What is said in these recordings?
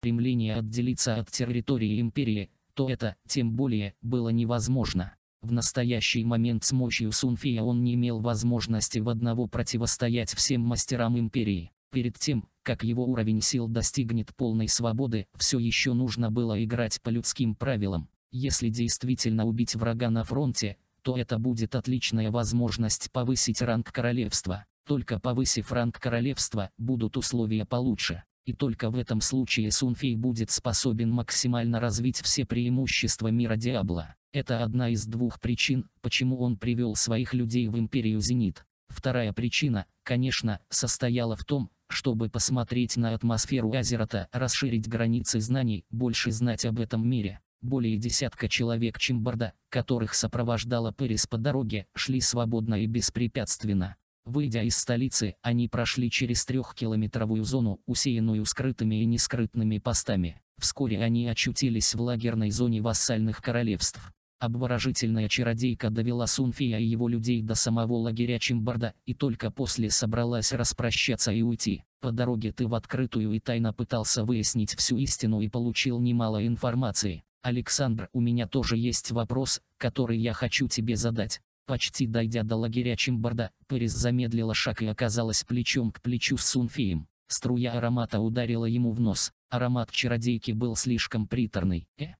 стремление отделиться от территории империи, то это, тем более, было невозможно. В настоящий момент с мощью Сунфия он не имел возможности в одного противостоять всем мастерам империи. Перед тем, как его уровень сил достигнет полной свободы, все еще нужно было играть по людским правилам. Если действительно убить врага на фронте, то это будет отличная возможность повысить ранг королевства. Только повысив ранг королевства, будут условия получше. И только в этом случае Сунфей будет способен максимально развить все преимущества мира Диабла. Это одна из двух причин, почему он привел своих людей в империю Зенит. Вторая причина, конечно, состояла в том, чтобы посмотреть на атмосферу Азерота, расширить границы знаний, больше знать об этом мире. Более десятка человек Чимбарда, которых сопровождала Пэрис по дороге, шли свободно и беспрепятственно. Выйдя из столицы, они прошли через трехкилометровую зону, усеянную скрытыми и нескрытными постами. Вскоре они очутились в лагерной зоне вассальных королевств. Обворожительная чародейка довела Сунфия и его людей до самого лагеря Чимбарда, и только после собралась распрощаться и уйти. По дороге ты в открытую и тайно пытался выяснить всю истину и получил немало информации. Александр, у меня тоже есть вопрос, который я хочу тебе задать. Почти дойдя до лагеря Чимбарда, Пэрис замедлила шаг и оказалась плечом к плечу с Сунфеем. Струя аромата ударила ему в нос. Аромат чародейки был слишком приторный. «Э?»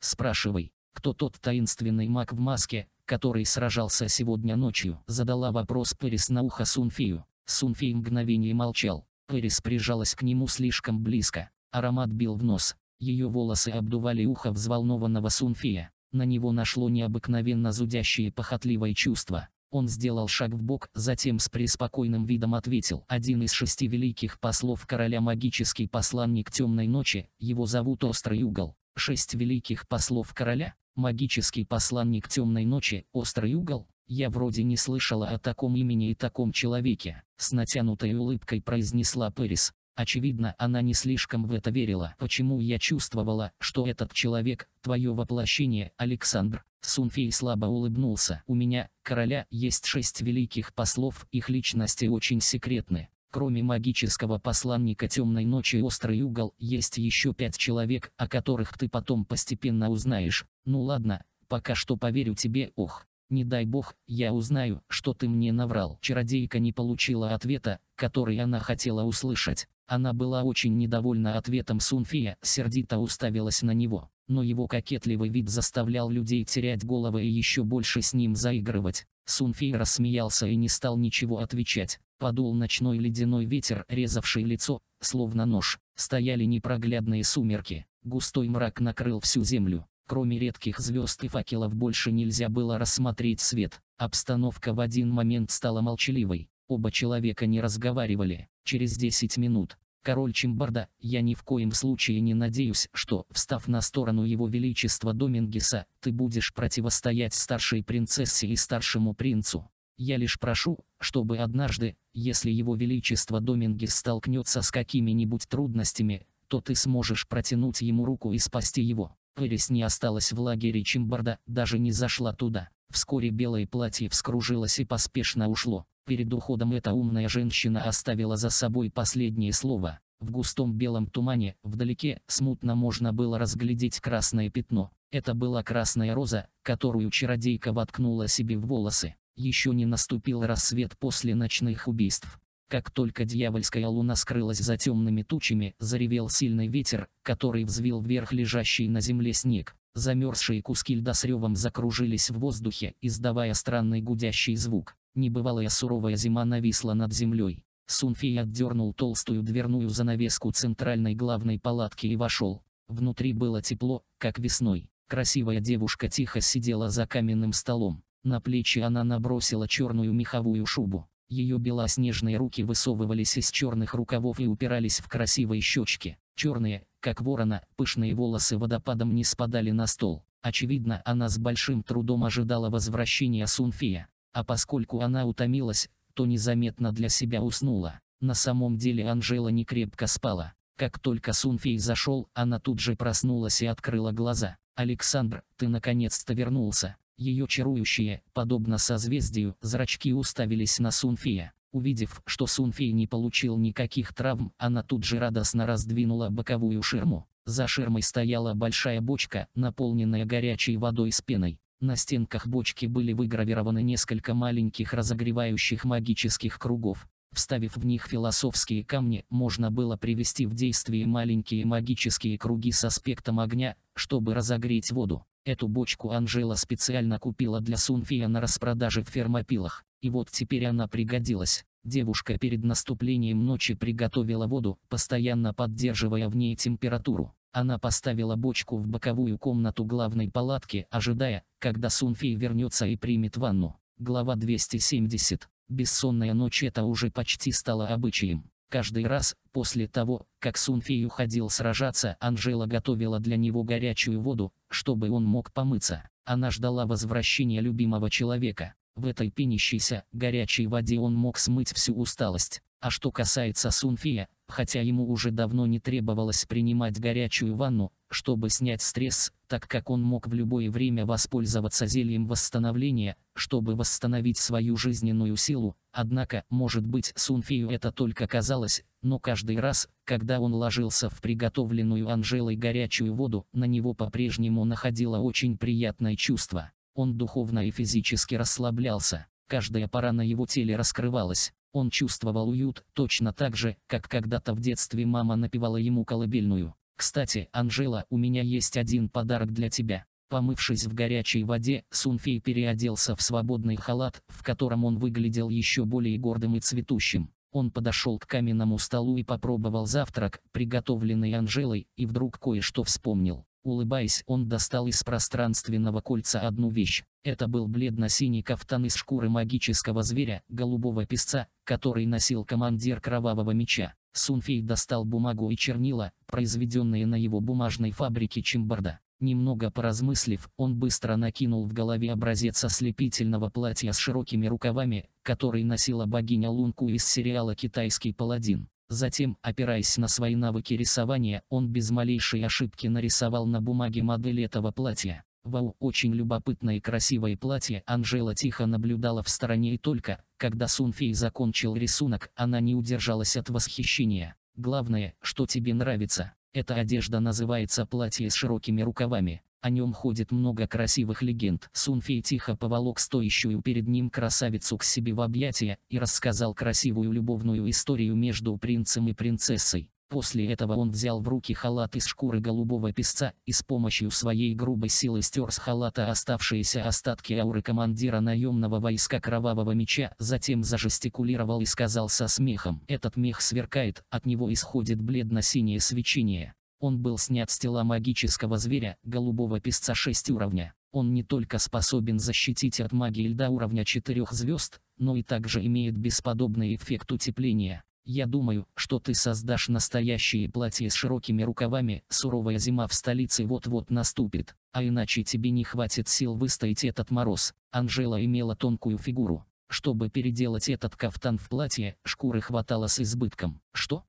«Спрашивай, кто тот таинственный маг в маске, который сражался сегодня ночью?» Задала вопрос Пэрис на ухо Сунфею. Сунфей мгновение молчал. Пэрис прижалась к нему слишком близко. Аромат бил в нос. Ее волосы обдували ухо взволнованного Сунфея. На него нашло необыкновенно зудящее похотливое чувство. Он сделал шаг в бок, затем с преспокойным видом ответил. Один из шести великих послов короля магический посланник темной ночи, его зовут Острый Угол. Шесть великих послов короля, магический посланник темной ночи, Острый Угол. Я вроде не слышала о таком имени и таком человеке, с натянутой улыбкой произнесла Пэрис. Очевидно, она не слишком в это верила. Почему я чувствовала, что этот человек – твое воплощение, Александр? Сунфей слабо улыбнулся. У меня, короля, есть шесть великих послов, их личности очень секретны. Кроме магического посланника темной ночи острый угол, есть еще пять человек, о которых ты потом постепенно узнаешь. Ну ладно, пока что поверю тебе, ох. Не дай бог, я узнаю, что ты мне наврал. Чародейка не получила ответа, который она хотела услышать. Она была очень недовольна ответом Сунфия, сердито уставилась на него. Но его кокетливый вид заставлял людей терять головы и еще больше с ним заигрывать. Сунфий рассмеялся и не стал ничего отвечать. Подул ночной ледяной ветер, резавший лицо, словно нож. Стояли непроглядные сумерки. Густой мрак накрыл всю землю. Кроме редких звезд и факелов больше нельзя было рассмотреть свет. Обстановка в один момент стала молчаливой. Оба человека не разговаривали. Через 10 минут, король Чимбарда, я ни в коем случае не надеюсь, что, встав на сторону его величества Домингеса, ты будешь противостоять старшей принцессе и старшему принцу. Я лишь прошу, чтобы однажды, если его величество Домингес столкнется с какими-нибудь трудностями, то ты сможешь протянуть ему руку и спасти его. Эрис не осталась в лагере Чимбарда, даже не зашла туда. Вскоре белое платье вскружилось и поспешно ушло. Перед уходом эта умная женщина оставила за собой последнее слово. В густом белом тумане, вдалеке, смутно можно было разглядеть красное пятно. Это была красная роза, которую чародейка воткнула себе в волосы. Еще не наступил рассвет после ночных убийств. Как только дьявольская луна скрылась за темными тучами, заревел сильный ветер, который взвил вверх лежащий на земле снег. Замерзшие куски льда с ревом закружились в воздухе, издавая странный гудящий звук. Небывалая суровая зима нависла над землей. Сунфей отдернул толстую дверную занавеску центральной главной палатки и вошел. Внутри было тепло, как весной. Красивая девушка тихо сидела за каменным столом. На плечи она набросила черную меховую шубу. Ее белоснежные руки высовывались из черных рукавов и упирались в красивые щечки. Черные, как ворона, пышные волосы водопадом не спадали на стол. Очевидно, она с большим трудом ожидала возвращения Сунфия. А поскольку она утомилась, то незаметно для себя уснула. На самом деле Анжела не крепко спала. Как только Сунфей зашел, она тут же проснулась и открыла глаза. «Александр, ты наконец-то вернулся». Ее чарующие, подобно созвездию, зрачки уставились на Сунфия. Увидев, что Сунфей не получил никаких травм, она тут же радостно раздвинула боковую ширму. За ширмой стояла большая бочка, наполненная горячей водой с пеной. На стенках бочки были выгравированы несколько маленьких разогревающих магических кругов. Вставив в них философские камни, можно было привести в действие маленькие магические круги с аспектом огня, чтобы разогреть воду. Эту бочку Анжела специально купила для Сунфия на распродаже в фермопилах и вот теперь она пригодилась. Девушка перед наступлением ночи приготовила воду, постоянно поддерживая в ней температуру. Она поставила бочку в боковую комнату главной палатки, ожидая, когда Сунфей вернется и примет ванну. Глава 270. Бессонная ночь это уже почти стало обычаем. Каждый раз, после того, как Сунфей уходил сражаться, Анжела готовила для него горячую воду, чтобы он мог помыться. Она ждала возвращения любимого человека. В этой пенящейся, горячей воде он мог смыть всю усталость. А что касается Сунфия, хотя ему уже давно не требовалось принимать горячую ванну, чтобы снять стресс, так как он мог в любое время воспользоваться зельем восстановления, чтобы восстановить свою жизненную силу, однако, может быть, Сунфею это только казалось, но каждый раз, когда он ложился в приготовленную Анжелой горячую воду, на него по-прежнему находило очень приятное чувство. Он духовно и физически расслаблялся, каждая пора на его теле раскрывалась, он чувствовал уют точно так же, как когда-то в детстве мама напевала ему колыбельную. «Кстати, Анжела, у меня есть один подарок для тебя». Помывшись в горячей воде, Сунфей переоделся в свободный халат, в котором он выглядел еще более гордым и цветущим. Он подошел к каменному столу и попробовал завтрак, приготовленный Анжелой, и вдруг кое-что вспомнил. Улыбаясь, он достал из пространственного кольца одну вещь. Это был бледно-синий кафтан из шкуры магического зверя, голубого песца, который носил командир кровавого меча. Сунфей достал бумагу и чернила, произведенные на его бумажной фабрике Чимбарда. Немного поразмыслив, он быстро накинул в голове образец ослепительного платья с широкими рукавами, который носила богиня Лунку из сериала «Китайский паладин». Затем, опираясь на свои навыки рисования, он без малейшей ошибки нарисовал на бумаге модель этого платья. Вау, очень любопытное и красивое платье Анжела тихо наблюдала в стороне и только, когда Сунфей закончил рисунок, она не удержалась от восхищения. Главное, что тебе нравится. Эта одежда называется платье с широкими рукавами. О нем ходит много красивых легенд. Сунфей тихо поволок стоящую перед ним красавицу к себе в объятия и рассказал красивую любовную историю между принцем и принцессой. После этого он взял в руки халат из шкуры голубого песца и с помощью своей грубой силы стер с халата оставшиеся остатки ауры командира наемного войска Кровавого Меча, затем зажестикулировал и сказал со смехом. Этот мех сверкает, от него исходит бледно-синее свечение. Он был снят с тела магического зверя, голубого песца 6 уровня. Он не только способен защитить от магии льда уровня 4 звезд, но и также имеет бесподобный эффект утепления. Я думаю, что ты создашь настоящие платья с широкими рукавами, суровая зима в столице вот-вот наступит, а иначе тебе не хватит сил выстоять этот мороз. Анжела имела тонкую фигуру. Чтобы переделать этот кафтан в платье, шкуры хватало с избытком. Что?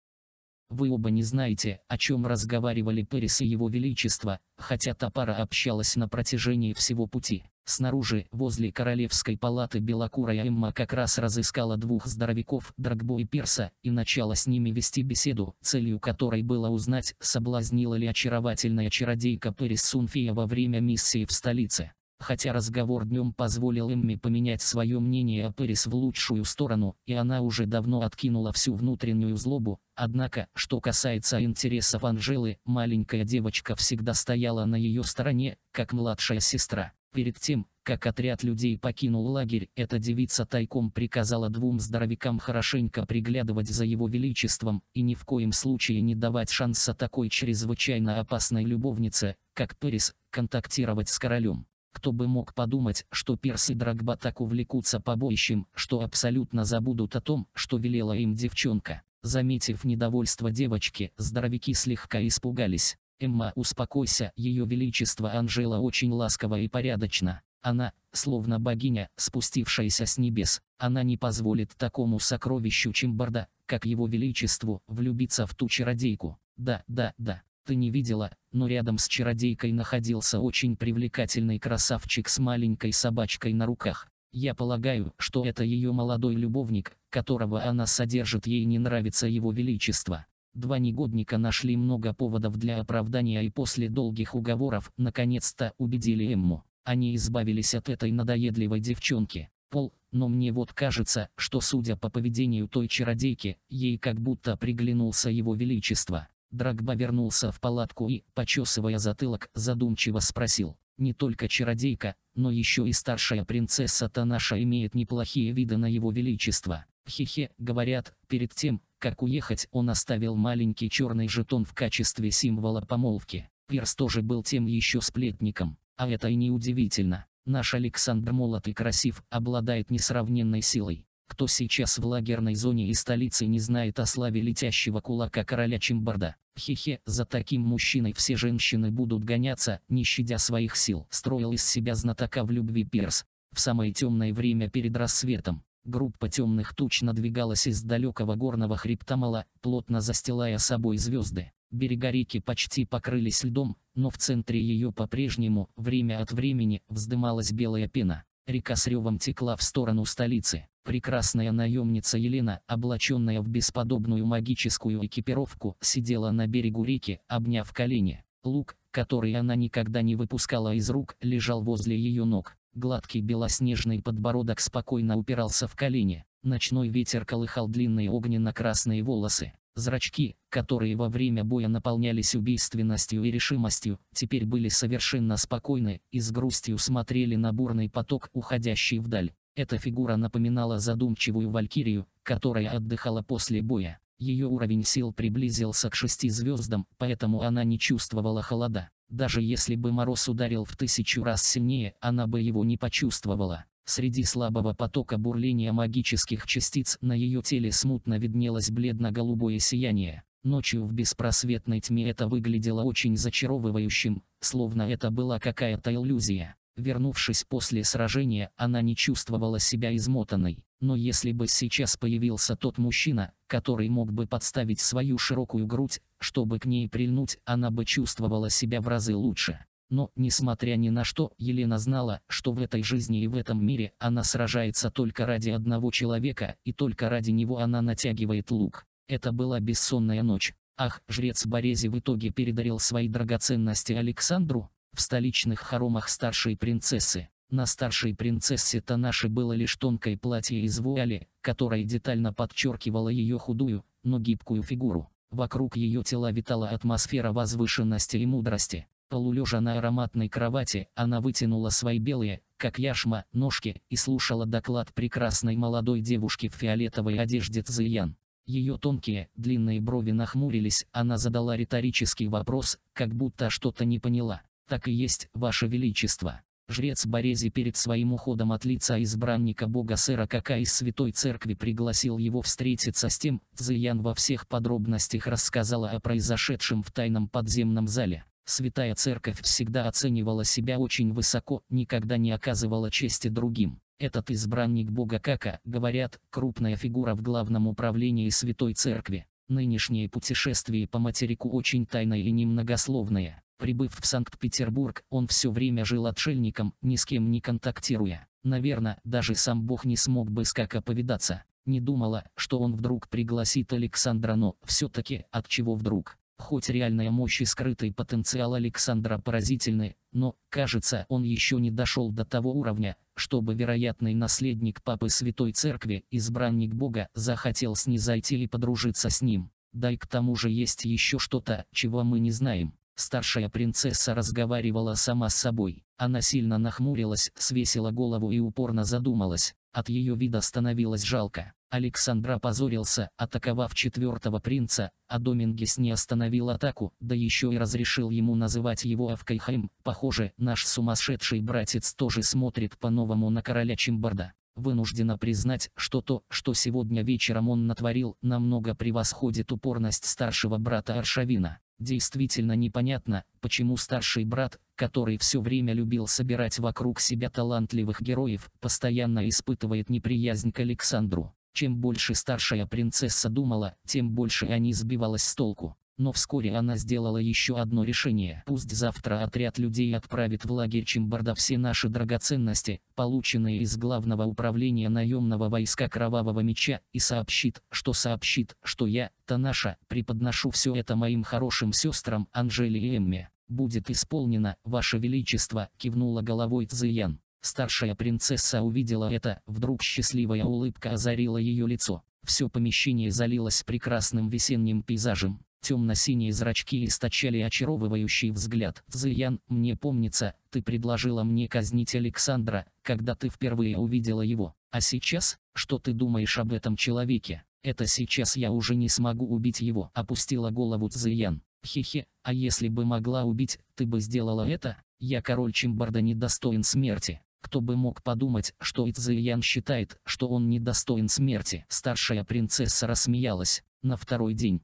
Вы оба не знаете, о чем разговаривали Пэрис и его величество, хотя та пара общалась на протяжении всего пути. Снаружи, возле королевской палаты белокурая Эмма как раз разыскала двух здоровяков, Драгбо и Пирса, и начала с ними вести беседу, целью которой было узнать, соблазнила ли очаровательная чародейка Пэрис Сунфия во время миссии в столице. Хотя разговор днем позволил Эмми поменять свое мнение о Пэрис в лучшую сторону, и она уже давно откинула всю внутреннюю злобу, однако, что касается интересов Анжелы, маленькая девочка всегда стояла на ее стороне, как младшая сестра. Перед тем, как отряд людей покинул лагерь, эта девица тайком приказала двум здоровякам хорошенько приглядывать за его величеством и ни в коем случае не давать шанса такой чрезвычайно опасной любовнице, как Пэрис, контактировать с королем. Кто бы мог подумать, что Перс и Драгба так увлекутся побоищем, что абсолютно забудут о том, что велела им девчонка. Заметив недовольство девочки, здоровяки слегка испугались. «Эмма, успокойся, ее величество Анжела очень ласково и порядочно. Она, словно богиня, спустившаяся с небес, она не позволит такому сокровищу Чимбарда, как его величеству, влюбиться в ту чародейку. Да, да, да, ты не видела, но рядом с чародейкой находился очень привлекательный красавчик с маленькой собачкой на руках. Я полагаю, что это ее молодой любовник, которого она содержит, ей не нравится его величество. Два негодника нашли много поводов для оправдания и после долгих уговоров, наконец-то, убедили Эмму. Они избавились от этой надоедливой девчонки. Пол, но мне вот кажется, что судя по поведению той чародейки, ей как будто приглянулся его величество. Драгба вернулся в палатку и, почесывая затылок, задумчиво спросил. «Не только чародейка, но еще и старшая принцесса Танаша имеет неплохие виды на его величество. Хе-хе, говорят, перед тем, как уехать, он оставил маленький черный жетон в качестве символа помолвки. Пирс тоже был тем еще сплетником. А это и не удивительно. Наш Александр молод и красив, обладает несравненной силой. Кто сейчас в лагерной зоне и столице не знает о славе летящего кулака короля Чимбарда? Хе-хе, за таким мужчиной все женщины будут гоняться, не щадя своих сил. Строил из себя знатока в любви Пирс. В самое темное время перед рассветом. Группа темных туч надвигалась из далекого горного хребта Мала, плотно застилая собой звезды. Берега реки почти покрылись льдом, но в центре ее по-прежнему, время от времени, вздымалась белая пена. Река с ревом текла в сторону столицы. Прекрасная наемница Елена, облаченная в бесподобную магическую экипировку, сидела на берегу реки, обняв колени. Лук, который она никогда не выпускала из рук, лежал возле ее ног. Гладкий белоснежный подбородок спокойно упирался в колени. Ночной ветер колыхал длинные огненно-красные волосы. Зрачки, которые во время боя наполнялись убийственностью и решимостью, теперь были совершенно спокойны и с грустью смотрели на бурный поток, уходящий вдаль. Эта фигура напоминала задумчивую валькирию, которая отдыхала после боя. Ее уровень сил приблизился к шести звездам, поэтому она не чувствовала холода. Даже если бы мороз ударил в тысячу раз сильнее, она бы его не почувствовала. Среди слабого потока бурления магических частиц на ее теле смутно виднелось бледно-голубое сияние. Ночью в беспросветной тьме это выглядело очень зачаровывающим, словно это была какая-то иллюзия. Вернувшись после сражения, она не чувствовала себя измотанной. Но если бы сейчас появился тот мужчина, который мог бы подставить свою широкую грудь, чтобы к ней прильнуть, она бы чувствовала себя в разы лучше. Но, несмотря ни на что, Елена знала, что в этой жизни и в этом мире она сражается только ради одного человека, и только ради него она натягивает лук. Это была бессонная ночь. Ах, жрец Борези в итоге передарил свои драгоценности Александру, в столичных хоромах старшей принцессы. На старшей принцессе Танаши было лишь тонкое платье из вуали, которое детально подчеркивало ее худую, но гибкую фигуру. Вокруг ее тела витала атмосфера возвышенности и мудрости. Полулежа на ароматной кровати, она вытянула свои белые, как яшма, ножки и слушала доклад прекрасной молодой девушки в фиолетовой одежде Цзиян. Ее тонкие, длинные брови нахмурились, она задала риторический вопрос, как будто что-то не поняла. «Так и есть, Ваше Величество». Жрец Борези перед своим уходом от лица избранника бога Сэра Кака из Святой Церкви пригласил его встретиться с тем, Цзиян во всех подробностях рассказала о произошедшем в тайном подземном зале. Святая Церковь всегда оценивала себя очень высоко, никогда не оказывала чести другим. Этот избранник бога Кака, говорят, крупная фигура в главном управлении Святой Церкви. Нынешнее путешествие по материку очень тайное и немногословное. Прибыв в Санкт-Петербург, он все время жил отшельником, ни с кем не контактируя. Наверное, даже сам Бог не смог бы с как оповидаться. Не думала, что он вдруг пригласит Александра, но все-таки от чего вдруг? Хоть реальная мощь и скрытый потенциал Александра поразительны, но, кажется, он еще не дошел до того уровня, чтобы вероятный наследник Папы Святой Церкви, избранник Бога, захотел с зайти и подружиться с ним. Да и к тому же есть еще что-то, чего мы не знаем. Старшая принцесса разговаривала сама с собой. Она сильно нахмурилась, свесила голову и упорно задумалась. От ее вида становилось жалко. Александра позорился, атаковав четвертого принца, а Домингес не остановил атаку, да еще и разрешил ему называть его Авкайхайм. Похоже, наш сумасшедший братец тоже смотрит по-новому на короля Чимбарда. Вынуждена признать, что то, что сегодня вечером он натворил, намного превосходит упорность старшего брата Аршавина. Действительно непонятно, почему старший брат, который все время любил собирать вокруг себя талантливых героев, постоянно испытывает неприязнь к Александру. Чем больше старшая принцесса думала, тем больше они сбивалась с толку. Но вскоре она сделала еще одно решение. Пусть завтра отряд людей отправит в лагерь Чимбарда все наши драгоценности, полученные из главного управления наемного войска Кровавого Меча, и сообщит, что сообщит, что я, Танаша, преподношу все это моим хорошим сестрам Анжеле и Эмме. «Будет исполнено, Ваше Величество», — кивнула головой Цзиян. Старшая принцесса увидела это, вдруг счастливая улыбка озарила ее лицо. Все помещение залилось прекрасным весенним пейзажем. Темно-синие зрачки источали очаровывающий взгляд. «Зиян, мне помнится, ты предложила мне казнить Александра, когда ты впервые увидела его. А сейчас, что ты думаешь об этом человеке? Это сейчас я уже не смогу убить его», — опустила голову Цзиян. «Хе-хе, а если бы могла убить, ты бы сделала это? Я король Чимбарда недостоин смерти». Кто бы мог подумать, что Ицзиян считает, что он недостоин смерти. Старшая принцесса рассмеялась. На второй день,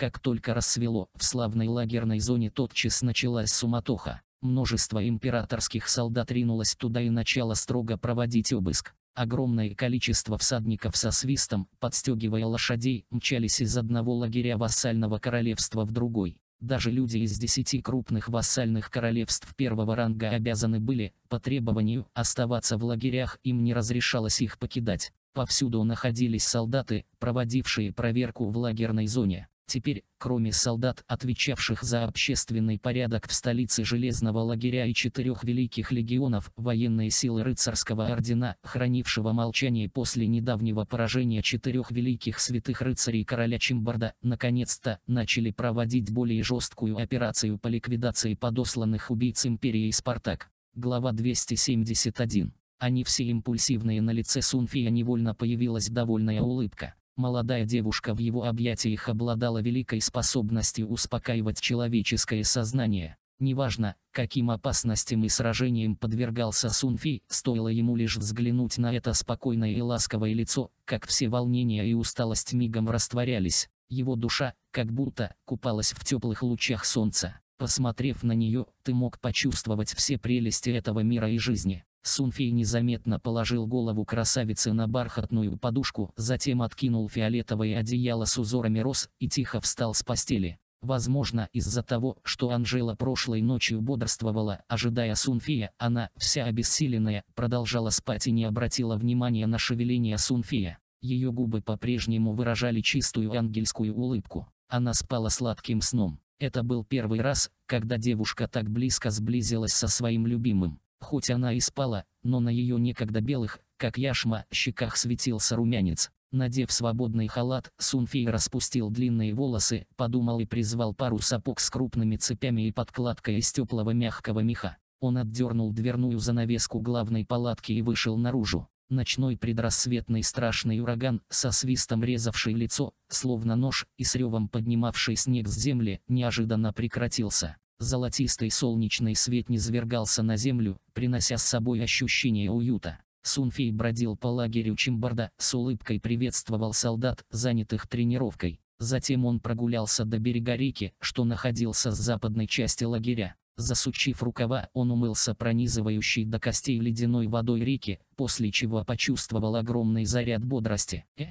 как только рассвело, в славной лагерной зоне тотчас началась суматоха. Множество императорских солдат ринулось туда и начало строго проводить обыск. Огромное количество всадников со свистом, подстегивая лошадей, мчались из одного лагеря вассального королевства в другой. Даже люди из десяти крупных вассальных королевств первого ранга обязаны были, по требованию, оставаться в лагерях, им не разрешалось их покидать. Повсюду находились солдаты, проводившие проверку в лагерной зоне. Теперь, кроме солдат, отвечавших за общественный порядок в столице Железного лагеря и четырех великих легионов, военные силы рыцарского ордена, хранившего молчание после недавнего поражения четырех великих святых рыцарей короля Чимбарда, наконец-то начали проводить более жесткую операцию по ликвидации подосланных убийц империи Спартак. Глава 271. Они все импульсивные на лице Сунфия невольно появилась довольная улыбка. Молодая девушка в его объятиях обладала великой способностью успокаивать человеческое сознание. Неважно, каким опасностям и сражениям подвергался Сунфи, стоило ему лишь взглянуть на это спокойное и ласковое лицо, как все волнения и усталость мигом растворялись. Его душа, как будто, купалась в теплых лучах солнца. Посмотрев на нее, ты мог почувствовать все прелести этого мира и жизни. Сунфей незаметно положил голову красавицы на бархатную подушку, затем откинул фиолетовое одеяло с узорами роз и тихо встал с постели. Возможно, из-за того, что Анжела прошлой ночью бодрствовала, ожидая Сунфия, она, вся обессиленная, продолжала спать и не обратила внимания на шевеление Сунфия. Ее губы по-прежнему выражали чистую ангельскую улыбку. Она спала сладким сном. Это был первый раз, когда девушка так близко сблизилась со своим любимым. Хоть она и спала, но на ее некогда белых, как яшма, щеках светился румянец. Надев свободный халат, Сунфей распустил длинные волосы, подумал и призвал пару сапог с крупными цепями и подкладкой из теплого мягкого меха. Он отдернул дверную занавеску главной палатки и вышел наружу. Ночной предрассветный страшный ураган, со свистом резавший лицо, словно нож, и с ревом поднимавший снег с земли, неожиданно прекратился. Золотистый солнечный свет низвергался на землю, принося с собой ощущение уюта. Сунфей бродил по лагерю Чимбарда, с улыбкой приветствовал солдат, занятых тренировкой. Затем он прогулялся до берега реки, что находился с западной части лагеря. Засучив рукава, он умылся пронизывающей до костей ледяной водой реки, после чего почувствовал огромный заряд бодрости. Э?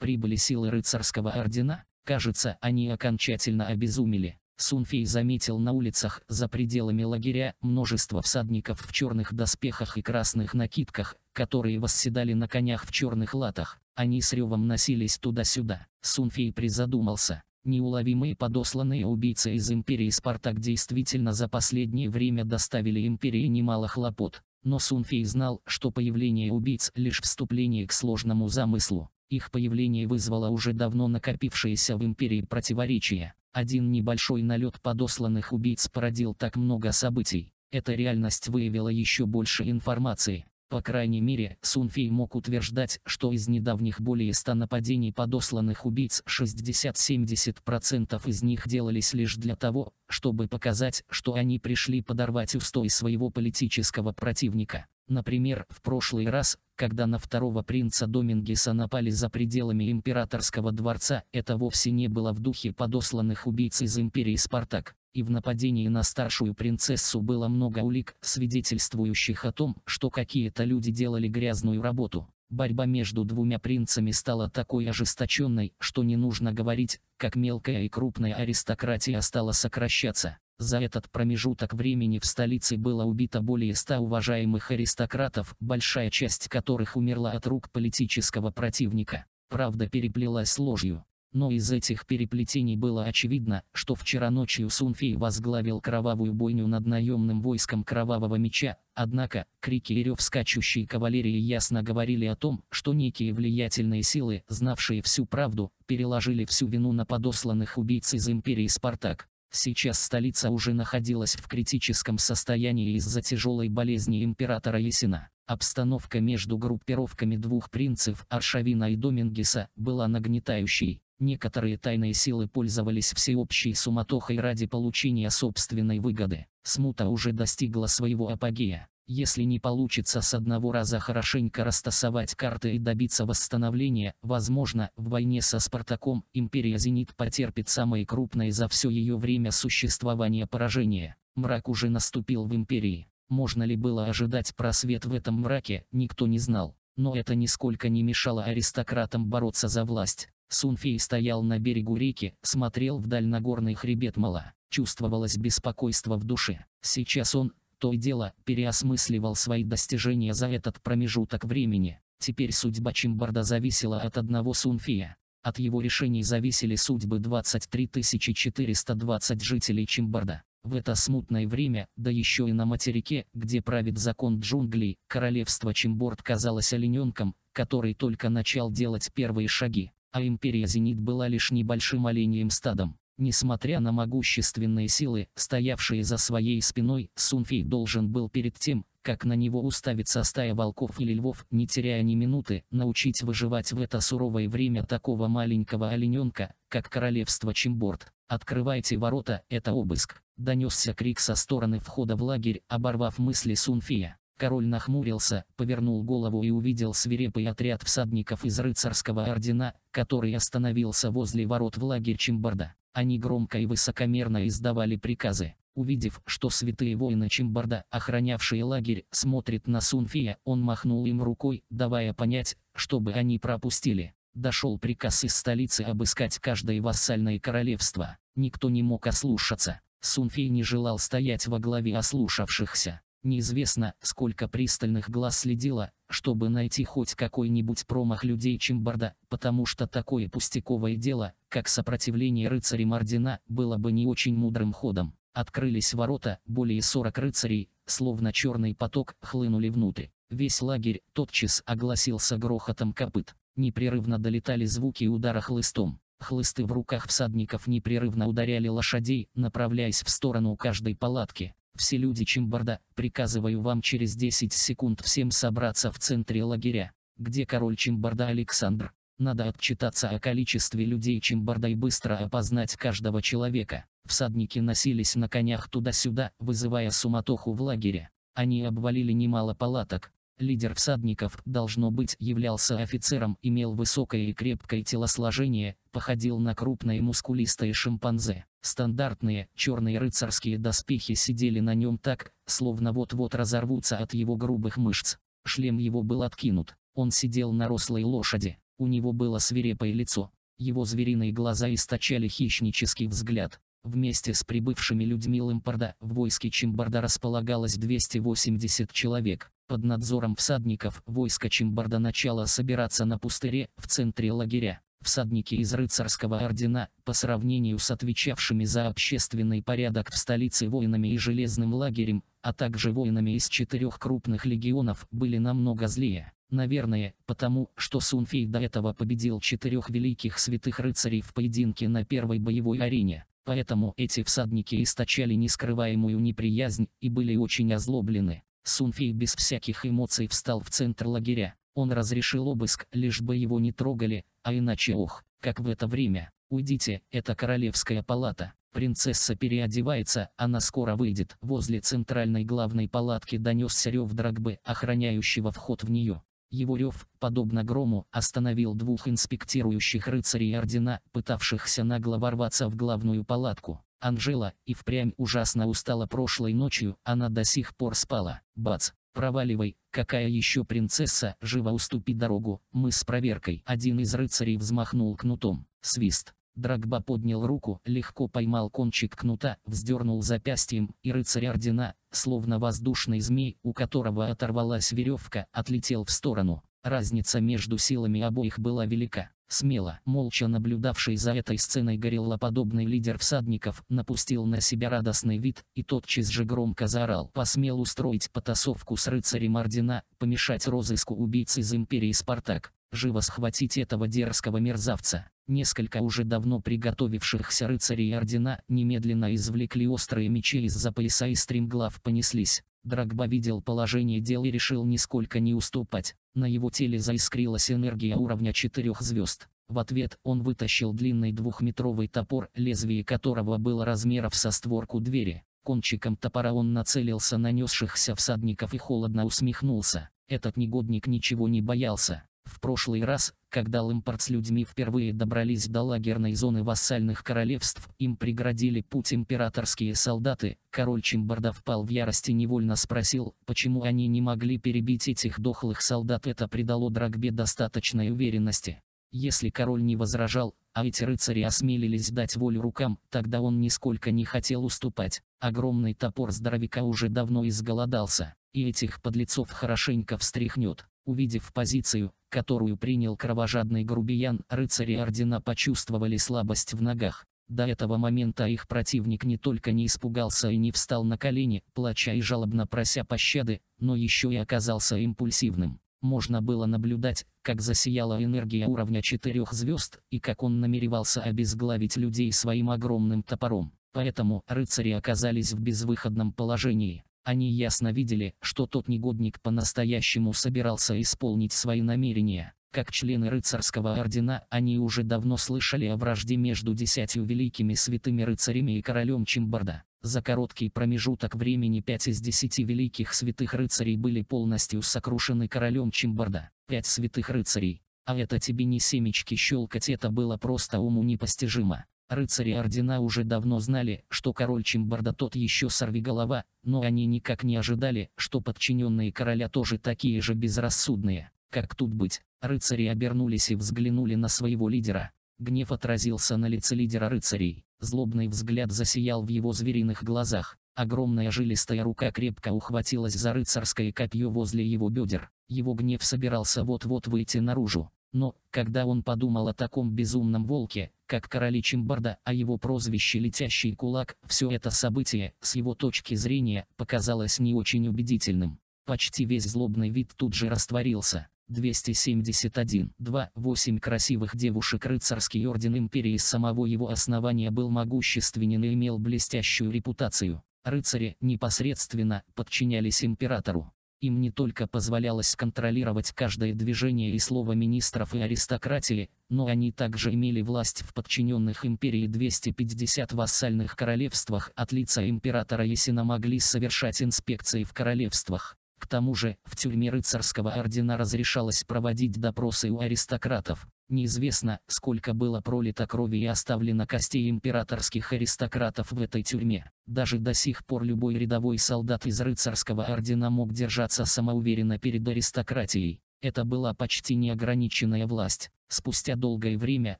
Прибыли силы рыцарского ордена? Кажется, они окончательно обезумели. Сунфей заметил на улицах, за пределами лагеря, множество всадников в черных доспехах и красных накидках, которые восседали на конях в черных латах. Они с ревом носились туда-сюда. Сунфей призадумался. Неуловимые подосланные убийцы из империи Спартак действительно за последнее время доставили империи немало хлопот. Но Сунфей знал, что появление убийц лишь вступление к сложному замыслу. Их появление вызвало уже давно накопившееся в империи противоречия. Один небольшой налет подосланных убийц породил так много событий. Эта реальность выявила еще больше информации. По крайней мере, Сунфей мог утверждать, что из недавних более 100 нападений подосланных убийц 60-70% из них делались лишь для того, чтобы показать, что они пришли подорвать устой своего политического противника. Например, в прошлый раз когда на второго принца Домингеса напали за пределами императорского дворца, это вовсе не было в духе подосланных убийц из империи Спартак. И в нападении на старшую принцессу было много улик, свидетельствующих о том, что какие-то люди делали грязную работу. Борьба между двумя принцами стала такой ожесточенной, что не нужно говорить, как мелкая и крупная аристократия стала сокращаться. За этот промежуток времени в столице было убито более ста уважаемых аристократов, большая часть которых умерла от рук политического противника. Правда переплелась ложью. Но из этих переплетений было очевидно, что вчера ночью Сунфей возглавил кровавую бойню над наемным войском Кровавого Меча, однако, крики и рев скачущей кавалерии ясно говорили о том, что некие влиятельные силы, знавшие всю правду, переложили всю вину на подосланных убийц из империи Спартак. Сейчас столица уже находилась в критическом состоянии из-за тяжелой болезни императора Есина. Обстановка между группировками двух принцев Аршавина и Домингеса была нагнетающей. Некоторые тайные силы пользовались всеобщей суматохой ради получения собственной выгоды. Смута уже достигла своего апогея. Если не получится с одного раза хорошенько растасовать карты и добиться восстановления, возможно, в войне со Спартаком империя «Зенит» потерпит самое крупное за все ее время существования поражение. Мрак уже наступил в империи. Можно ли было ожидать просвет в этом мраке, никто не знал. Но это нисколько не мешало аристократам бороться за власть. Сунфей стоял на берегу реки, смотрел вдаль на горный хребет Мала. Чувствовалось беспокойство в душе. Сейчас он, то и дело переосмысливал свои достижения за этот промежуток времени. Теперь судьба Чимбарда зависела от одного Сунфия. От его решений зависели судьбы 23 420 жителей Чимбарда. В это смутное время, да еще и на материке, где правит закон джунглей, королевство Чимборд казалось олененком, который только начал делать первые шаги, а империя Зенит была лишь небольшим оленьим стадом. Несмотря на могущественные силы, стоявшие за своей спиной, Сунфей должен был перед тем, как на него уставится стая волков или львов, не теряя ни минуты, научить выживать в это суровое время такого маленького олененка, как королевство Чимборд. «Открывайте ворота, это обыск!» – донесся крик со стороны входа в лагерь, оборвав мысли Сунфия. Король нахмурился, повернул голову и увидел свирепый отряд всадников из рыцарского ордена, который остановился возле ворот в лагерь Чимборда. Они громко и высокомерно издавали приказы. Увидев, что святые воины Чимбарда, охранявшие лагерь, смотрят на Сунфия, он махнул им рукой, давая понять, чтобы они пропустили. Дошел приказ из столицы обыскать каждое вассальное королевство. Никто не мог ослушаться. Сунфей не желал стоять во главе ослушавшихся. Неизвестно, сколько пристальных глаз следило, чтобы найти хоть какой-нибудь промах людей Чимбарда, потому что такое пустяковое дело, как сопротивление рыцарям Ордена, было бы не очень мудрым ходом. Открылись ворота, более 40 рыцарей, словно черный поток, хлынули внутрь. Весь лагерь тотчас огласился грохотом копыт. Непрерывно долетали звуки удара хлыстом. Хлысты в руках всадников непрерывно ударяли лошадей, направляясь в сторону каждой палатки. Все люди Чимбарда, приказываю вам через 10 секунд всем собраться в центре лагеря, где король Чимбарда Александр. Надо отчитаться о количестве людей Чимбарда и быстро опознать каждого человека. Всадники носились на конях туда-сюда, вызывая суматоху в лагере. Они обвалили немало палаток. Лидер всадников, должно быть, являлся офицером, имел высокое и крепкое телосложение, походил на крупное мускулистое шимпанзе. Стандартные, черные рыцарские доспехи сидели на нем так, словно вот-вот разорвутся от его грубых мышц. Шлем его был откинут. Он сидел на рослой лошади. У него было свирепое лицо. Его звериные глаза источали хищнический взгляд. Вместе с прибывшими людьми Лэмпорда в войске Чимбарда располагалось 280 человек. Под надзором всадников войско Чимбарда начало собираться на пустыре в центре лагеря всадники из рыцарского ордена, по сравнению с отвечавшими за общественный порядок в столице воинами и железным лагерем, а также воинами из четырех крупных легионов, были намного злее. Наверное, потому, что Сунфей до этого победил четырех великих святых рыцарей в поединке на первой боевой арене. Поэтому эти всадники источали нескрываемую неприязнь и были очень озлоблены. Сунфей без всяких эмоций встал в центр лагеря, он разрешил обыск, лишь бы его не трогали, а иначе ох, как в это время. Уйдите, это королевская палата. Принцесса переодевается, она скоро выйдет. Возле центральной главной палатки донесся рев драгбы, охраняющего вход в нее. Его рев, подобно грому, остановил двух инспектирующих рыцарей ордена, пытавшихся нагло ворваться в главную палатку. Анжела и впрямь ужасно устала прошлой ночью, она до сих пор спала. Бац! Проваливай, какая еще принцесса, живо уступи дорогу, мы с проверкой. Один из рыцарей взмахнул кнутом. Свист. Драгба поднял руку, легко поймал кончик кнута, вздернул запястьем, и рыцарь ордена, словно воздушный змей, у которого оторвалась веревка, отлетел в сторону. Разница между силами обоих была велика. Смело, молча наблюдавший за этой сценой гориллоподобный лидер всадников, напустил на себя радостный вид, и тотчас же громко заорал. Посмел устроить потасовку с рыцарем Ордена, помешать розыску убийц из Империи Спартак, живо схватить этого дерзкого мерзавца. Несколько уже давно приготовившихся рыцарей Ордена немедленно извлекли острые мечи из-за пояса и стремглав понеслись. Драгба видел положение дел и решил нисколько не уступать. На его теле заискрилась энергия уровня четырех звезд. В ответ он вытащил длинный двухметровый топор, лезвие которого было размеров со створку двери. Кончиком топора он нацелился на несшихся всадников и холодно усмехнулся. Этот негодник ничего не боялся. В прошлый раз, когда Лэмпорт с людьми впервые добрались до лагерной зоны вассальных королевств, им преградили путь императорские солдаты, король Чимбарда впал в ярости невольно спросил, почему они не могли перебить этих дохлых солдат. Это придало Драгбе достаточной уверенности. Если король не возражал, а эти рыцари осмелились дать волю рукам, тогда он нисколько не хотел уступать. Огромный топор здоровяка уже давно изголодался, и этих подлецов хорошенько встряхнет. Увидев позицию, которую принял кровожадный грубиян, рыцари ордена почувствовали слабость в ногах. До этого момента их противник не только не испугался и не встал на колени, плача и жалобно прося пощады, но еще и оказался импульсивным. Можно было наблюдать, как засияла энергия уровня четырех звезд и как он намеревался обезглавить людей своим огромным топором. Поэтому рыцари оказались в безвыходном положении. Они ясно видели, что тот негодник по-настоящему собирался исполнить свои намерения. Как члены рыцарского ордена они уже давно слышали о вражде между десятью великими святыми рыцарями и королем Чимбарда. За короткий промежуток времени пять из десяти великих святых рыцарей были полностью сокрушены королем Чимбарда. Пять святых рыцарей. А это тебе не семечки щелкать, это было просто уму непостижимо. Рыцари Ордена уже давно знали, что король Чимбарда тот еще сорвиголова, но они никак не ожидали, что подчиненные короля тоже такие же безрассудные. Как тут быть? Рыцари обернулись и взглянули на своего лидера. Гнев отразился на лице лидера рыцарей. Злобный взгляд засиял в его звериных глазах. Огромная жилистая рука крепко ухватилась за рыцарское копье возле его бедер. Его гнев собирался вот-вот выйти наружу. Но, когда он подумал о таком безумном волке, как короли Чимбарда, о а его прозвище «Летящий кулак», все это событие, с его точки зрения, показалось не очень убедительным. Почти весь злобный вид тут же растворился. 271. 2. 8 красивых девушек рыцарский орден империи с самого его основания был могущественен и имел блестящую репутацию. Рыцари непосредственно подчинялись императору. Им не только позволялось контролировать каждое движение и слово министров и аристократии, но они также имели власть в подчиненных империи 250 вассальных королевствах от лица императора Есина могли совершать инспекции в королевствах. К тому же, в тюрьме рыцарского ордена разрешалось проводить допросы у аристократов. Неизвестно, сколько было пролито крови и оставлено костей императорских аристократов в этой тюрьме. Даже до сих пор любой рядовой солдат из рыцарского ордена мог держаться самоуверенно перед аристократией. Это была почти неограниченная власть. Спустя долгое время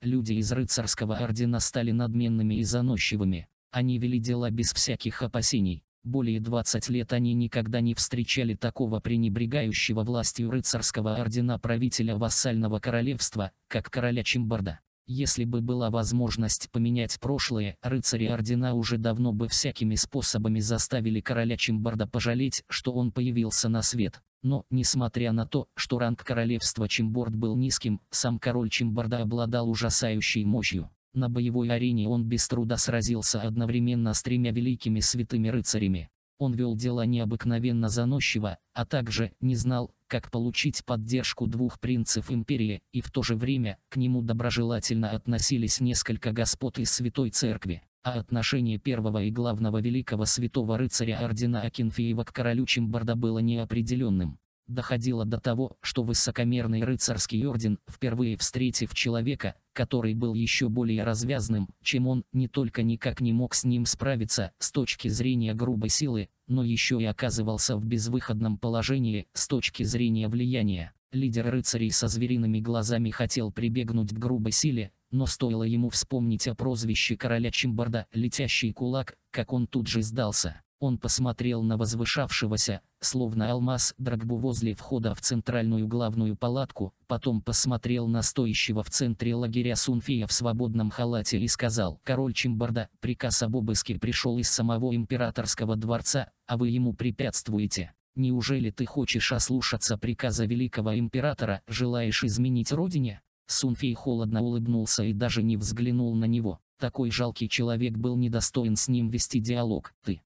люди из рыцарского ордена стали надменными и заносчивыми. Они вели дела без всяких опасений. Более 20 лет они никогда не встречали такого пренебрегающего властью рыцарского ордена правителя вассального королевства, как короля Чимбарда. Если бы была возможность поменять прошлое, рыцари ордена уже давно бы всякими способами заставили короля Чимбарда пожалеть, что он появился на свет. Но, несмотря на то, что ранг королевства Чимборд был низким, сам король Чимборда обладал ужасающей мощью. На боевой арене он без труда сразился одновременно с тремя великими святыми рыцарями. Он вел дело необыкновенно заносчиво, а также не знал, как получить поддержку двух принцев империи, и в то же время к нему доброжелательно относились несколько господ из Святой Церкви. А отношение первого и главного великого святого рыцаря ордена Акинфеева к королю Чимбарда было неопределенным доходило до того, что высокомерный рыцарский орден, впервые встретив человека, который был еще более развязным, чем он, не только никак не мог с ним справиться с точки зрения грубой силы, но еще и оказывался в безвыходном положении с точки зрения влияния. Лидер рыцарей со звериными глазами хотел прибегнуть к грубой силе, но стоило ему вспомнить о прозвище короля Чимбарда «Летящий кулак», как он тут же сдался. Он посмотрел на возвышавшегося, словно алмаз, драгбу возле входа в центральную главную палатку, потом посмотрел на стоящего в центре лагеря Сунфия в свободном халате и сказал, «Король Чимбарда, приказ об обыске пришел из самого императорского дворца, а вы ему препятствуете». «Неужели ты хочешь ослушаться приказа великого императора, желаешь изменить родине?» Сунфей холодно улыбнулся и даже не взглянул на него. Такой жалкий человек был недостоин с ним вести диалог. «Ты,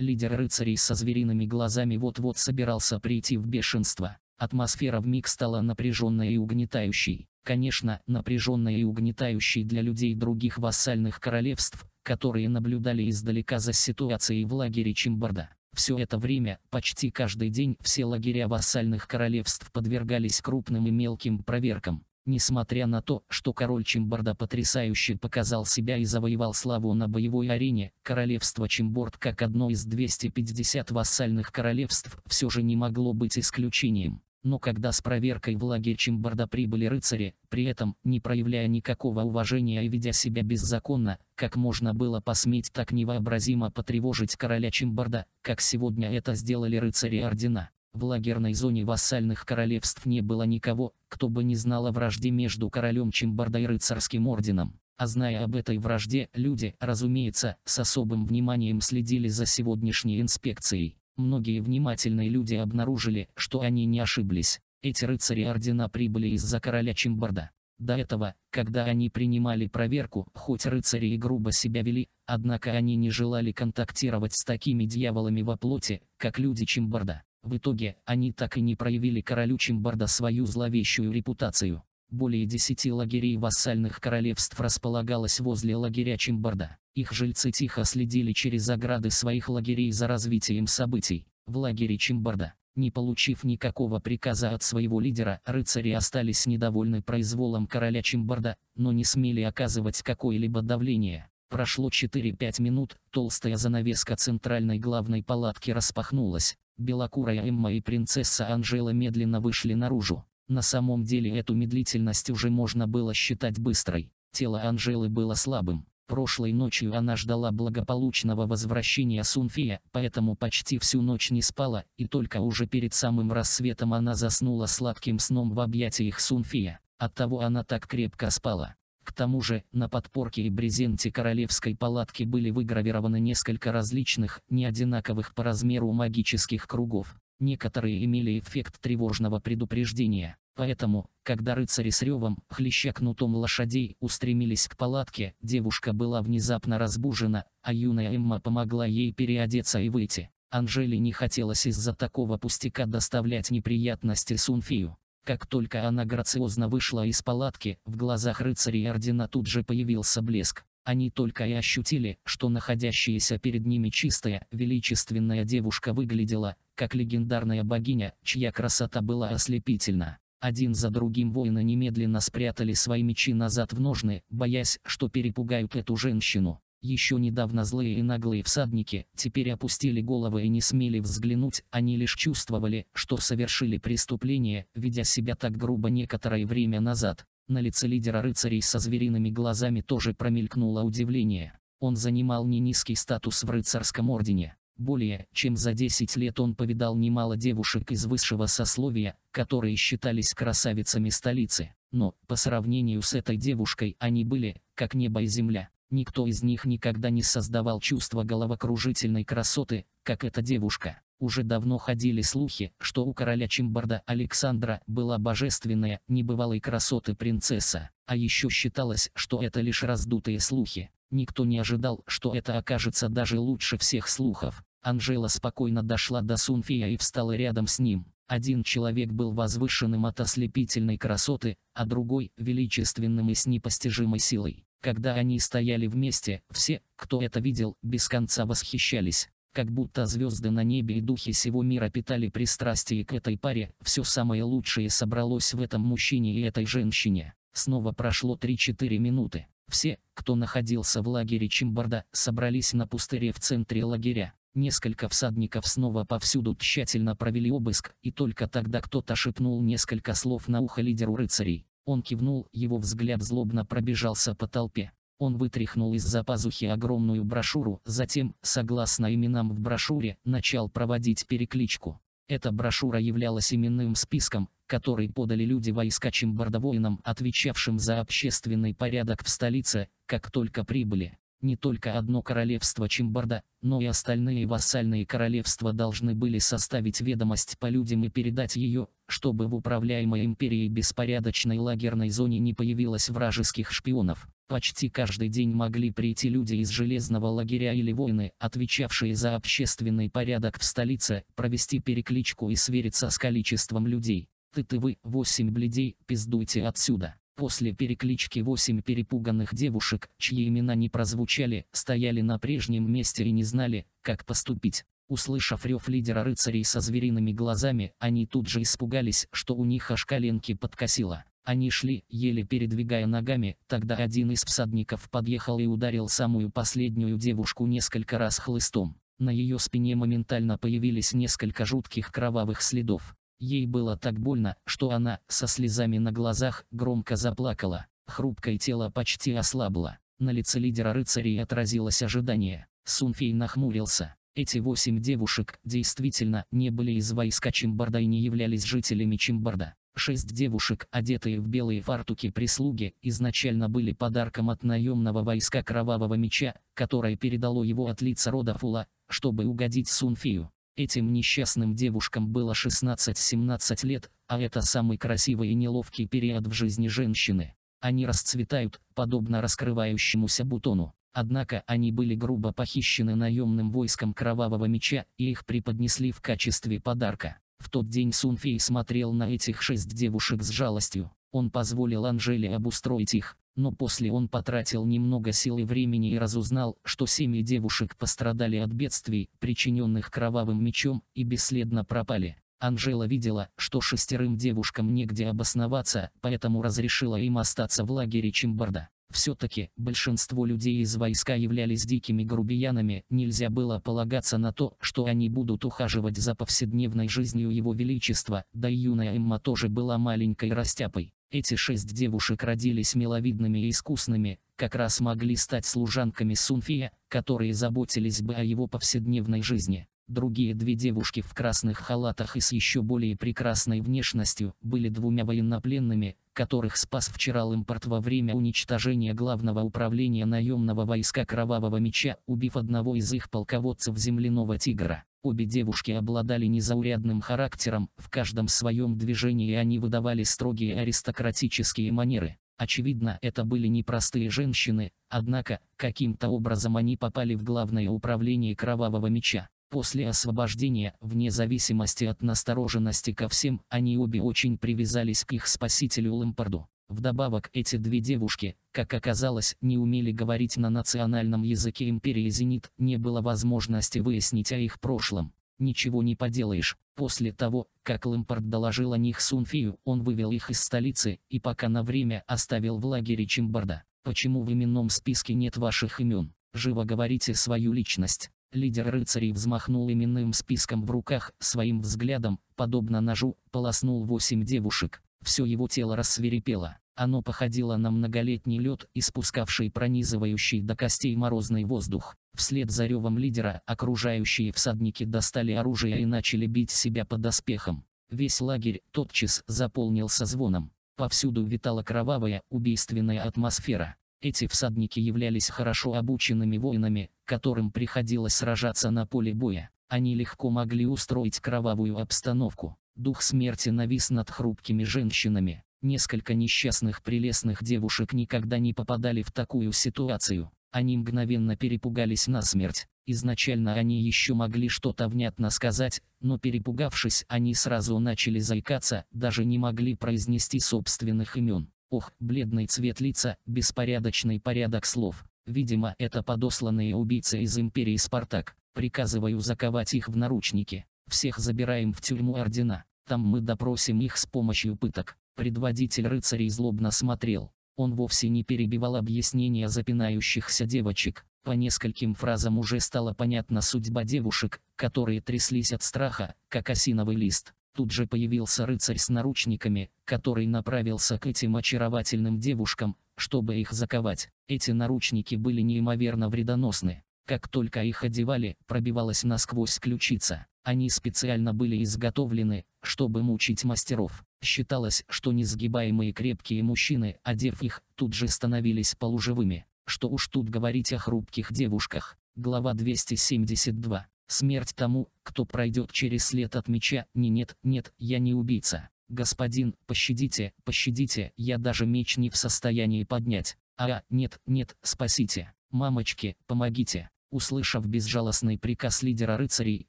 Лидер рыцарей со звериными глазами вот-вот собирался прийти в бешенство. Атмосфера в вмиг стала напряженной и угнетающей. Конечно, напряженной и угнетающей для людей других вассальных королевств, которые наблюдали издалека за ситуацией в лагере Чимборда. Все это время, почти каждый день, все лагеря вассальных королевств подвергались крупным и мелким проверкам. Несмотря на то, что король Чимборда потрясающе показал себя и завоевал славу на боевой арене, королевство Чимборд как одно из 250 вассальных королевств все же не могло быть исключением. Но когда с проверкой в лагерь Чимборда прибыли рыцари, при этом, не проявляя никакого уважения и ведя себя беззаконно, как можно было посметь так невообразимо потревожить короля Чимборда, как сегодня это сделали рыцари Ордена. В лагерной зоне вассальных королевств не было никого, кто бы не знал о вражде между королем Чимбарда и рыцарским орденом. А зная об этой вражде, люди, разумеется, с особым вниманием следили за сегодняшней инспекцией. Многие внимательные люди обнаружили, что они не ошиблись. Эти рыцари ордена прибыли из-за короля Чимбарда. До этого, когда они принимали проверку, хоть рыцари и грубо себя вели, однако они не желали контактировать с такими дьяволами во плоти, как люди Чимбарда. В итоге, они так и не проявили королю Чимбарда свою зловещую репутацию. Более десяти лагерей вассальных королевств располагалось возле лагеря Чимбарда. Их жильцы тихо следили через ограды своих лагерей за развитием событий. В лагере Чимбарда, не получив никакого приказа от своего лидера, рыцари остались недовольны произволом короля Чимбарда, но не смели оказывать какое-либо давление. Прошло 4-5 минут, толстая занавеска центральной главной палатки распахнулась, белокурая Эмма и принцесса Анжела медленно вышли наружу. На самом деле эту медлительность уже можно было считать быстрой. Тело Анжелы было слабым. Прошлой ночью она ждала благополучного возвращения Сунфия, поэтому почти всю ночь не спала, и только уже перед самым рассветом она заснула сладким сном в объятиях Сунфия. Оттого она так крепко спала. К тому же, на подпорке и брезенте королевской палатки были выгравированы несколько различных, не одинаковых по размеру магических кругов. Некоторые имели эффект тревожного предупреждения. Поэтому, когда рыцари с ревом, хлеща кнутом лошадей, устремились к палатке, девушка была внезапно разбужена, а юная Эмма помогла ей переодеться и выйти. Анжели не хотелось из-за такого пустяка доставлять неприятности Сунфию. Как только она грациозно вышла из палатки, в глазах рыцарей ордена тут же появился блеск. Они только и ощутили, что находящаяся перед ними чистая, величественная девушка выглядела, как легендарная богиня, чья красота была ослепительна. Один за другим воины немедленно спрятали свои мечи назад в ножны, боясь, что перепугают эту женщину. Еще недавно злые и наглые всадники теперь опустили головы и не смели взглянуть, они лишь чувствовали, что совершили преступление, ведя себя так грубо некоторое время назад. На лице лидера рыцарей со звериными глазами тоже промелькнуло удивление. Он занимал не низкий статус в рыцарском ордене. Более чем за 10 лет он повидал немало девушек из высшего сословия, которые считались красавицами столицы. Но, по сравнению с этой девушкой, они были, как небо и земля. Никто из них никогда не создавал чувство головокружительной красоты, как эта девушка. Уже давно ходили слухи, что у короля Чимбарда Александра была божественная, небывалой красоты принцесса, а еще считалось, что это лишь раздутые слухи. Никто не ожидал, что это окажется даже лучше всех слухов. Анжела спокойно дошла до Сунфия и встала рядом с ним. Один человек был возвышенным от ослепительной красоты, а другой – величественным и с непостижимой силой. Когда они стояли вместе, все, кто это видел, без конца восхищались. Как будто звезды на небе и духи всего мира питали пристрастие к этой паре, все самое лучшее собралось в этом мужчине и этой женщине. Снова прошло 3-4 минуты. Все, кто находился в лагере Чимбарда, собрались на пустыре в центре лагеря. Несколько всадников снова повсюду тщательно провели обыск, и только тогда кто-то шепнул несколько слов на ухо лидеру рыцарей. Он кивнул, его взгляд злобно пробежался по толпе. Он вытряхнул из-за пазухи огромную брошюру, затем, согласно именам в брошюре, начал проводить перекличку. Эта брошюра являлась именным списком, который подали люди войска чембардовоинам, отвечавшим за общественный порядок в столице, как только прибыли. Не только одно королевство Чимбарда, но и остальные вассальные королевства должны были составить ведомость по людям и передать ее, чтобы в управляемой империей беспорядочной лагерной зоне не появилось вражеских шпионов. Почти каждый день могли прийти люди из железного лагеря или воины, отвечавшие за общественный порядок в столице, провести перекличку и свериться с количеством людей. Ты-ты вы, восемь бледей, пиздуйте отсюда. После переклички восемь перепуганных девушек, чьи имена не прозвучали, стояли на прежнем месте и не знали, как поступить. Услышав рев лидера рыцарей со звериными глазами, они тут же испугались, что у них аж коленки подкосило. Они шли, еле передвигая ногами, тогда один из всадников подъехал и ударил самую последнюю девушку несколько раз хлыстом. На ее спине моментально появились несколько жутких кровавых следов. Ей было так больно, что она, со слезами на глазах, громко заплакала. Хрупкое тело почти ослабло. На лице лидера рыцарей отразилось ожидание. Сунфей нахмурился. Эти восемь девушек действительно не были из войска Чимбарда и не являлись жителями Чимбарда. Шесть девушек, одетые в белые фартуки прислуги, изначально были подарком от наемного войска Кровавого Меча, которое передало его от лица рода Фула, чтобы угодить Сунфию. Этим несчастным девушкам было 16-17 лет, а это самый красивый и неловкий период в жизни женщины. Они расцветают, подобно раскрывающемуся бутону. Однако они были грубо похищены наемным войском Кровавого Меча и их преподнесли в качестве подарка. В тот день Сунфей смотрел на этих шесть девушек с жалостью. Он позволил Анжеле обустроить их, но после он потратил немного сил и времени и разузнал, что семьи девушек пострадали от бедствий, причиненных кровавым мечом, и бесследно пропали. Анжела видела, что шестерым девушкам негде обосноваться, поэтому разрешила им остаться в лагере Чимбарда. Все-таки, большинство людей из войска являлись дикими грубиянами, нельзя было полагаться на то, что они будут ухаживать за повседневной жизнью его величества, да и юная Эмма тоже была маленькой растяпой. Эти шесть девушек родились миловидными и искусными, как раз могли стать служанками Сунфия, которые заботились бы о его повседневной жизни. Другие две девушки в красных халатах и с еще более прекрасной внешностью были двумя военнопленными, которых спас вчера импорт во время уничтожения главного управления наемного войска Кровавого Меча, убив одного из их полководцев Земляного Тигра. Обе девушки обладали незаурядным характером, в каждом своем движении они выдавали строгие аристократические манеры. Очевидно, это были непростые женщины, однако, каким-то образом они попали в главное управление Кровавого Меча. После освобождения, вне зависимости от настороженности ко всем, они обе очень привязались к их спасителю Лэмпорду. Вдобавок эти две девушки, как оказалось, не умели говорить на национальном языке империи «Зенит», не было возможности выяснить о их прошлом. Ничего не поделаешь. После того, как Лэмпорт доложил о них Сунфию, он вывел их из столицы и пока на время оставил в лагере Чимбарда. Почему в именном списке нет ваших имен? Живо говорите свою личность. Лидер рыцарей взмахнул именным списком в руках, своим взглядом, подобно ножу, полоснул восемь девушек. Все его тело рассверепело. Оно походило на многолетний лед, испускавший пронизывающий до костей морозный воздух. Вслед за ревом лидера окружающие всадники достали оружие и начали бить себя под доспехом. Весь лагерь тотчас заполнился звоном. Повсюду витала кровавая, убийственная атмосфера. Эти всадники являлись хорошо обученными воинами, которым приходилось сражаться на поле боя. Они легко могли устроить кровавую обстановку. Дух смерти навис над хрупкими женщинами. Несколько несчастных прелестных девушек никогда не попадали в такую ситуацию. Они мгновенно перепугались насмерть. Изначально они еще могли что-то внятно сказать, но перепугавшись, они сразу начали заикаться, даже не могли произнести собственных имен. Ох, бледный цвет лица, беспорядочный порядок слов. Видимо, это подосланные убийцы из империи Спартак. Приказываю заковать их в наручники. Всех забираем в тюрьму ордена. Там мы допросим их с помощью пыток. Предводитель рыцарей злобно смотрел. Он вовсе не перебивал объяснения запинающихся девочек. По нескольким фразам уже стала понятна судьба девушек, которые тряслись от страха, как осиновый лист. Тут же появился рыцарь с наручниками, который направился к этим очаровательным девушкам, чтобы их заковать. Эти наручники были неимоверно вредоносны. Как только их одевали, пробивалась насквозь ключица. Они специально были изготовлены, чтобы мучить мастеров. Считалось, что несгибаемые крепкие мужчины, одев их, тут же становились полуживыми. Что уж тут говорить о хрупких девушках. Глава 272. Смерть тому, кто пройдет через след от меча, не нет, нет, я не убийца. Господин, пощадите, пощадите, я даже меч не в состоянии поднять. А, нет, нет, спасите. Мамочки, помогите. Услышав безжалостный приказ лидера рыцарей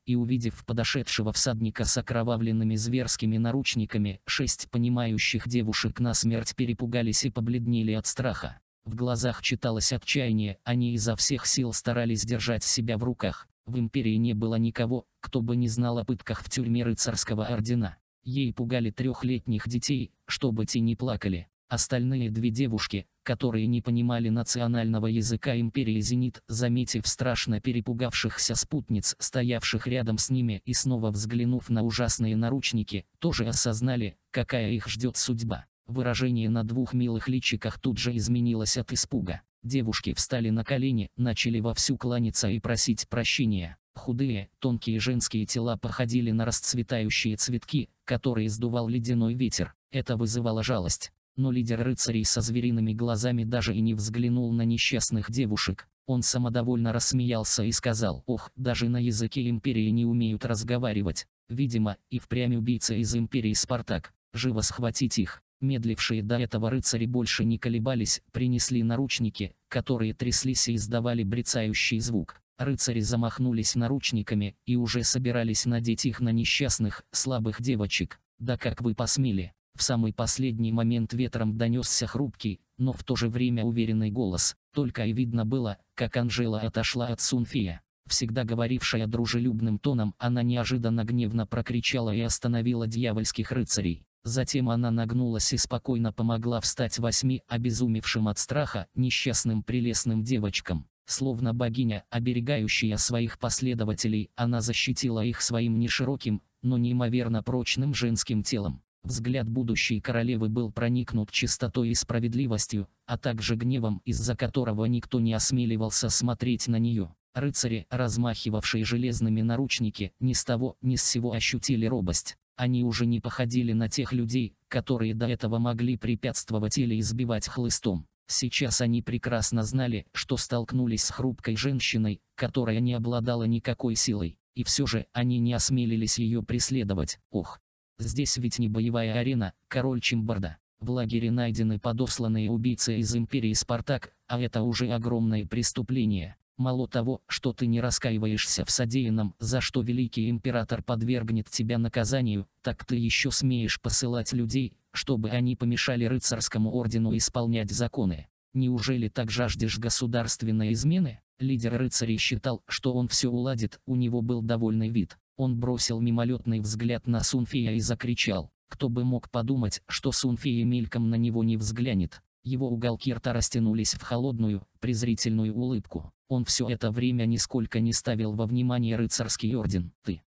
и увидев подошедшего всадника с окровавленными зверскими наручниками, шесть понимающих девушек насмерть перепугались и побледнели от страха. В глазах читалось отчаяние, они изо всех сил старались держать себя в руках. В империи не было никого, кто бы не знал о пытках в тюрьме рыцарского ордена. Ей пугали трехлетних детей, чтобы те не плакали. Остальные две девушки, которые не понимали национального языка империи «Зенит», заметив страшно перепугавшихся спутниц, стоявших рядом с ними и снова взглянув на ужасные наручники, тоже осознали, какая их ждет судьба. Выражение на двух милых личиках тут же изменилось от испуга. Девушки встали на колени, начали вовсю кланяться и просить прощения. Худые, тонкие женские тела походили на расцветающие цветки, которые сдувал ледяной ветер. Это вызывало жалость. Но лидер рыцарей со звериными глазами даже и не взглянул на несчастных девушек. Он самодовольно рассмеялся и сказал, «Ох, даже на языке Империи не умеют разговаривать. Видимо, и впрямь убийца из Империи Спартак. Живо схватить их!» Медлившие до этого рыцари больше не колебались, принесли наручники, которые тряслись и издавали брецающий звук. Рыцари замахнулись наручниками и уже собирались надеть их на несчастных, слабых девочек. Да как вы посмели. В самый последний момент ветром донесся хрупкий, но в то же время уверенный голос. Только и видно было, как Анжела отошла от Сунфия. Всегда говорившая дружелюбным тоном, она неожиданно гневно прокричала и остановила дьявольских рыцарей. Затем она нагнулась и спокойно помогла встать восьми обезумевшим от страха несчастным прелестным девочкам. Словно богиня, оберегающая своих последователей, она защитила их своим нешироким, но неимоверно прочным женским телом. Взгляд будущей королевы был проникнут чистотой и справедливостью, а также гневом, из-за которого никто не осмеливался смотреть на нее. Рыцари, размахивавшие железными наручники, ни с того, ни с сего ощутили робость. Они уже не походили на тех людей, которые до этого могли препятствовать или избивать хлыстом. Сейчас они прекрасно знали, что столкнулись с хрупкой женщиной, которая не обладала никакой силой, и все же они не осмелились ее преследовать, ох. Здесь ведь не боевая арена, король Чимбарда. В лагере найдены подосланные убийцы из империи Спартак, а это уже огромное преступление. Мало того, что ты не раскаиваешься в содеянном, за что великий император подвергнет тебя наказанию, так ты еще смеешь посылать людей, чтобы они помешали рыцарскому ордену исполнять законы. Неужели так жаждешь государственной измены? Лидер рыцарей считал, что он все уладит, у него был довольный вид. Он бросил мимолетный взгляд на Сунфия и закричал. Кто бы мог подумать, что Сунфия мельком на него не взглянет. Его уголки рта растянулись в холодную, презрительную улыбку. Он все это время нисколько не ставил во внимание рыцарский орден. Ты.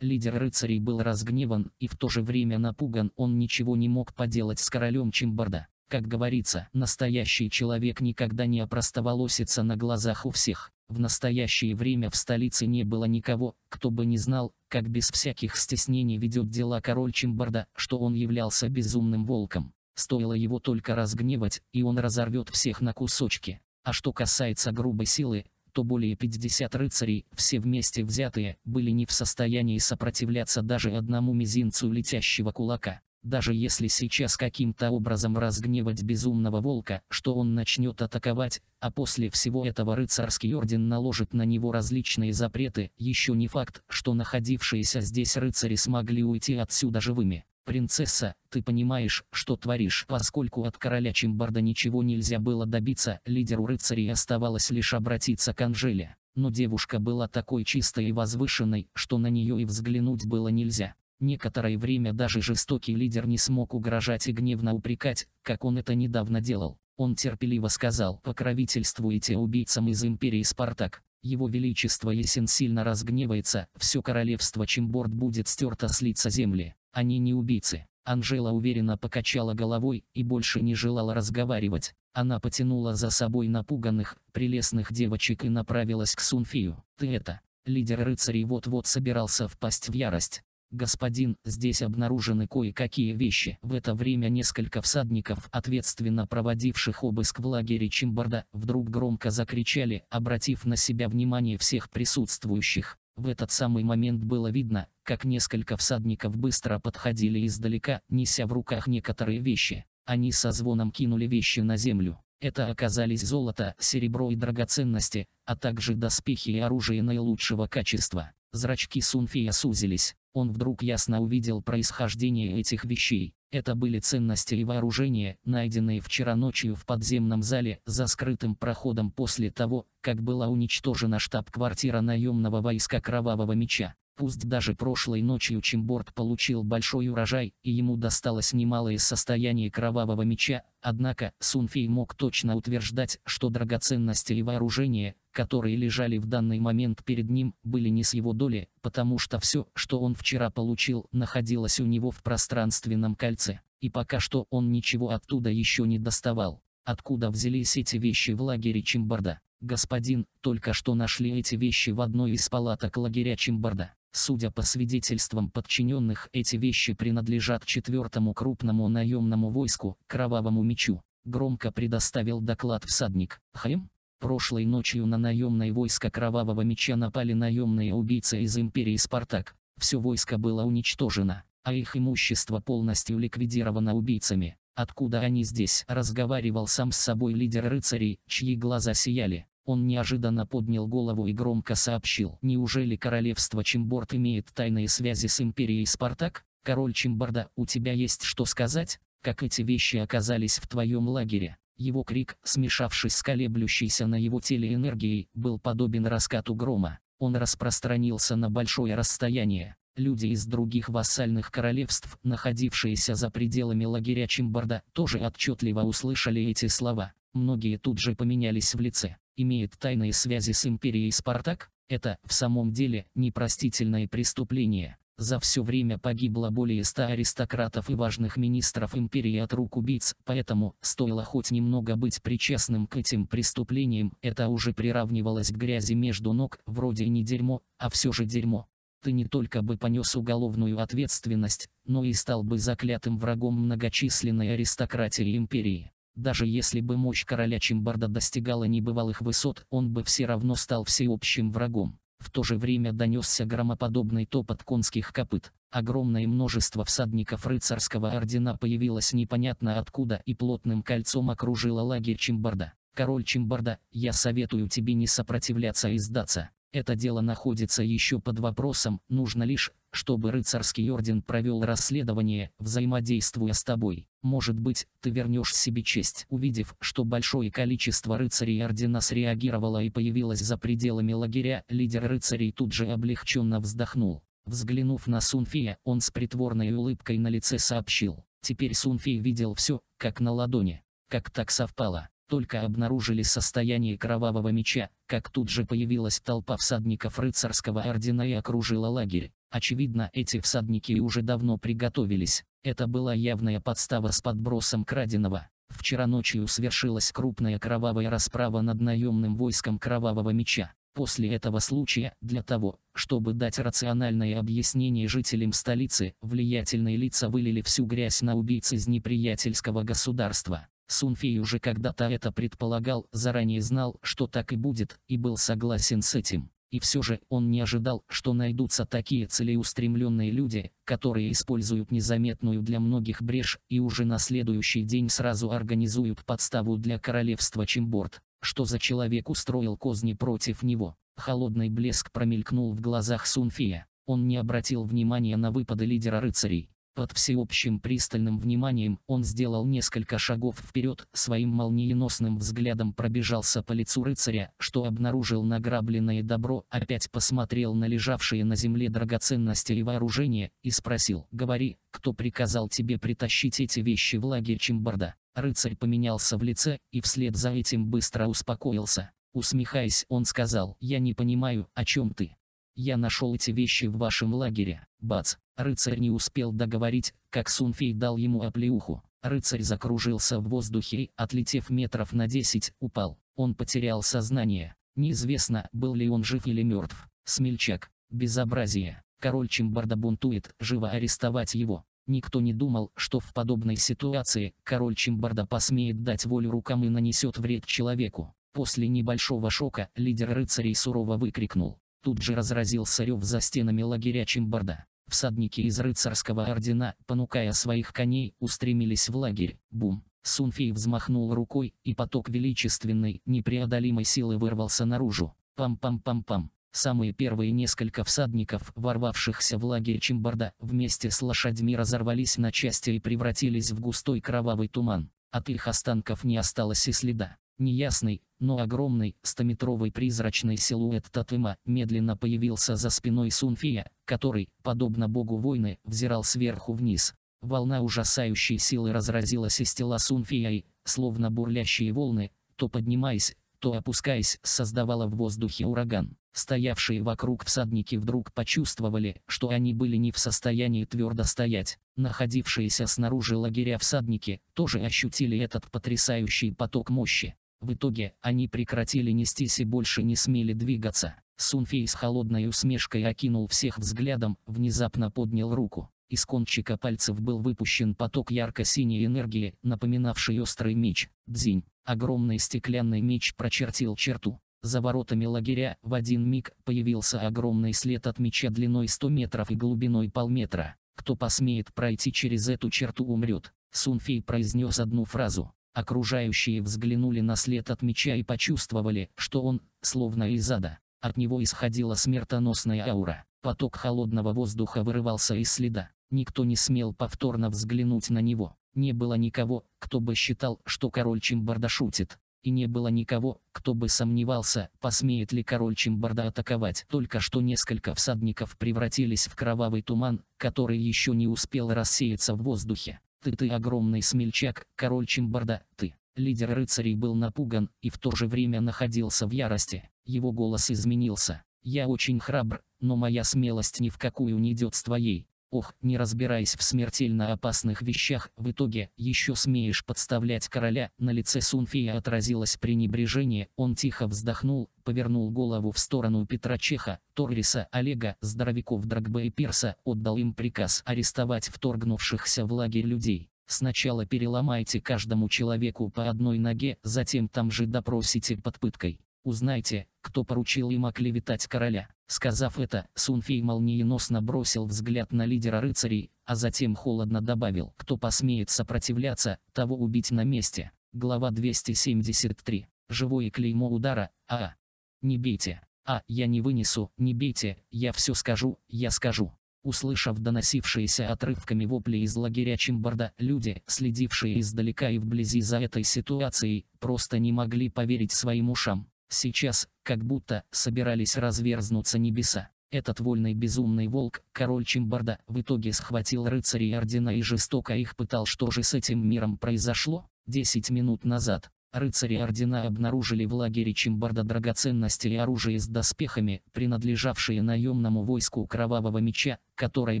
Лидер рыцарей был разгневан и в то же время напуган. Он ничего не мог поделать с королем Чимбарда. Как говорится, настоящий человек никогда не опростоволосится на глазах у всех. В настоящее время в столице не было никого, кто бы не знал, как без всяких стеснений ведет дела король Чимбарда, что он являлся безумным волком. Стоило его только разгневать, и он разорвет всех на кусочки. А что касается грубой силы, то более 50 рыцарей, все вместе взятые, были не в состоянии сопротивляться даже одному мизинцу летящего кулака. Даже если сейчас каким-то образом разгневать безумного волка, что он начнет атаковать, а после всего этого рыцарский орден наложит на него различные запреты, еще не факт, что находившиеся здесь рыцари смогли уйти отсюда живыми. «Принцесса, ты понимаешь, что творишь?» Поскольку от короля Чимбарда ничего нельзя было добиться, лидеру рыцарей оставалось лишь обратиться к Анжеле. Но девушка была такой чистой и возвышенной, что на нее и взглянуть было нельзя. Некоторое время даже жестокий лидер не смог угрожать и гневно упрекать, как он это недавно делал. Он терпеливо сказал «Покровительствуйте убийцам из империи Спартак». Его Величество Есен сильно разгневается, все королевство Чимборд будет стерто с лица земли. Они не убийцы. Анжела уверенно покачала головой и больше не желала разговаривать. Она потянула за собой напуганных, прелестных девочек и направилась к Сунфию. «Ты это!» Лидер рыцарей вот-вот собирался впасть в ярость. «Господин, здесь обнаружены кое-какие вещи». В это время несколько всадников, ответственно проводивших обыск в лагере Чимборда, вдруг громко закричали, обратив на себя внимание всех присутствующих. В этот самый момент было видно, как несколько всадников быстро подходили издалека, неся в руках некоторые вещи. Они со звоном кинули вещи на землю. Это оказались золото, серебро и драгоценности, а также доспехи и оружие наилучшего качества. Зрачки Сунфия сузились. Он вдруг ясно увидел происхождение этих вещей. Это были ценности и вооружение, найденные вчера ночью в подземном зале за скрытым проходом после того, как была уничтожена штаб-квартира наемного войска Кровавого Меча. Пусть даже прошлой ночью Чимборд получил большой урожай, и ему досталось немалое состояние кровавого меча, однако Сунфей мог точно утверждать, что драгоценности и вооружения, которые лежали в данный момент перед ним, были не с его доли, потому что все, что он вчера получил, находилось у него в пространственном кольце, и пока что он ничего оттуда еще не доставал. Откуда взялись эти вещи в лагере Чимборда? Господин, только что нашли эти вещи в одной из палаток лагеря Чимборда. Судя по свидетельствам подчиненных, эти вещи принадлежат четвертому крупному наемному войску, Кровавому Мечу. Громко предоставил доклад всадник. Хайм? Прошлой ночью на наемное войско Кровавого Меча напали наемные убийцы из Империи Спартак. Все войско было уничтожено, а их имущество полностью ликвидировано убийцами. Откуда они здесь? Разговаривал сам с собой лидер рыцарей, чьи глаза сияли. Он неожиданно поднял голову и громко сообщил. Неужели королевство Чимборд имеет тайные связи с империей Спартак? Король Чимборда, у тебя есть что сказать? Как эти вещи оказались в твоем лагере? Его крик, смешавшись с колеблющейся на его теле энергией, был подобен раскату грома. Он распространился на большое расстояние. Люди из других вассальных королевств, находившиеся за пределами лагеря Чимборда, тоже отчетливо услышали эти слова. Многие тут же поменялись в лице имеет тайные связи с империей Спартак, это, в самом деле, непростительное преступление. За все время погибло более ста аристократов и важных министров империи от рук убийц, поэтому, стоило хоть немного быть причастным к этим преступлениям, это уже приравнивалось к грязи между ног, вроде не дерьмо, а все же дерьмо. Ты не только бы понес уголовную ответственность, но и стал бы заклятым врагом многочисленной аристократии империи. Даже если бы мощь короля Чимбарда достигала небывалых высот, он бы все равно стал всеобщим врагом. В то же время донесся громоподобный топот конских копыт. Огромное множество всадников рыцарского ордена появилось непонятно откуда и плотным кольцом окружило лагерь Чимбарда. «Король Чимбарда, я советую тебе не сопротивляться и сдаться. Это дело находится еще под вопросом, нужно лишь чтобы рыцарский орден провел расследование, взаимодействуя с тобой. Может быть, ты вернешь себе честь, увидев, что большое количество рыцарей ордена среагировало и появилось за пределами лагеря, лидер рыцарей тут же облегченно вздохнул. Взглянув на Сунфия, он с притворной улыбкой на лице сообщил. Теперь Сунфи видел все, как на ладони. Как так совпало. Только обнаружили состояние кровавого меча, как тут же появилась толпа всадников рыцарского ордена и окружила лагерь. Очевидно, эти всадники уже давно приготовились. Это была явная подстава с подбросом краденого. Вчера ночью свершилась крупная кровавая расправа над наемным войском Кровавого Меча. После этого случая, для того, чтобы дать рациональное объяснение жителям столицы, влиятельные лица вылили всю грязь на убийц из неприятельского государства. Сунфей уже когда-то это предполагал, заранее знал, что так и будет, и был согласен с этим. И все же он не ожидал, что найдутся такие целеустремленные люди, которые используют незаметную для многих брешь и уже на следующий день сразу организуют подставу для королевства Чимборд. Что за человек устроил козни против него? Холодный блеск промелькнул в глазах Сунфия. Он не обратил внимания на выпады лидера рыцарей. Под всеобщим пристальным вниманием он сделал несколько шагов вперед, своим молниеносным взглядом пробежался по лицу рыцаря, что обнаружил награбленное добро, опять посмотрел на лежавшие на земле драгоценности и вооружение, и спросил, говори, кто приказал тебе притащить эти вещи в лагерь Чимбарда. Рыцарь поменялся в лице, и вслед за этим быстро успокоился. Усмехаясь, он сказал, я не понимаю, о чем ты. Я нашел эти вещи в вашем лагере. Бац. Рыцарь не успел договорить, как Сунфей дал ему оплеуху. Рыцарь закружился в воздухе и, отлетев метров на 10, упал. Он потерял сознание. Неизвестно, был ли он жив или мертв. Смельчак. Безобразие. Король Чимбарда бунтует, живо арестовать его. Никто не думал, что в подобной ситуации король Чимбарда посмеет дать волю рукам и нанесет вред человеку. После небольшого шока лидер рыцарей сурово выкрикнул. Тут же разразился рев за стенами лагеря Чимбарда. Всадники из рыцарского ордена, понукая своих коней, устремились в лагерь. Бум! Сунфей взмахнул рукой, и поток величественной, непреодолимой силы вырвался наружу. Пам-пам-пам-пам. Самые первые несколько всадников, ворвавшихся в лагерь Чимбарда, вместе с лошадьми разорвались на части и превратились в густой кровавый туман. От их останков не осталось и следа. Неясный, но огромный, стометровый призрачный силуэт Татыма медленно появился за спиной Сунфия, который, подобно богу войны, взирал сверху вниз. Волна ужасающей силы разразилась из тела Сунфия и, словно бурлящие волны, то поднимаясь, то опускаясь, создавала в воздухе ураган. Стоявшие вокруг всадники вдруг почувствовали, что они были не в состоянии твердо стоять. Находившиеся снаружи лагеря всадники тоже ощутили этот потрясающий поток мощи. В итоге, они прекратили нестись и больше не смели двигаться. Сунфей с холодной усмешкой окинул всех взглядом, внезапно поднял руку. Из кончика пальцев был выпущен поток ярко-синей энергии, напоминавший острый меч. Дзинь. Огромный стеклянный меч прочертил черту. За воротами лагеря в один миг появился огромный след от меча длиной 100 метров и глубиной полметра. Кто посмеет пройти через эту черту умрет. Сунфей произнес одну фразу. Окружающие взглянули на след от меча и почувствовали, что он, словно Эльзада, от него исходила смертоносная аура. Поток холодного воздуха вырывался из следа. Никто не смел повторно взглянуть на него. Не было никого, кто бы считал, что король Чимбарда шутит. И не было никого, кто бы сомневался, посмеет ли король Чимбарда атаковать. Только что несколько всадников превратились в кровавый туман, который еще не успел рассеяться в воздухе. Ты, ты огромный смельчак, король Чимбарда, ты. Лидер рыцарей был напуган и в то же время находился в ярости. Его голос изменился. Я очень храбр, но моя смелость ни в какую не идет с твоей. Ох, не разбираясь в смертельно опасных вещах, в итоге, еще смеешь подставлять короля, на лице Сунфея отразилось пренебрежение, он тихо вздохнул, повернул голову в сторону Петра Чеха, Торриса, Олега, здоровяков Драгба и Перса, отдал им приказ арестовать вторгнувшихся в лагерь людей. Сначала переломайте каждому человеку по одной ноге, затем там же допросите под пыткой. Узнайте, кто поручил им оклеветать короля. Сказав это, Сунфей молниеносно бросил взгляд на лидера рыцарей, а затем холодно добавил, кто посмеет сопротивляться, того убить на месте. Глава 273. Живое клеймо удара, а. Не бейте. А, я не вынесу, не бейте, я все скажу, я скажу. Услышав доносившиеся отрывками вопли из лагеря Чимбарда, люди, следившие издалека и вблизи за этой ситуацией, просто не могли поверить своим ушам. Сейчас, как будто, собирались разверзнуться небеса. Этот вольный безумный волк, король Чимбарда, в итоге схватил рыцарей Ордена и жестоко их пытал. Что же с этим миром произошло? Десять минут назад. Рыцари Ордена обнаружили в лагере Чимбарда драгоценности и оружие с доспехами, принадлежавшие наемному войску Кровавого Меча, которое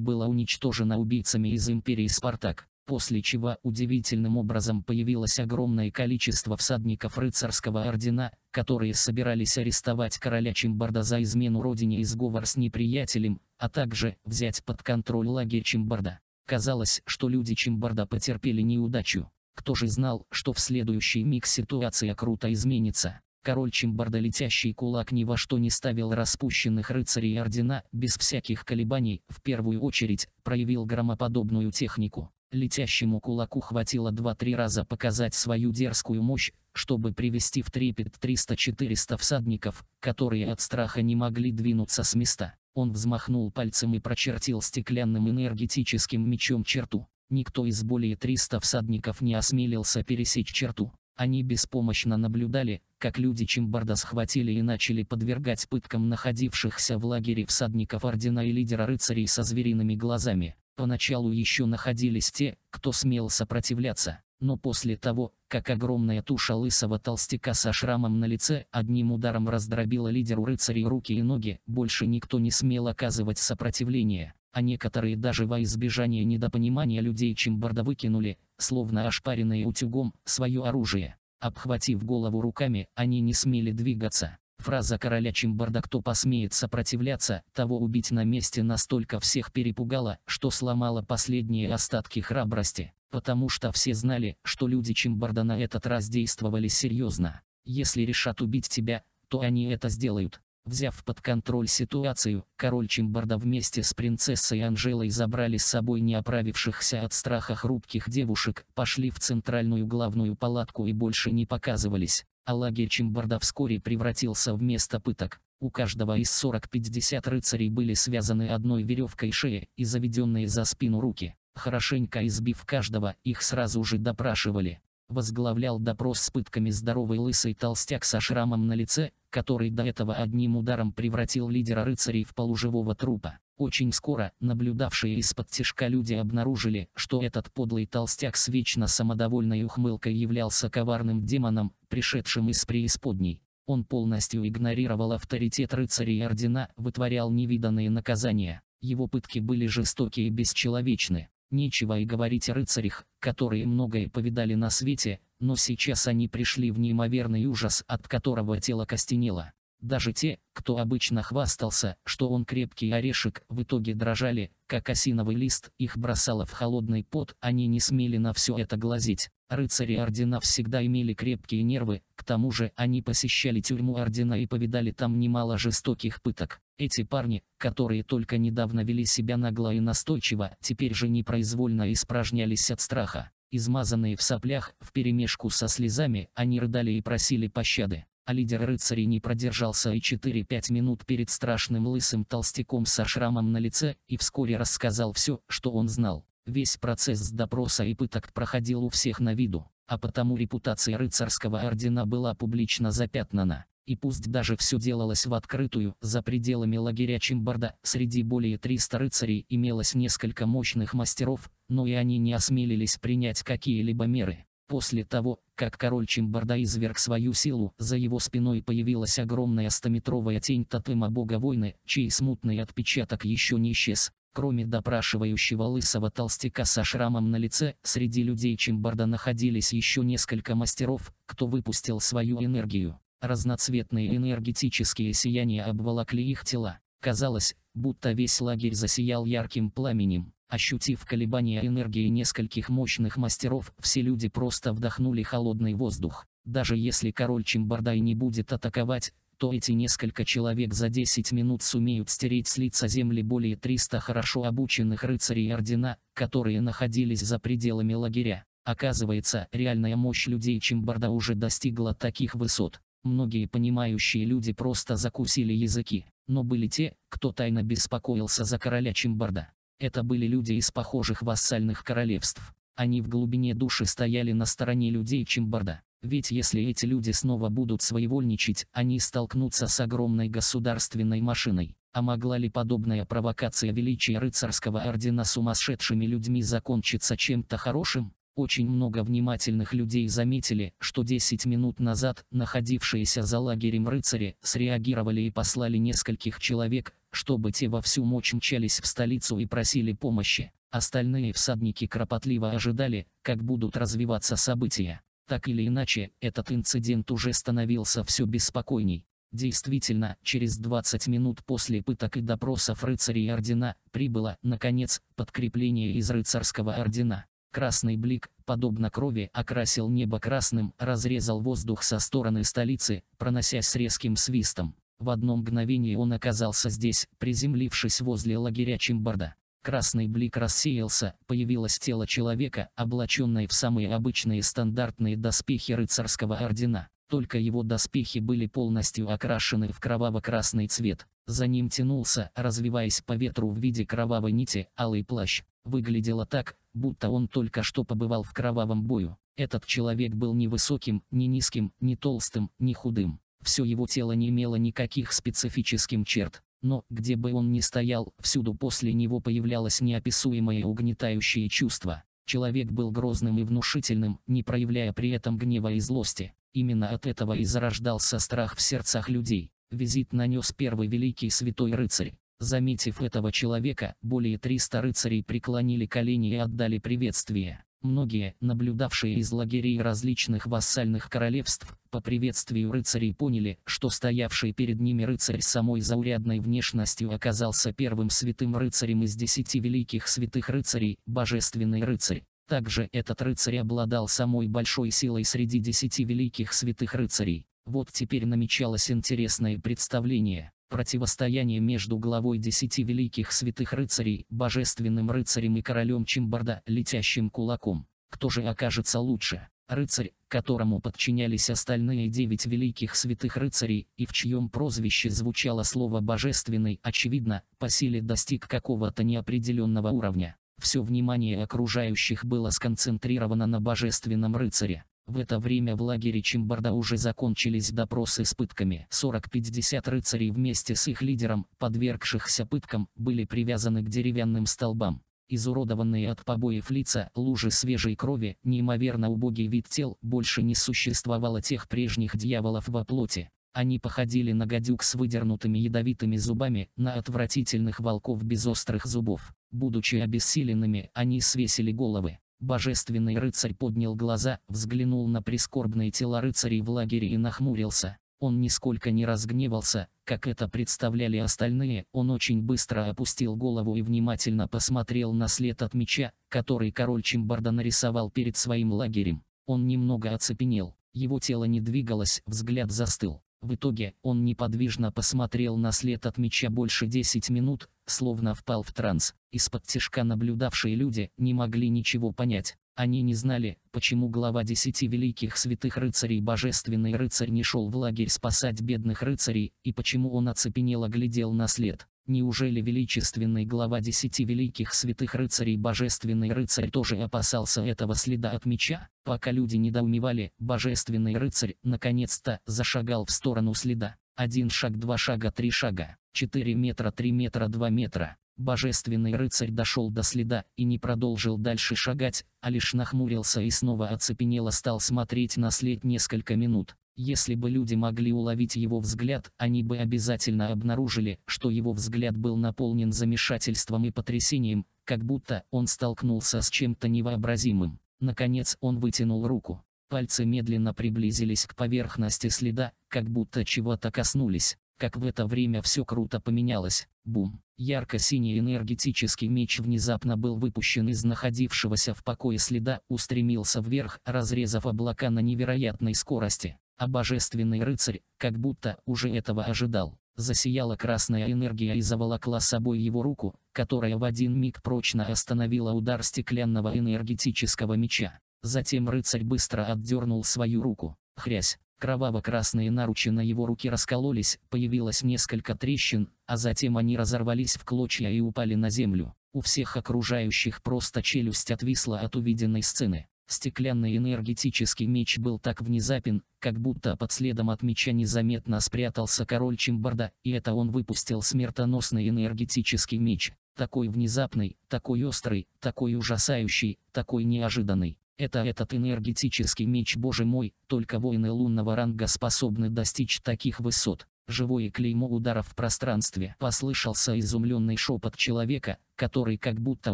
было уничтожено убийцами из Империи Спартак после чего удивительным образом появилось огромное количество всадников рыцарского ордена, которые собирались арестовать короля Чимбарда за измену родине и сговор с неприятелем, а также взять под контроль лагерь Чимбарда. Казалось, что люди Чимбарда потерпели неудачу. Кто же знал, что в следующий миг ситуация круто изменится? Король Чимбарда летящий кулак ни во что не ставил распущенных рыцарей ордена, без всяких колебаний, в первую очередь, проявил громоподобную технику. Летящему кулаку хватило два-три раза показать свою дерзкую мощь, чтобы привести в трепет 300-400 всадников, которые от страха не могли двинуться с места. Он взмахнул пальцем и прочертил стеклянным энергетическим мечом черту. Никто из более 300 всадников не осмелился пересечь черту. Они беспомощно наблюдали, как люди Чимбарда схватили и начали подвергать пыткам находившихся в лагере всадников Ордена и лидера рыцарей со звериными глазами. Поначалу еще находились те, кто смел сопротивляться, но после того, как огромная туша лысого толстяка со шрамом на лице одним ударом раздробила лидеру рыцарей руки и ноги, больше никто не смел оказывать сопротивление, а некоторые даже во избежание недопонимания людей чимбарда выкинули, словно ошпаренные утюгом, свое оружие. Обхватив голову руками, они не смели двигаться. Фраза короля Чимбарда то посмеет сопротивляться, того убить на месте» настолько всех перепугала, что сломала последние остатки храбрости, потому что все знали, что люди Чимбарда на этот раз действовали серьезно. Если решат убить тебя, то они это сделают. Взяв под контроль ситуацию, король Чимбарда вместе с принцессой Анжелой забрали с собой неоправившихся от страха хрупких девушек, пошли в центральную главную палатку и больше не показывались. Алаги Чимбарда вскоре превратился в место пыток. У каждого из 40-50 рыцарей были связаны одной веревкой шеи и заведенные за спину руки. Хорошенько избив каждого, их сразу же допрашивали. Возглавлял допрос с пытками здоровый лысый толстяк со шрамом на лице, который до этого одним ударом превратил лидера рыцарей в полуживого трупа. Очень скоро, наблюдавшие из-под тяжка люди обнаружили, что этот подлый толстяк с вечно самодовольной ухмылкой являлся коварным демоном, пришедшим из преисподней. Он полностью игнорировал авторитет рыцарей Ордена, вытворял невиданные наказания. Его пытки были жестокие и бесчеловечны. Нечего и говорить о рыцарях, которые многое повидали на свете, но сейчас они пришли в неимоверный ужас, от которого тело костенело. Даже те, кто обычно хвастался, что он крепкий орешек, в итоге дрожали, как осиновый лист, их бросало в холодный пот, они не смели на все это глазеть. Рыцари Ордена всегда имели крепкие нервы, к тому же они посещали тюрьму Ордена и повидали там немало жестоких пыток. Эти парни, которые только недавно вели себя нагло и настойчиво, теперь же непроизвольно испражнялись от страха. Измазанные в соплях, вперемешку со слезами, они рыдали и просили пощады а лидер рыцарей не продержался и 4-5 минут перед страшным лысым толстяком со шрамом на лице и вскоре рассказал все, что он знал. Весь процесс допроса и пыток проходил у всех на виду, а потому репутация рыцарского ордена была публично запятнана. И пусть даже все делалось в открытую, за пределами лагеря Чимбарда, среди более 300 рыцарей имелось несколько мощных мастеров, но и они не осмелились принять какие-либо меры. После того, как король Чимбарда изверг свою силу, за его спиной появилась огромная стометровая тень тотема бога войны, чей смутный отпечаток еще не исчез. Кроме допрашивающего лысого толстяка со шрамом на лице, среди людей Чимбарда находились еще несколько мастеров, кто выпустил свою энергию. Разноцветные энергетические сияния обволокли их тела. Казалось, будто весь лагерь засиял ярким пламенем. Ощутив колебания энергии нескольких мощных мастеров, все люди просто вдохнули холодный воздух. Даже если король Чимбардай не будет атаковать, то эти несколько человек за 10 минут сумеют стереть с лица земли более 300 хорошо обученных рыцарей Ордена, которые находились за пределами лагеря. Оказывается, реальная мощь людей Чимбарда уже достигла таких высот. Многие понимающие люди просто закусили языки, но были те, кто тайно беспокоился за короля Чимбарда. Это были люди из похожих вассальных королевств. Они в глубине души стояли на стороне людей Чимбарда. Ведь если эти люди снова будут своевольничать, они столкнутся с огромной государственной машиной. А могла ли подобная провокация величия рыцарского ордена сумасшедшими людьми закончиться чем-то хорошим? Очень много внимательных людей заметили, что 10 минут назад находившиеся за лагерем рыцари среагировали и послали нескольких человек, чтобы те во всю мочь мчались в столицу и просили помощи. Остальные всадники кропотливо ожидали, как будут развиваться события. Так или иначе, этот инцидент уже становился все беспокойней. Действительно, через 20 минут после пыток и допросов рыцарей ордена, прибыло, наконец, подкрепление из рыцарского ордена. Красный блик, подобно крови, окрасил небо красным, разрезал воздух со стороны столицы, проносясь с резким свистом. В одно мгновение он оказался здесь, приземлившись возле лагеря Чимбарда. Красный блик рассеялся, появилось тело человека, облаченное в самые обычные стандартные доспехи рыцарского ордена. Только его доспехи были полностью окрашены в кроваво-красный цвет. За ним тянулся, развиваясь по ветру в виде кровавой нити, алый плащ. Выглядело так, будто он только что побывал в кровавом бою. Этот человек был ни высоким, ни низким, ни толстым, ни худым все его тело не имело никаких специфических черт, но, где бы он ни стоял, всюду после него появлялось неописуемое угнетающее чувство. Человек был грозным и внушительным, не проявляя при этом гнева и злости. Именно от этого и зарождался страх в сердцах людей. Визит нанес первый великий святой рыцарь. Заметив этого человека, более 300 рыцарей преклонили колени и отдали приветствие. Многие, наблюдавшие из лагерей различных вассальных королевств, по приветствию рыцарей поняли, что стоявший перед ними рыцарь самой заурядной внешностью оказался первым святым рыцарем из десяти великих святых рыцарей, божественный рыцарь. Также этот рыцарь обладал самой большой силой среди десяти великих святых рыцарей. Вот теперь намечалось интересное представление противостояние между главой десяти великих святых рыцарей, божественным рыцарем и королем Чимбарда, летящим кулаком. Кто же окажется лучше? Рыцарь, которому подчинялись остальные девять великих святых рыцарей, и в чьем прозвище звучало слово «божественный», очевидно, по силе достиг какого-то неопределенного уровня. Все внимание окружающих было сконцентрировано на божественном рыцаре. В это время в лагере Чимбарда уже закончились допросы с пытками. 40-50 рыцарей вместе с их лидером, подвергшихся пыткам, были привязаны к деревянным столбам. Изуродованные от побоев лица, лужи свежей крови, неимоверно убогий вид тел, больше не существовало тех прежних дьяволов во плоти. Они походили на гадюк с выдернутыми ядовитыми зубами, на отвратительных волков без острых зубов. Будучи обессиленными, они свесили головы. Божественный рыцарь поднял глаза, взглянул на прискорбные тела рыцарей в лагере и нахмурился. Он нисколько не разгневался, как это представляли остальные, он очень быстро опустил голову и внимательно посмотрел на след от меча, который король Чимбарда нарисовал перед своим лагерем. Он немного оцепенел, его тело не двигалось, взгляд застыл. В итоге, он неподвижно посмотрел на след от меча больше 10 минут, словно впал в транс. Из-под тяжка наблюдавшие люди не могли ничего понять. Они не знали, почему глава десяти великих святых рыцарей божественный рыцарь не шел в лагерь спасать бедных рыцарей, и почему он оцепенело глядел на след. Неужели величественный глава десяти великих святых рыцарей Божественный рыцарь тоже опасался этого следа от меча? Пока люди недоумевали, Божественный рыцарь наконец-то зашагал в сторону следа. Один шаг, два шага, три шага, четыре метра, три метра, два метра. Божественный рыцарь дошел до следа и не продолжил дальше шагать, а лишь нахмурился и снова оцепенело стал смотреть на след несколько минут. Если бы люди могли уловить его взгляд, они бы обязательно обнаружили, что его взгляд был наполнен замешательством и потрясением, как будто он столкнулся с чем-то невообразимым. Наконец он вытянул руку. Пальцы медленно приблизились к поверхности следа, как будто чего-то коснулись. Как в это время все круто поменялось. Бум. Ярко-синий энергетический меч внезапно был выпущен из находившегося в покое следа, устремился вверх, разрезав облака на невероятной скорости. А божественный рыцарь, как будто уже этого ожидал. Засияла красная энергия и заволокла с собой его руку, которая в один миг прочно остановила удар стеклянного энергетического меча. Затем рыцарь быстро отдернул свою руку. Хрясь, кроваво-красные наручи на его руки раскололись, появилось несколько трещин, а затем они разорвались в клочья и упали на землю. У всех окружающих просто челюсть отвисла от увиденной сцены. Стеклянный энергетический меч был так внезапен, как будто под следом от меча незаметно спрятался король Чимбарда, и это он выпустил смертоносный энергетический меч. Такой внезапный, такой острый, такой ужасающий, такой неожиданный. Это этот энергетический меч, боже мой, только воины лунного ранга способны достичь таких высот. Живое клеймо удара в пространстве. Послышался изумленный шепот человека, который как будто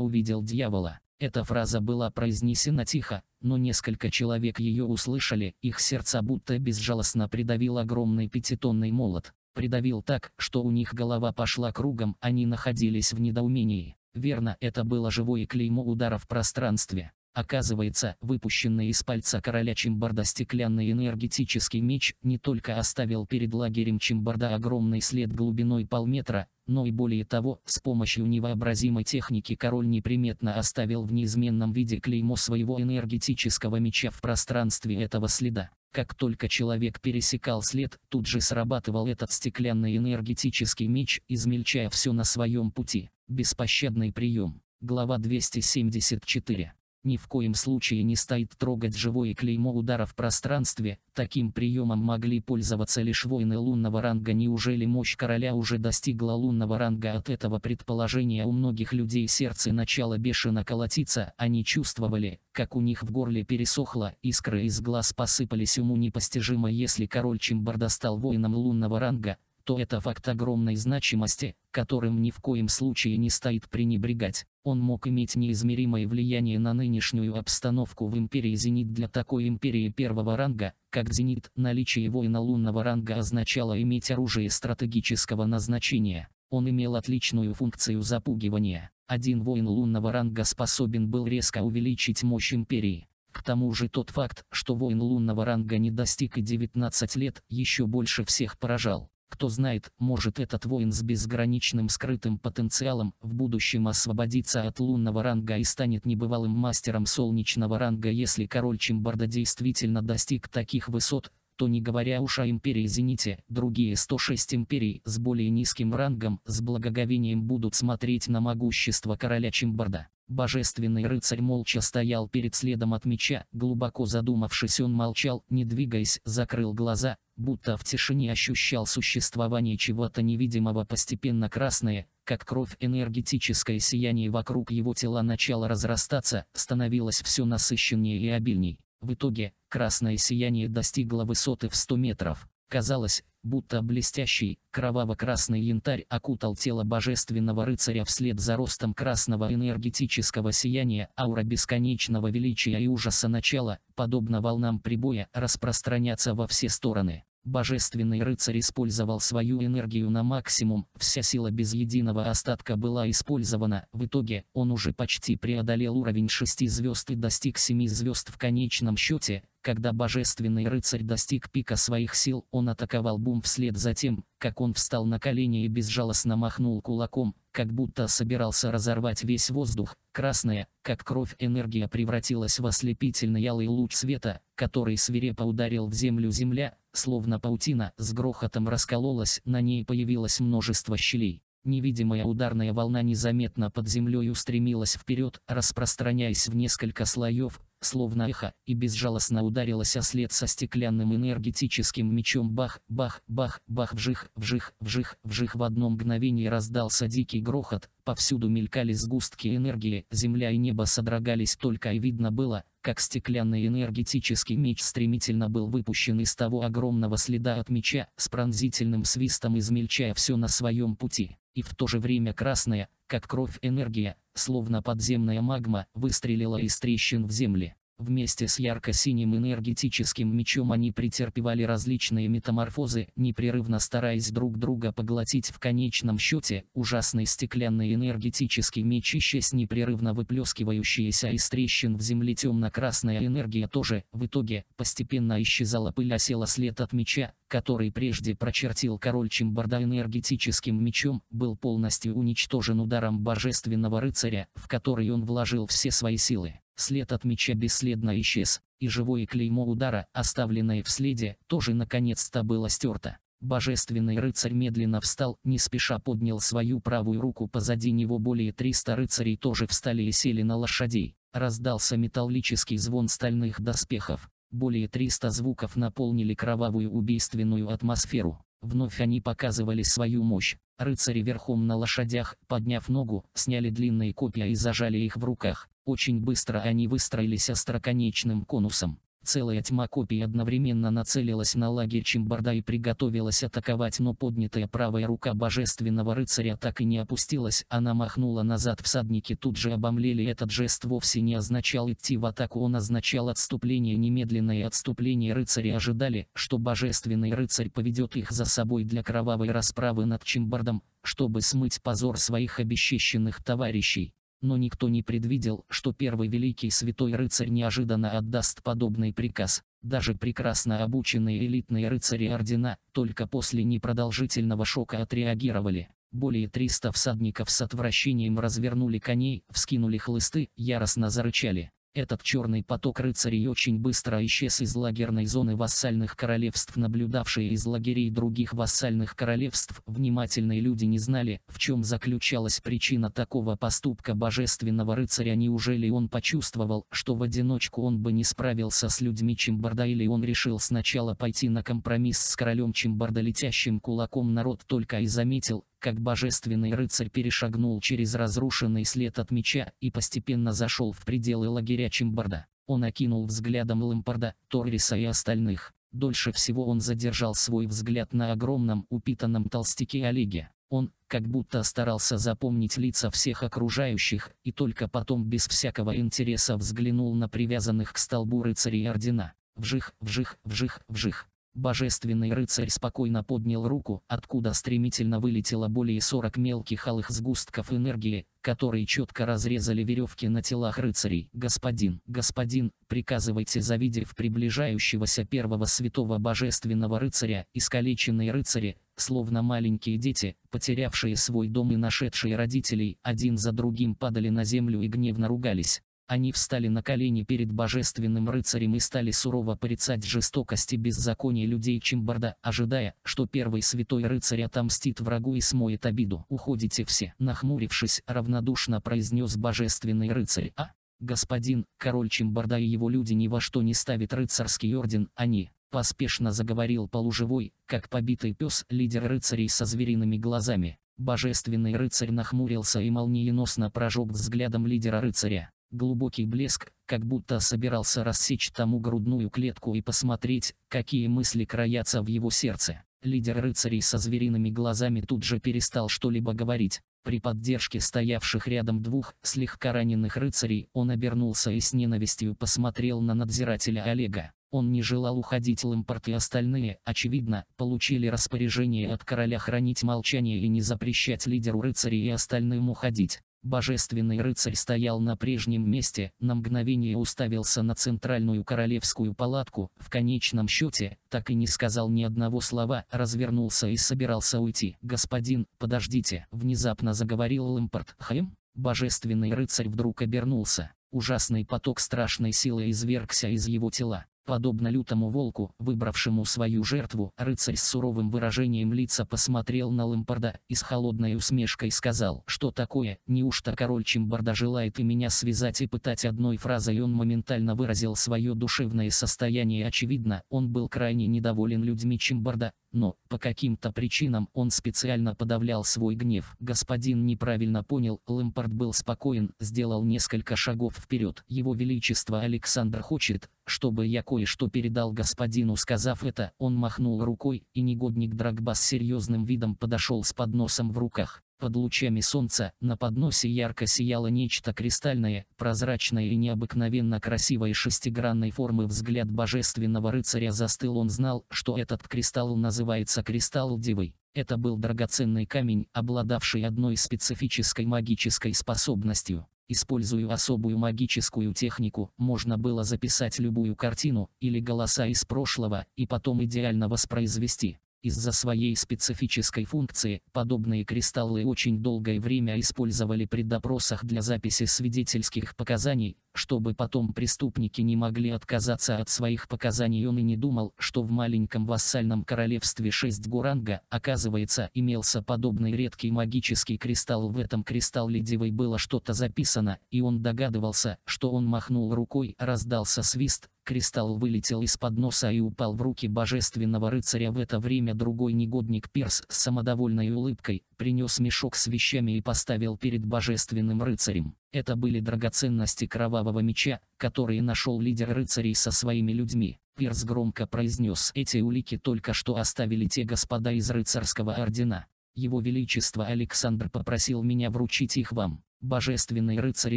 увидел дьявола. Эта фраза была произнесена тихо, но несколько человек ее услышали, их сердца будто безжалостно придавил огромный пятитонный молот. Придавил так, что у них голова пошла кругом, они находились в недоумении. Верно, это было живое клеймо удара в пространстве. Оказывается, выпущенный из пальца короля Чимбарда стеклянный энергетический меч не только оставил перед лагерем Чимбарда огромный след глубиной полметра, но и более того, с помощью невообразимой техники король неприметно оставил в неизменном виде клеймо своего энергетического меча в пространстве этого следа. Как только человек пересекал след, тут же срабатывал этот стеклянный энергетический меч, измельчая все на своем пути. Беспощадный прием. Глава 274. Ни в коем случае не стоит трогать живое клеймо удара в пространстве, таким приемом могли пользоваться лишь воины лунного ранга. Неужели мощь короля уже достигла лунного ранга? От этого предположения у многих людей сердце начало бешено колотиться, они чувствовали, как у них в горле пересохло, искры из глаз посыпались ему непостижимо. Если король Чимбар достал воинам лунного ранга, что это факт огромной значимости, которым ни в коем случае не стоит пренебрегать. Он мог иметь неизмеримое влияние на нынешнюю обстановку в империи «Зенит» для такой империи первого ранга, как «Зенит». Наличие воина лунного ранга означало иметь оружие стратегического назначения. Он имел отличную функцию запугивания. Один воин лунного ранга способен был резко увеличить мощь империи. К тому же тот факт, что воин лунного ранга не достиг и 19 лет, еще больше всех поражал. Кто знает, может этот воин с безграничным скрытым потенциалом в будущем освободиться от лунного ранга и станет небывалым мастером солнечного ранга. Если король Чимбарда действительно достиг таких высот, то не говоря уж о империи Зените, другие 106 империй с более низким рангом с благоговением будут смотреть на могущество короля Чимбарда. Божественный рыцарь молча стоял перед следом от меча, глубоко задумавшись он молчал, не двигаясь, закрыл глаза, будто в тишине ощущал существование чего-то невидимого постепенно красное, как кровь энергетическое сияние вокруг его тела начало разрастаться, становилось все насыщеннее и обильней. В итоге, красное сияние достигло высоты в 100 метров. Казалось, будто блестящий, кроваво-красный янтарь окутал тело божественного рыцаря вслед за ростом красного энергетического сияния, аура бесконечного величия и ужаса начала, подобно волнам прибоя, распространяться во все стороны. Божественный рыцарь использовал свою энергию на максимум, вся сила без единого остатка была использована, в итоге, он уже почти преодолел уровень 6 звезд и достиг 7 звезд в конечном счете, когда божественный рыцарь достиг пика своих сил, он атаковал Бум вслед за тем, как он встал на колени и безжалостно махнул кулаком, как будто собирался разорвать весь воздух. Красная, как кровь, энергия превратилась в ослепительный алый луч света, который свирепо ударил в землю земля, Словно паутина с грохотом раскололась, на ней появилось множество щелей. Невидимая ударная волна незаметно под землей устремилась вперед, распространяясь в несколько слоев, словно эхо, и безжалостно ударилась о след со стеклянным энергетическим мечом бах, бах, бах, бах, вжих, вжих, вжих, вжих. В одно мгновение раздался дикий грохот, повсюду мелькали сгустки энергии, земля и небо содрогались только и видно было, как стеклянный энергетический меч стремительно был выпущен из того огромного следа от меча, с пронзительным свистом измельчая все на своем пути. И в то же время красная, как кровь энергия, словно подземная магма, выстрелила из трещин в земле. Вместе с ярко-синим энергетическим мечом они претерпевали различные метаморфозы, непрерывно стараясь друг друга поглотить в конечном счете, ужасный стеклянный энергетический меч исчез непрерывно выплескивающаяся из трещин в земле темно-красная энергия тоже, в итоге, постепенно исчезала пыль осела след от меча, который прежде прочертил король Чимбарда энергетическим мечом, был полностью уничтожен ударом божественного рыцаря, в который он вложил все свои силы. След от меча бесследно исчез, и живое клеймо удара, оставленное в следе, тоже наконец-то было стерто. Божественный рыцарь медленно встал, не спеша поднял свою правую руку, позади него более 300 рыцарей тоже встали и сели на лошадей. Раздался металлический звон стальных доспехов. Более 300 звуков наполнили кровавую убийственную атмосферу. Вновь они показывали свою мощь. Рыцари верхом на лошадях, подняв ногу, сняли длинные копья и зажали их в руках. Очень быстро они выстроились остроконечным конусом. Целая тьма копий одновременно нацелилась на лагерь Чимбарда и приготовилась атаковать, но поднятая правая рука божественного рыцаря так и не опустилась, она махнула назад, всадники тут же обомлели, этот жест вовсе не означал идти в атаку, он означал отступление, немедленное отступление рыцари ожидали, что божественный рыцарь поведет их за собой для кровавой расправы над Чимбардом, чтобы смыть позор своих обесчищенных товарищей. Но никто не предвидел, что первый великий святой рыцарь неожиданно отдаст подобный приказ. Даже прекрасно обученные элитные рыцари ордена только после непродолжительного шока отреагировали. Более 300 всадников с отвращением развернули коней, вскинули хлысты, яростно зарычали. Этот черный поток рыцарей очень быстро исчез из лагерной зоны вассальных королевств. Наблюдавшие из лагерей других вассальных королевств внимательные люди не знали, в чем заключалась причина такого поступка божественного рыцаря. Неужели он почувствовал, что в одиночку он бы не справился с людьми Чимбарда или он решил сначала пойти на компромисс с королем Чимбарда летящим кулаком народ только и заметил, как божественный рыцарь перешагнул через разрушенный след от меча и постепенно зашел в пределы лагеря Чимбарда. Он окинул взглядом Лэмпарда, Торриса и остальных. Дольше всего он задержал свой взгляд на огромном упитанном толстяке Олеге. Он, как будто старался запомнить лица всех окружающих, и только потом без всякого интереса взглянул на привязанных к столбу рыцарей ордена. Вжих, вжих, вжих, вжих. Божественный рыцарь спокойно поднял руку, откуда стремительно вылетело более 40 мелких алых сгустков энергии, которые четко разрезали веревки на телах рыцарей. «Господин, господин, приказывайте!» Завидев приближающегося первого святого божественного рыцаря, искалеченные рыцари, словно маленькие дети, потерявшие свой дом и нашедшие родителей, один за другим падали на землю и гневно ругались. Они встали на колени перед божественным рыцарем и стали сурово порицать жестокости беззакония людей Чимбарда, ожидая, что первый святой рыцарь отомстит врагу и смоет обиду. «Уходите все!» Нахмурившись, равнодушно произнес божественный рыцарь. «А, господин, король Чимбарда и его люди ни во что не ставят рыцарский орден, они...» Поспешно заговорил полуживой, как побитый пес, лидер рыцарей со звериными глазами. Божественный рыцарь нахмурился и молниеносно прожег взглядом лидера рыцаря глубокий блеск, как будто собирался рассечь тому грудную клетку и посмотреть, какие мысли краятся в его сердце. Лидер рыцарей со звериными глазами тут же перестал что-либо говорить. При поддержке стоявших рядом двух слегка раненых рыцарей он обернулся и с ненавистью посмотрел на надзирателя Олега. Он не желал уходить Лэмпорт и остальные, очевидно, получили распоряжение от короля хранить молчание и не запрещать лидеру рыцарей и остальным уходить. Божественный рыцарь стоял на прежнем месте, на мгновение уставился на центральную королевскую палатку, в конечном счете, так и не сказал ни одного слова, развернулся и собирался уйти. «Господин, подождите!» – внезапно заговорил Лэмпорт. «Хэм?» Божественный рыцарь вдруг обернулся. Ужасный поток страшной силы извергся из его тела. Подобно лютому волку, выбравшему свою жертву, рыцарь с суровым выражением лица посмотрел на Лэмпарда и с холодной усмешкой сказал, что такое, неужто король Чимбарда желает и меня связать и пытать одной фразой он моментально выразил свое душевное состояние очевидно, он был крайне недоволен людьми Чимбарда, но, по каким-то причинам, он специально подавлял свой гнев. Господин неправильно понял, Лэмпард был спокоен, сделал несколько шагов вперед. Его Величество Александр хочет, чтобы я кое-что передал господину. Сказав это, он махнул рукой, и негодник Драгбас серьезным видом подошел с подносом в руках. Под лучами солнца на подносе ярко сияло нечто кристальное, прозрачное и необыкновенно красивой шестигранной формы взгляд божественного рыцаря застыл. Он знал, что этот кристалл называется кристалл Дивы. Это был драгоценный камень, обладавший одной специфической магической способностью. Используя особую магическую технику, можно было записать любую картину или голоса из прошлого и потом идеально воспроизвести. Из-за своей специфической функции, подобные кристаллы очень долгое время использовали при допросах для записи свидетельских показаний, чтобы потом преступники не могли отказаться от своих показаний. Он и не думал, что в маленьком вассальном королевстве 6 Гуранга, оказывается, имелся подобный редкий магический кристалл. В этом кристалле Дивой было что-то записано, и он догадывался, что он махнул рукой, раздался свист, кристалл вылетел из-под носа и упал в руки божественного рыцаря. В это время другой негодник Перс с самодовольной улыбкой принес мешок с вещами и поставил перед божественным рыцарем. Это были драгоценности кровавого меча, которые нашел лидер рыцарей со своими людьми. Перс громко произнес «Эти улики только что оставили те господа из рыцарского ордена». Его Величество Александр попросил меня вручить их вам. Божественный рыцарь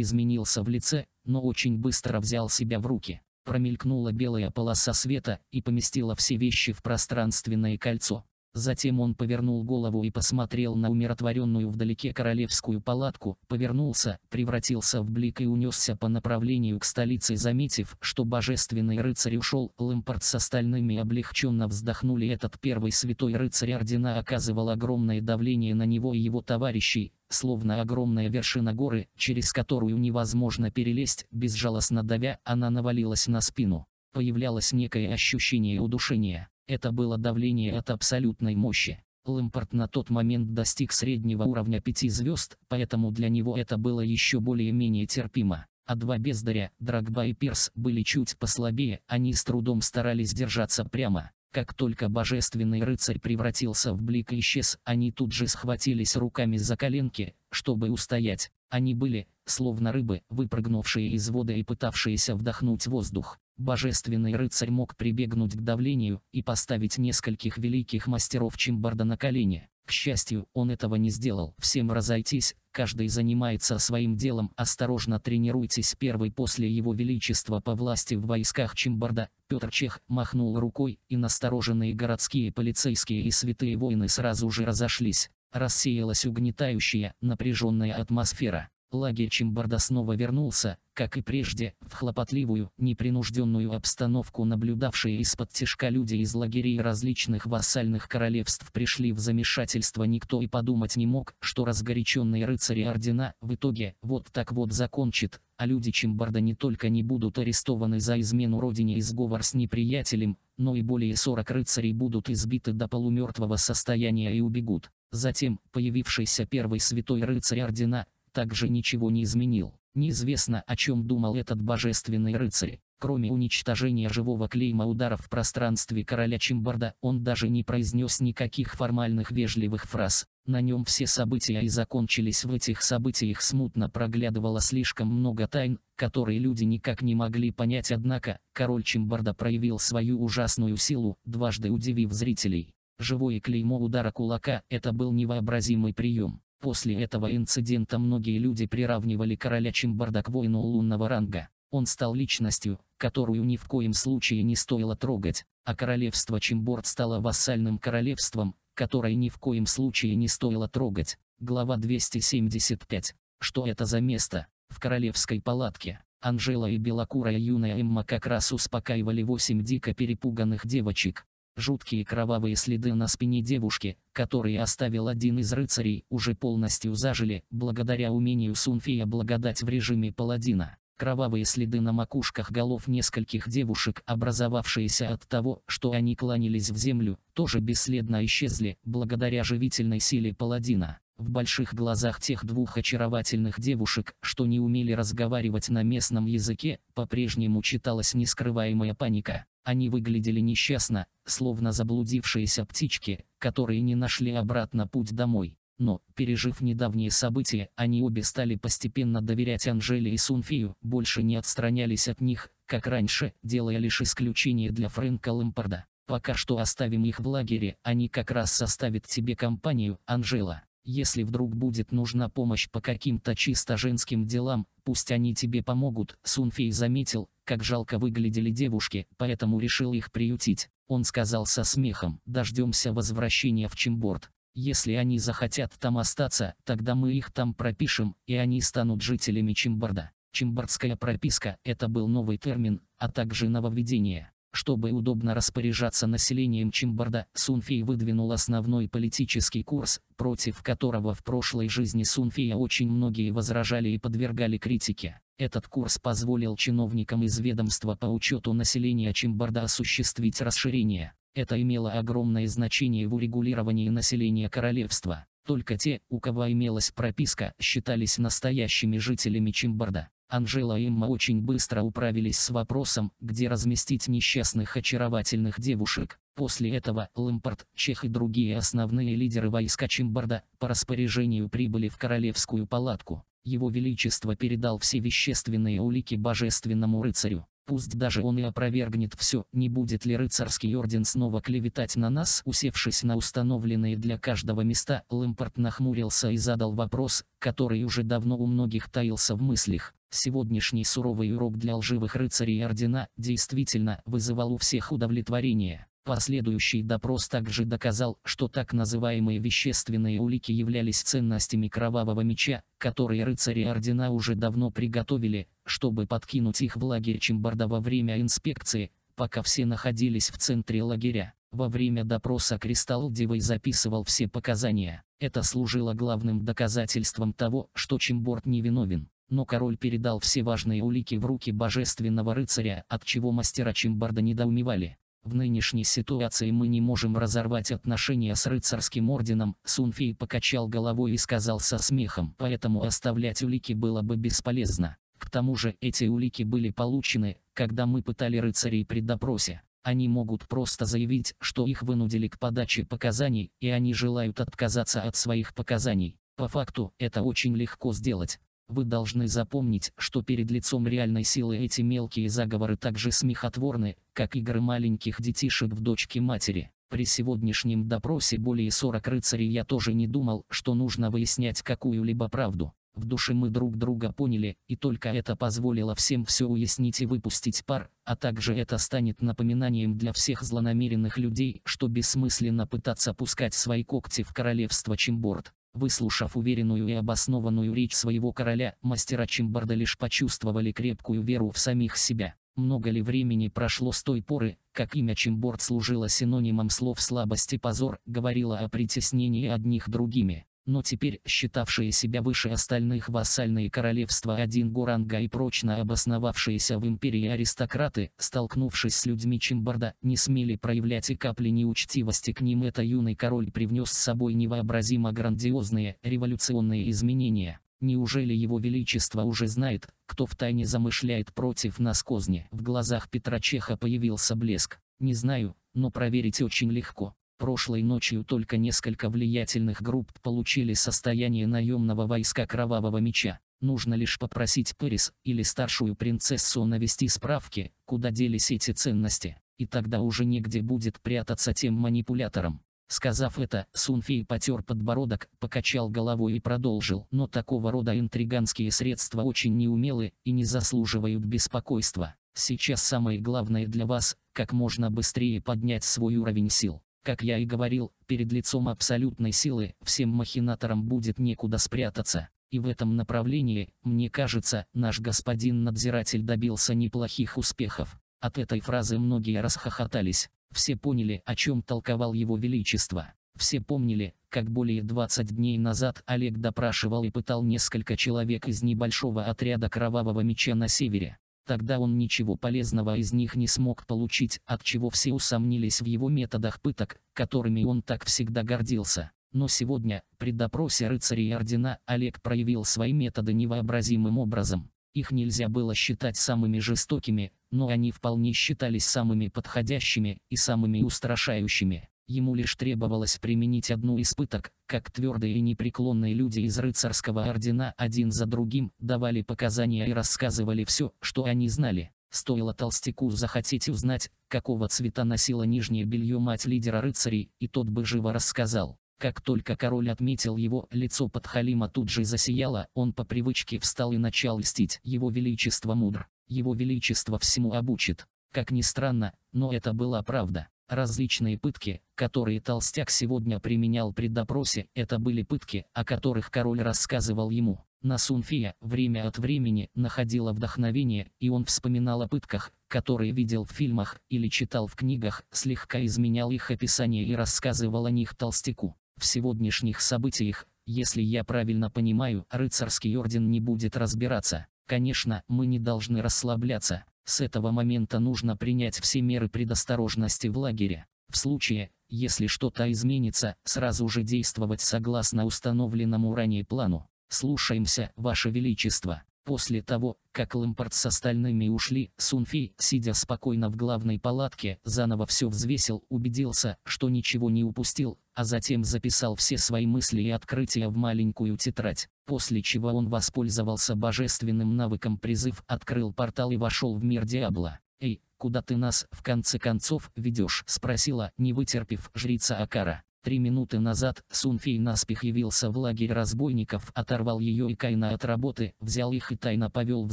изменился в лице, но очень быстро взял себя в руки. Промелькнула белая полоса света и поместила все вещи в пространственное кольцо. Затем он повернул голову и посмотрел на умиротворенную вдалеке королевскую палатку, повернулся, превратился в блик и унесся по направлению к столице, заметив, что божественный рыцарь ушел, Лэмпорт с остальными облегченно вздохнули. Этот первый святой рыцарь ордена оказывал огромное давление на него и его товарищей, словно огромная вершина горы, через которую невозможно перелезть, безжалостно давя, она навалилась на спину. Появлялось некое ощущение удушения. Это было давление от абсолютной мощи. Лэмпорт на тот момент достиг среднего уровня 5 звезд, поэтому для него это было еще более-менее терпимо. А два бездаря, Драгба и Пирс, были чуть послабее, они с трудом старались держаться прямо. Как только божественный рыцарь превратился в блик и исчез, они тут же схватились руками за коленки, чтобы устоять. Они были, словно рыбы, выпрыгнувшие из воды и пытавшиеся вдохнуть воздух. Божественный рыцарь мог прибегнуть к давлению и поставить нескольких великих мастеров Чимбарда на колени. К счастью, он этого не сделал. Всем разойтись, каждый занимается своим делом. Осторожно тренируйтесь. Первый после его величества по власти в войсках Чимбарда, Петр Чех, махнул рукой, и настороженные городские полицейские и святые воины сразу же разошлись. Рассеялась угнетающая, напряженная атмосфера. Лагерь Чимбарда снова вернулся, как и прежде, в хлопотливую, непринужденную обстановку наблюдавшие из-под тяжка люди из лагерей различных вассальных королевств пришли в замешательство никто и подумать не мог, что разгоряченные рыцари ордена в итоге вот так вот закончит, а люди Чимбарда не только не будут арестованы за измену родине и сговор с неприятелем, но и более 40 рыцарей будут избиты до полумертвого состояния и убегут. Затем, появившийся первый святой рыцарь ордена, также ничего не изменил. Неизвестно, о чем думал этот божественный рыцарь. Кроме уничтожения живого клейма ударов в пространстве короля Чимбарда, он даже не произнес никаких формальных вежливых фраз. На нем все события и закончились в этих событиях смутно проглядывало слишком много тайн, которые люди никак не могли понять. Однако, король Чимбарда проявил свою ужасную силу, дважды удивив зрителей. Живое клеймо удара кулака – это был невообразимый прием. После этого инцидента многие люди приравнивали короля Чимбарда к воину лунного ранга. Он стал личностью, которую ни в коем случае не стоило трогать, а королевство Чимборд стало вассальным королевством, которое ни в коем случае не стоило трогать. Глава 275. Что это за место? В королевской палатке. Анжела и белокурая юная Эмма как раз успокаивали восемь дико перепуганных девочек, Жуткие кровавые следы на спине девушки, которые оставил один из рыцарей, уже полностью зажили, благодаря умению Сунфея благодать в режиме паладина. Кровавые следы на макушках голов нескольких девушек, образовавшиеся от того, что они кланялись в землю, тоже бесследно исчезли, благодаря живительной силе паладина. В больших глазах тех двух очаровательных девушек, что не умели разговаривать на местном языке, по-прежнему читалась нескрываемая паника. Они выглядели несчастно, словно заблудившиеся птички, которые не нашли обратно путь домой. Но, пережив недавние события, они обе стали постепенно доверять Анжеле и Сунфию, больше не отстранялись от них, как раньше, делая лишь исключение для Фрэнка Лэмпорда. Пока что оставим их в лагере, они как раз составят тебе компанию, Анжела. Если вдруг будет нужна помощь по каким-то чисто женским делам, пусть они тебе помогут. Сунфей заметил, как жалко выглядели девушки, поэтому решил их приютить. Он сказал со смехом, дождемся возвращения в Чимборд. Если они захотят там остаться, тогда мы их там пропишем, и они станут жителями Чимборда. Чимбордская прописка – это был новый термин, а также нововведение. Чтобы удобно распоряжаться населением Чимбарда, Сунфей выдвинул основной политический курс, против которого в прошлой жизни Сунфея очень многие возражали и подвергали критике. Этот курс позволил чиновникам из ведомства по учету населения Чимбарда осуществить расширение. Это имело огромное значение в урегулировании населения королевства. Только те, у кого имелась прописка, считались настоящими жителями Чимбарда. Анжела и Имма очень быстро управились с вопросом, где разместить несчастных очаровательных девушек. После этого Лэмпорт, Чех и другие основные лидеры войска Чимбарда по распоряжению прибыли в Королевскую палатку. Его Величество передал все вещественные улики божественному рыцарю. Пусть даже он и опровергнет все, не будет ли рыцарский орден снова клеветать на нас, усевшись на установленные для каждого места, Лэмпорт нахмурился и задал вопрос, который уже давно у многих таился в мыслях. Сегодняшний суровый урок для лживых рыцарей ордена действительно вызывал у всех удовлетворение. Последующий допрос также доказал, что так называемые вещественные улики являлись ценностями кровавого меча, которые рыцари ордена уже давно приготовили, чтобы подкинуть их в лагерь Чембарда во время инспекции, пока все находились в центре лагеря. Во время допроса Кристалл Дивой записывал все показания. Это служило главным доказательством того, что Чемборд невиновен. Но король передал все важные улики в руки божественного рыцаря, от чего мастера Чембарда недоумевали. В нынешней ситуации мы не можем разорвать отношения с рыцарским орденом, Сунфей покачал головой и сказал со смехом, поэтому оставлять улики было бы бесполезно. К тому же эти улики были получены, когда мы пытали рыцарей при допросе. Они могут просто заявить, что их вынудили к подаче показаний, и они желают отказаться от своих показаний. По факту, это очень легко сделать. Вы должны запомнить, что перед лицом реальной силы эти мелкие заговоры так же смехотворны, как игры маленьких детишек в дочке матери. При сегодняшнем допросе более 40 рыцарей я тоже не думал, что нужно выяснять какую-либо правду. В душе мы друг друга поняли, и только это позволило всем все уяснить и выпустить пар, а также это станет напоминанием для всех злонамеренных людей, что бессмысленно пытаться пускать свои когти в королевство Чимборд. Выслушав уверенную и обоснованную речь своего короля, мастера Чимборда лишь почувствовали крепкую веру в самих себя. Много ли времени прошло с той поры, как имя Чимборд служило синонимом слов слабость и позор, говорило о притеснении одних другими но теперь считавшие себя выше остальных вассальные королевства один ранга и прочно обосновавшиеся в империи аристократы, столкнувшись с людьми Чимбарда, не смели проявлять и капли неучтивости к ним. Это юный король привнес с собой невообразимо грандиозные, революционные изменения. Неужели его величество уже знает, кто втайне замышляет против нас козни? В глазах Петра Чеха появился блеск. Не знаю, но проверить очень легко. Прошлой ночью только несколько влиятельных групп получили состояние наемного войска Кровавого Меча. Нужно лишь попросить Пэрис или старшую принцессу навести справки, куда делись эти ценности, и тогда уже негде будет прятаться тем манипулятором. Сказав это, Сунфей потер подбородок, покачал головой и продолжил, но такого рода интриганские средства очень неумелы и не заслуживают беспокойства. Сейчас самое главное для вас, как можно быстрее поднять свой уровень сил. Как я и говорил, перед лицом абсолютной силы всем махинаторам будет некуда спрятаться. И в этом направлении, мне кажется, наш господин надзиратель добился неплохих успехов. От этой фразы многие расхохотались. Все поняли, о чем толковал его величество. Все помнили, как более 20 дней назад Олег допрашивал и пытал несколько человек из небольшого отряда Кровавого Меча на севере. Тогда он ничего полезного из них не смог получить, от чего все усомнились в его методах пыток, которыми он так всегда гордился. Но сегодня, при допросе рыцарей Ордена, Олег проявил свои методы невообразимым образом. Их нельзя было считать самыми жестокими, но они вполне считались самыми подходящими и самыми устрашающими. Ему лишь требовалось применить одну из пыток, как твердые и непреклонные люди из рыцарского ордена один за другим давали показания и рассказывали все, что они знали. Стоило толстяку захотеть узнать, какого цвета носила нижнее белье мать лидера рыцарей, и тот бы живо рассказал. Как только король отметил его, лицо подхалима тут же засияло, он по привычке встал и начал льстить. Его величество мудр, его величество всему обучит. Как ни странно, но это была правда. Различные пытки, которые Толстяк сегодня применял при допросе, это были пытки, о которых король рассказывал ему. Насунфия время от времени находила вдохновение, и он вспоминал о пытках, которые видел в фильмах или читал в книгах, слегка изменял их описание и рассказывал о них Толстяку. В сегодняшних событиях, если я правильно понимаю, рыцарский орден не будет разбираться. Конечно, мы не должны расслабляться. С этого момента нужно принять все меры предосторожности в лагере. В случае, если что-то изменится, сразу же действовать согласно установленному ранее плану. Слушаемся, Ваше Величество. После того, как Лэмпорт с остальными ушли, Сунфи, сидя спокойно в главной палатке, заново все взвесил, убедился, что ничего не упустил, а затем записал все свои мысли и открытия в маленькую тетрадь после чего он воспользовался божественным навыком призыв, открыл портал и вошел в мир Диабло. «Эй, куда ты нас, в конце концов, ведешь?» – спросила, не вытерпев жрица Акара. Три минуты назад Сунфей наспех явился в лагерь разбойников, оторвал ее и Кайна от работы, взял их и тайно повел в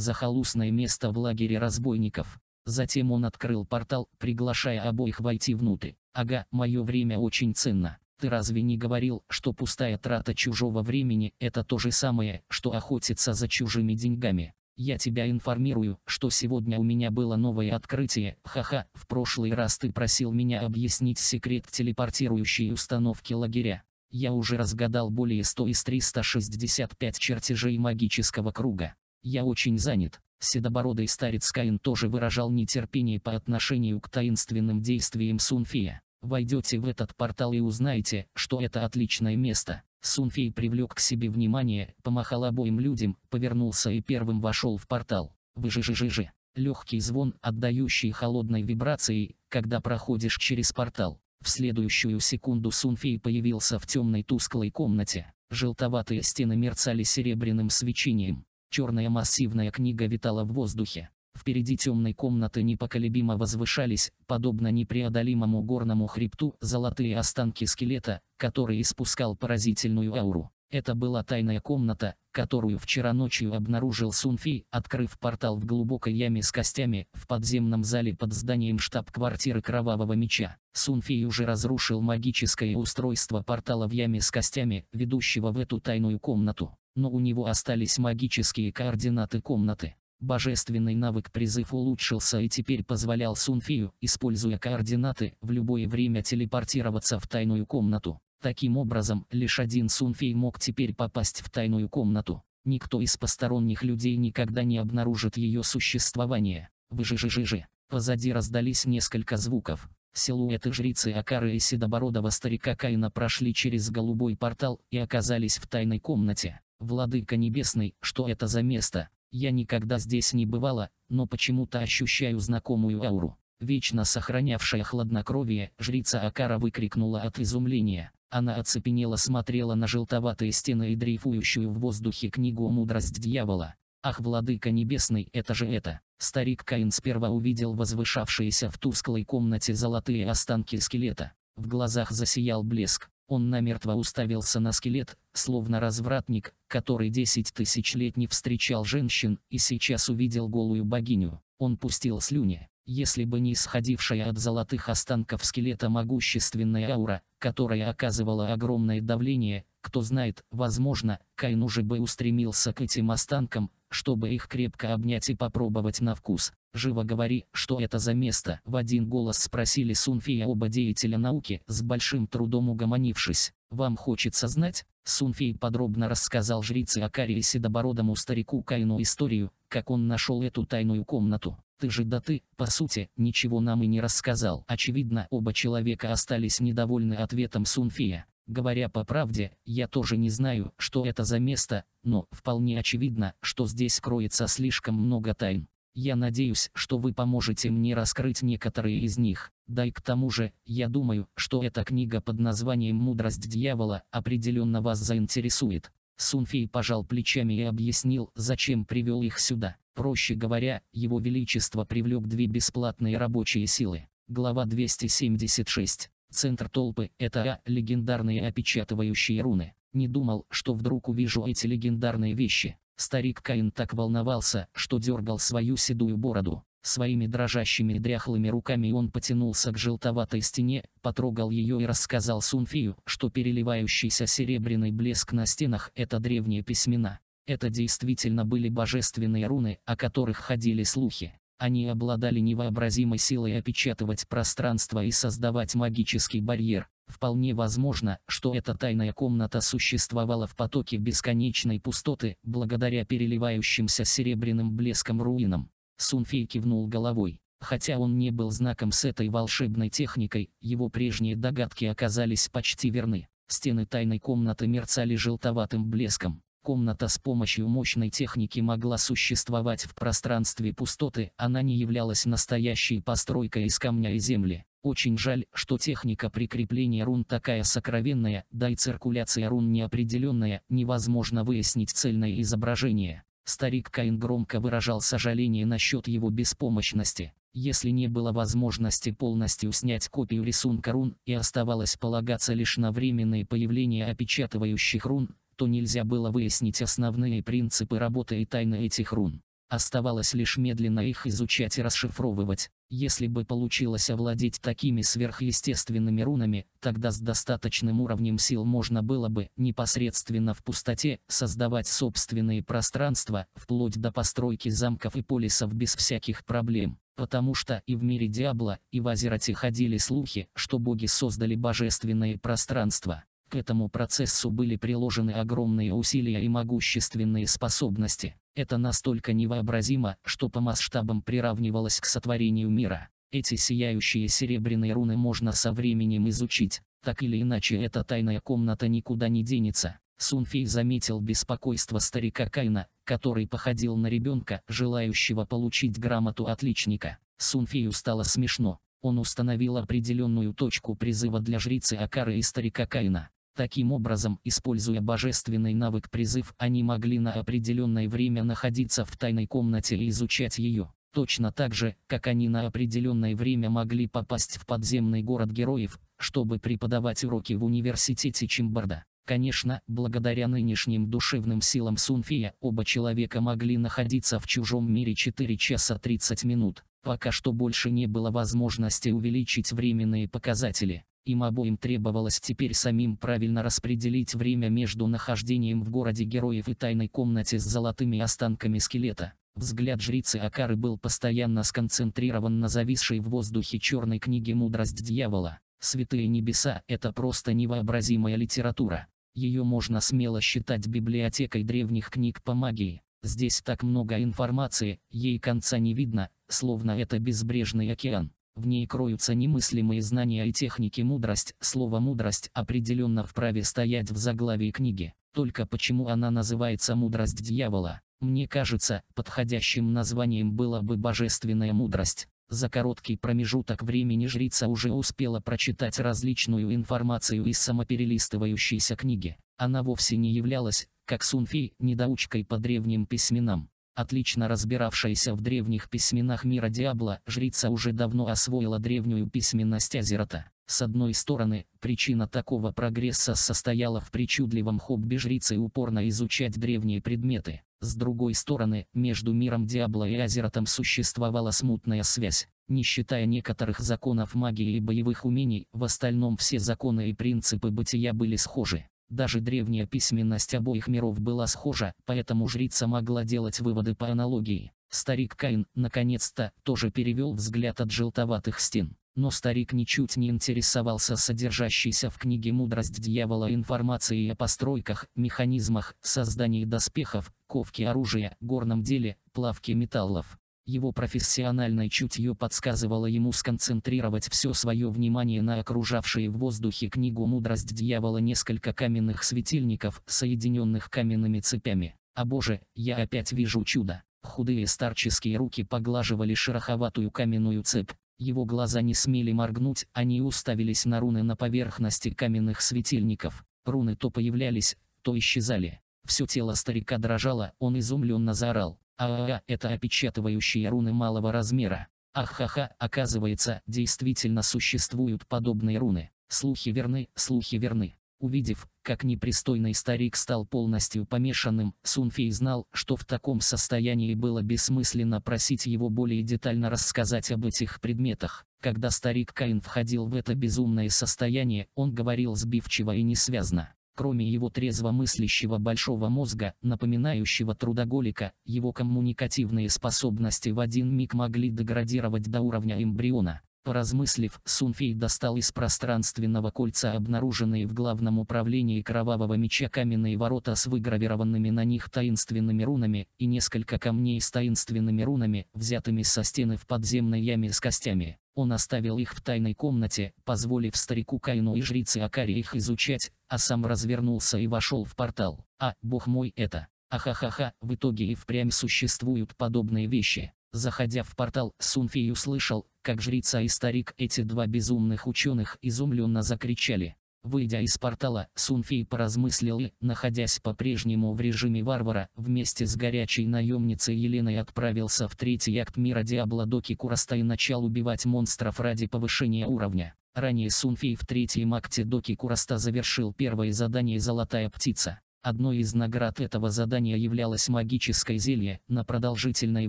захолустное место в лагере разбойников. Затем он открыл портал, приглашая обоих войти внутрь. «Ага, мое время очень ценно. Ты разве не говорил, что пустая трата чужого времени – это то же самое, что охотиться за чужими деньгами? Я тебя информирую, что сегодня у меня было новое открытие, ха-ха, в прошлый раз ты просил меня объяснить секрет телепортирующей установки лагеря. Я уже разгадал более 100 из 365 чертежей магического круга. Я очень занят. Седобородый старец Каин тоже выражал нетерпение по отношению к таинственным действиям Сунфия. Войдете в этот портал и узнаете, что это отличное место. Сунфей привлек к себе внимание, помахал обоим людям, повернулся и первым вошел в портал. Выжи-жи-жи-жи. Легкий звон, отдающий холодной вибрацией, когда проходишь через портал. В следующую секунду Сунфей появился в темной тусклой комнате. Желтоватые стены мерцали серебряным свечением. Черная массивная книга витала в воздухе. Впереди темной комнаты непоколебимо возвышались, подобно непреодолимому горному хребту, золотые останки скелета, который испускал поразительную ауру. Это была тайная комната, которую вчера ночью обнаружил Сунфи, открыв портал в глубокой яме с костями, в подземном зале под зданием штаб-квартиры Кровавого Меча. Сунфи уже разрушил магическое устройство портала в яме с костями, ведущего в эту тайную комнату. Но у него остались магические координаты комнаты. Божественный навык призыв улучшился и теперь позволял Сунфию, используя координаты, в любое время телепортироваться в тайную комнату. Таким образом, лишь один Сунфей мог теперь попасть в тайную комнату. Никто из посторонних людей никогда не обнаружит ее существование. Выжижижижи. Позади раздались несколько звуков. Силуэты жрицы Акары и седобородого старика Каина прошли через голубой портал и оказались в тайной комнате. Владыка Небесный, что это за место? Я никогда здесь не бывала, но почему-то ощущаю знакомую ауру. Вечно сохранявшая хладнокровие, жрица Акара выкрикнула от изумления. Она оцепенела смотрела на желтоватые стены и дрейфующую в воздухе книгу «Мудрость дьявола». «Ах, владыка небесный, это же это!» Старик Каин сперва увидел возвышавшиеся в тусклой комнате золотые останки скелета. В глазах засиял блеск. Он намертво уставился на скелет, словно развратник, который десять тысяч лет не встречал женщин и сейчас увидел голую богиню. Он пустил слюни. Если бы не исходившая от золотых останков скелета могущественная аура, которая оказывала огромное давление, кто знает, возможно, Кайн уже бы устремился к этим останкам, чтобы их крепко обнять и попробовать на вкус. «Живо говори, что это за место?» В один голос спросили Сунфи оба деятеля науки, с большим трудом угомонившись. «Вам хочется знать?» Сунфей подробно рассказал жрице Акаре и седобородому старику Кайну историю, как он нашел эту тайную комнату. Ты же да ты, по сути, ничего нам и не рассказал. Очевидно, оба человека остались недовольны ответом Сунфия. Говоря по правде, я тоже не знаю, что это за место, но вполне очевидно, что здесь кроется слишком много тайн. Я надеюсь, что вы поможете мне раскрыть некоторые из них. Да и к тому же, я думаю, что эта книга под названием «Мудрость дьявола» определенно вас заинтересует. Сунфей пожал плечами и объяснил, зачем привел их сюда. Проще говоря, его величество привлек две бесплатные рабочие силы. Глава 276. Центр толпы – это а, легендарные опечатывающие руны. Не думал, что вдруг увижу эти легендарные вещи. Старик Каин так волновался, что дергал свою седую бороду. Своими дрожащими дряхлыми руками он потянулся к желтоватой стене, потрогал ее и рассказал Сунфию, что переливающийся серебряный блеск на стенах – это древние письмена. Это действительно были божественные руны, о которых ходили слухи. Они обладали невообразимой силой опечатывать пространство и создавать магический барьер, Вполне возможно, что эта тайная комната существовала в потоке бесконечной пустоты, благодаря переливающимся серебряным блеском руинам. Сунфей кивнул головой. Хотя он не был знаком с этой волшебной техникой, его прежние догадки оказались почти верны. Стены тайной комнаты мерцали желтоватым блеском. Комната с помощью мощной техники могла существовать в пространстве пустоты, она не являлась настоящей постройкой из камня и земли. Очень жаль, что техника прикрепления рун такая сокровенная, да и циркуляция рун неопределенная, невозможно выяснить цельное изображение. Старик Каин громко выражал сожаление насчет его беспомощности. Если не было возможности полностью снять копию рисунка рун и оставалось полагаться лишь на временное появление опечатывающих рун, то нельзя было выяснить основные принципы работы и тайны этих рун. Оставалось лишь медленно их изучать и расшифровывать. Если бы получилось овладеть такими сверхъестественными рунами, тогда с достаточным уровнем сил можно было бы, непосредственно в пустоте, создавать собственные пространства, вплоть до постройки замков и полисов без всяких проблем. Потому что и в мире Диабла, и в Азерате ходили слухи, что боги создали божественные пространства. К этому процессу были приложены огромные усилия и могущественные способности. Это настолько невообразимо, что по масштабам приравнивалось к сотворению мира. Эти сияющие серебряные руны можно со временем изучить, так или иначе эта тайная комната никуда не денется. Сунфей заметил беспокойство старика Кайна, который походил на ребенка, желающего получить грамоту отличника. Сунфею стало смешно. Он установил определенную точку призыва для жрицы Акары и старика Кайна. Таким образом, используя божественный навык призыв, они могли на определенное время находиться в тайной комнате и изучать ее. Точно так же, как они на определенное время могли попасть в подземный город героев, чтобы преподавать уроки в университете Чимбарда. Конечно, благодаря нынешним душевным силам Сунфия, оба человека могли находиться в чужом мире 4 часа 30 минут. Пока что больше не было возможности увеличить временные показатели. Им обоим требовалось теперь самим правильно распределить время между нахождением в городе героев и тайной комнате с золотыми останками скелета. Взгляд жрицы Акары был постоянно сконцентрирован на зависшей в воздухе черной книге «Мудрость дьявола». «Святые небеса» — это просто невообразимая литература. Ее можно смело считать библиотекой древних книг по магии. Здесь так много информации, ей конца не видно, словно это безбрежный океан. В ней кроются немыслимые знания и техники мудрость. Слово «мудрость» определенно вправе стоять в заглавии книги. Только почему она называется «Мудрость дьявола»? Мне кажется, подходящим названием была бы «Божественная мудрость». За короткий промежуток времени жрица уже успела прочитать различную информацию из самоперелистывающейся книги. Она вовсе не являлась, как Сунфи, недоучкой по древним письменам. Отлично разбиравшаяся в древних письменах мира Диабло, жрица уже давно освоила древнюю письменность Азерота. С одной стороны, причина такого прогресса состояла в причудливом хобби жрицы упорно изучать древние предметы. С другой стороны, между миром Диабло и Азеротом существовала смутная связь. Не считая некоторых законов магии и боевых умений, в остальном все законы и принципы бытия были схожи. Даже древняя письменность обоих миров была схожа, поэтому жрица могла делать выводы по аналогии. Старик Каин, наконец-то, тоже перевел взгляд от желтоватых стен. Но старик ничуть не интересовался содержащейся в книге «Мудрость дьявола» информацией о постройках, механизмах, создании доспехов, ковке оружия, горном деле, плавке металлов. Его профессиональное чутье подсказывало ему сконцентрировать все свое внимание на окружавшей в воздухе книгу «Мудрость дьявола» несколько каменных светильников, соединенных каменными цепями. «А боже, я опять вижу чудо!» Худые старческие руки поглаживали шероховатую каменную цепь. Его глаза не смели моргнуть, они уставились на руны на поверхности каменных светильников. Руны то появлялись, то исчезали. Все тело старика дрожало, он изумленно заорал. Ага, это опечатывающие руны малого размера. Ахаха, оказывается, действительно существуют подобные руны. Слухи верны, слухи верны. Увидев, как непристойный старик стал полностью помешанным, Сунфей знал, что в таком состоянии было бессмысленно просить его более детально рассказать об этих предметах. Когда старик Каин входил в это безумное состояние, он говорил сбивчиво и несвязно. Кроме его трезвомыслящего большого мозга, напоминающего трудоголика, его коммуникативные способности в один миг могли деградировать до уровня эмбриона. Поразмыслив, Сунфей достал из пространственного кольца обнаруженные в главном управлении кровавого меча каменные ворота с выгравированными на них таинственными рунами и несколько камней с таинственными рунами, взятыми со стены в подземной яме с костями. Он оставил их в тайной комнате, позволив старику Кайну и жрице Акари их изучать, а сам развернулся и вошел в портал. А, бог мой, это... Ахахаха, в итоге и впрямь существуют подобные вещи. Заходя в портал, Сунфи услышал, как жрица и старик, эти два безумных ученых, изумленно закричали. Выйдя из портала, Сунфи поразмыслил и, находясь по-прежнему в режиме варвара, вместе с горячей наемницей Еленой отправился в третий акт мира Диабло Доки Кураста и начал убивать монстров ради повышения уровня. Ранее Сунфи в третьем акте Доки Кураста завершил первое задание «Золотая птица». Одной из наград этого задания являлось магическое зелье, на продолжительное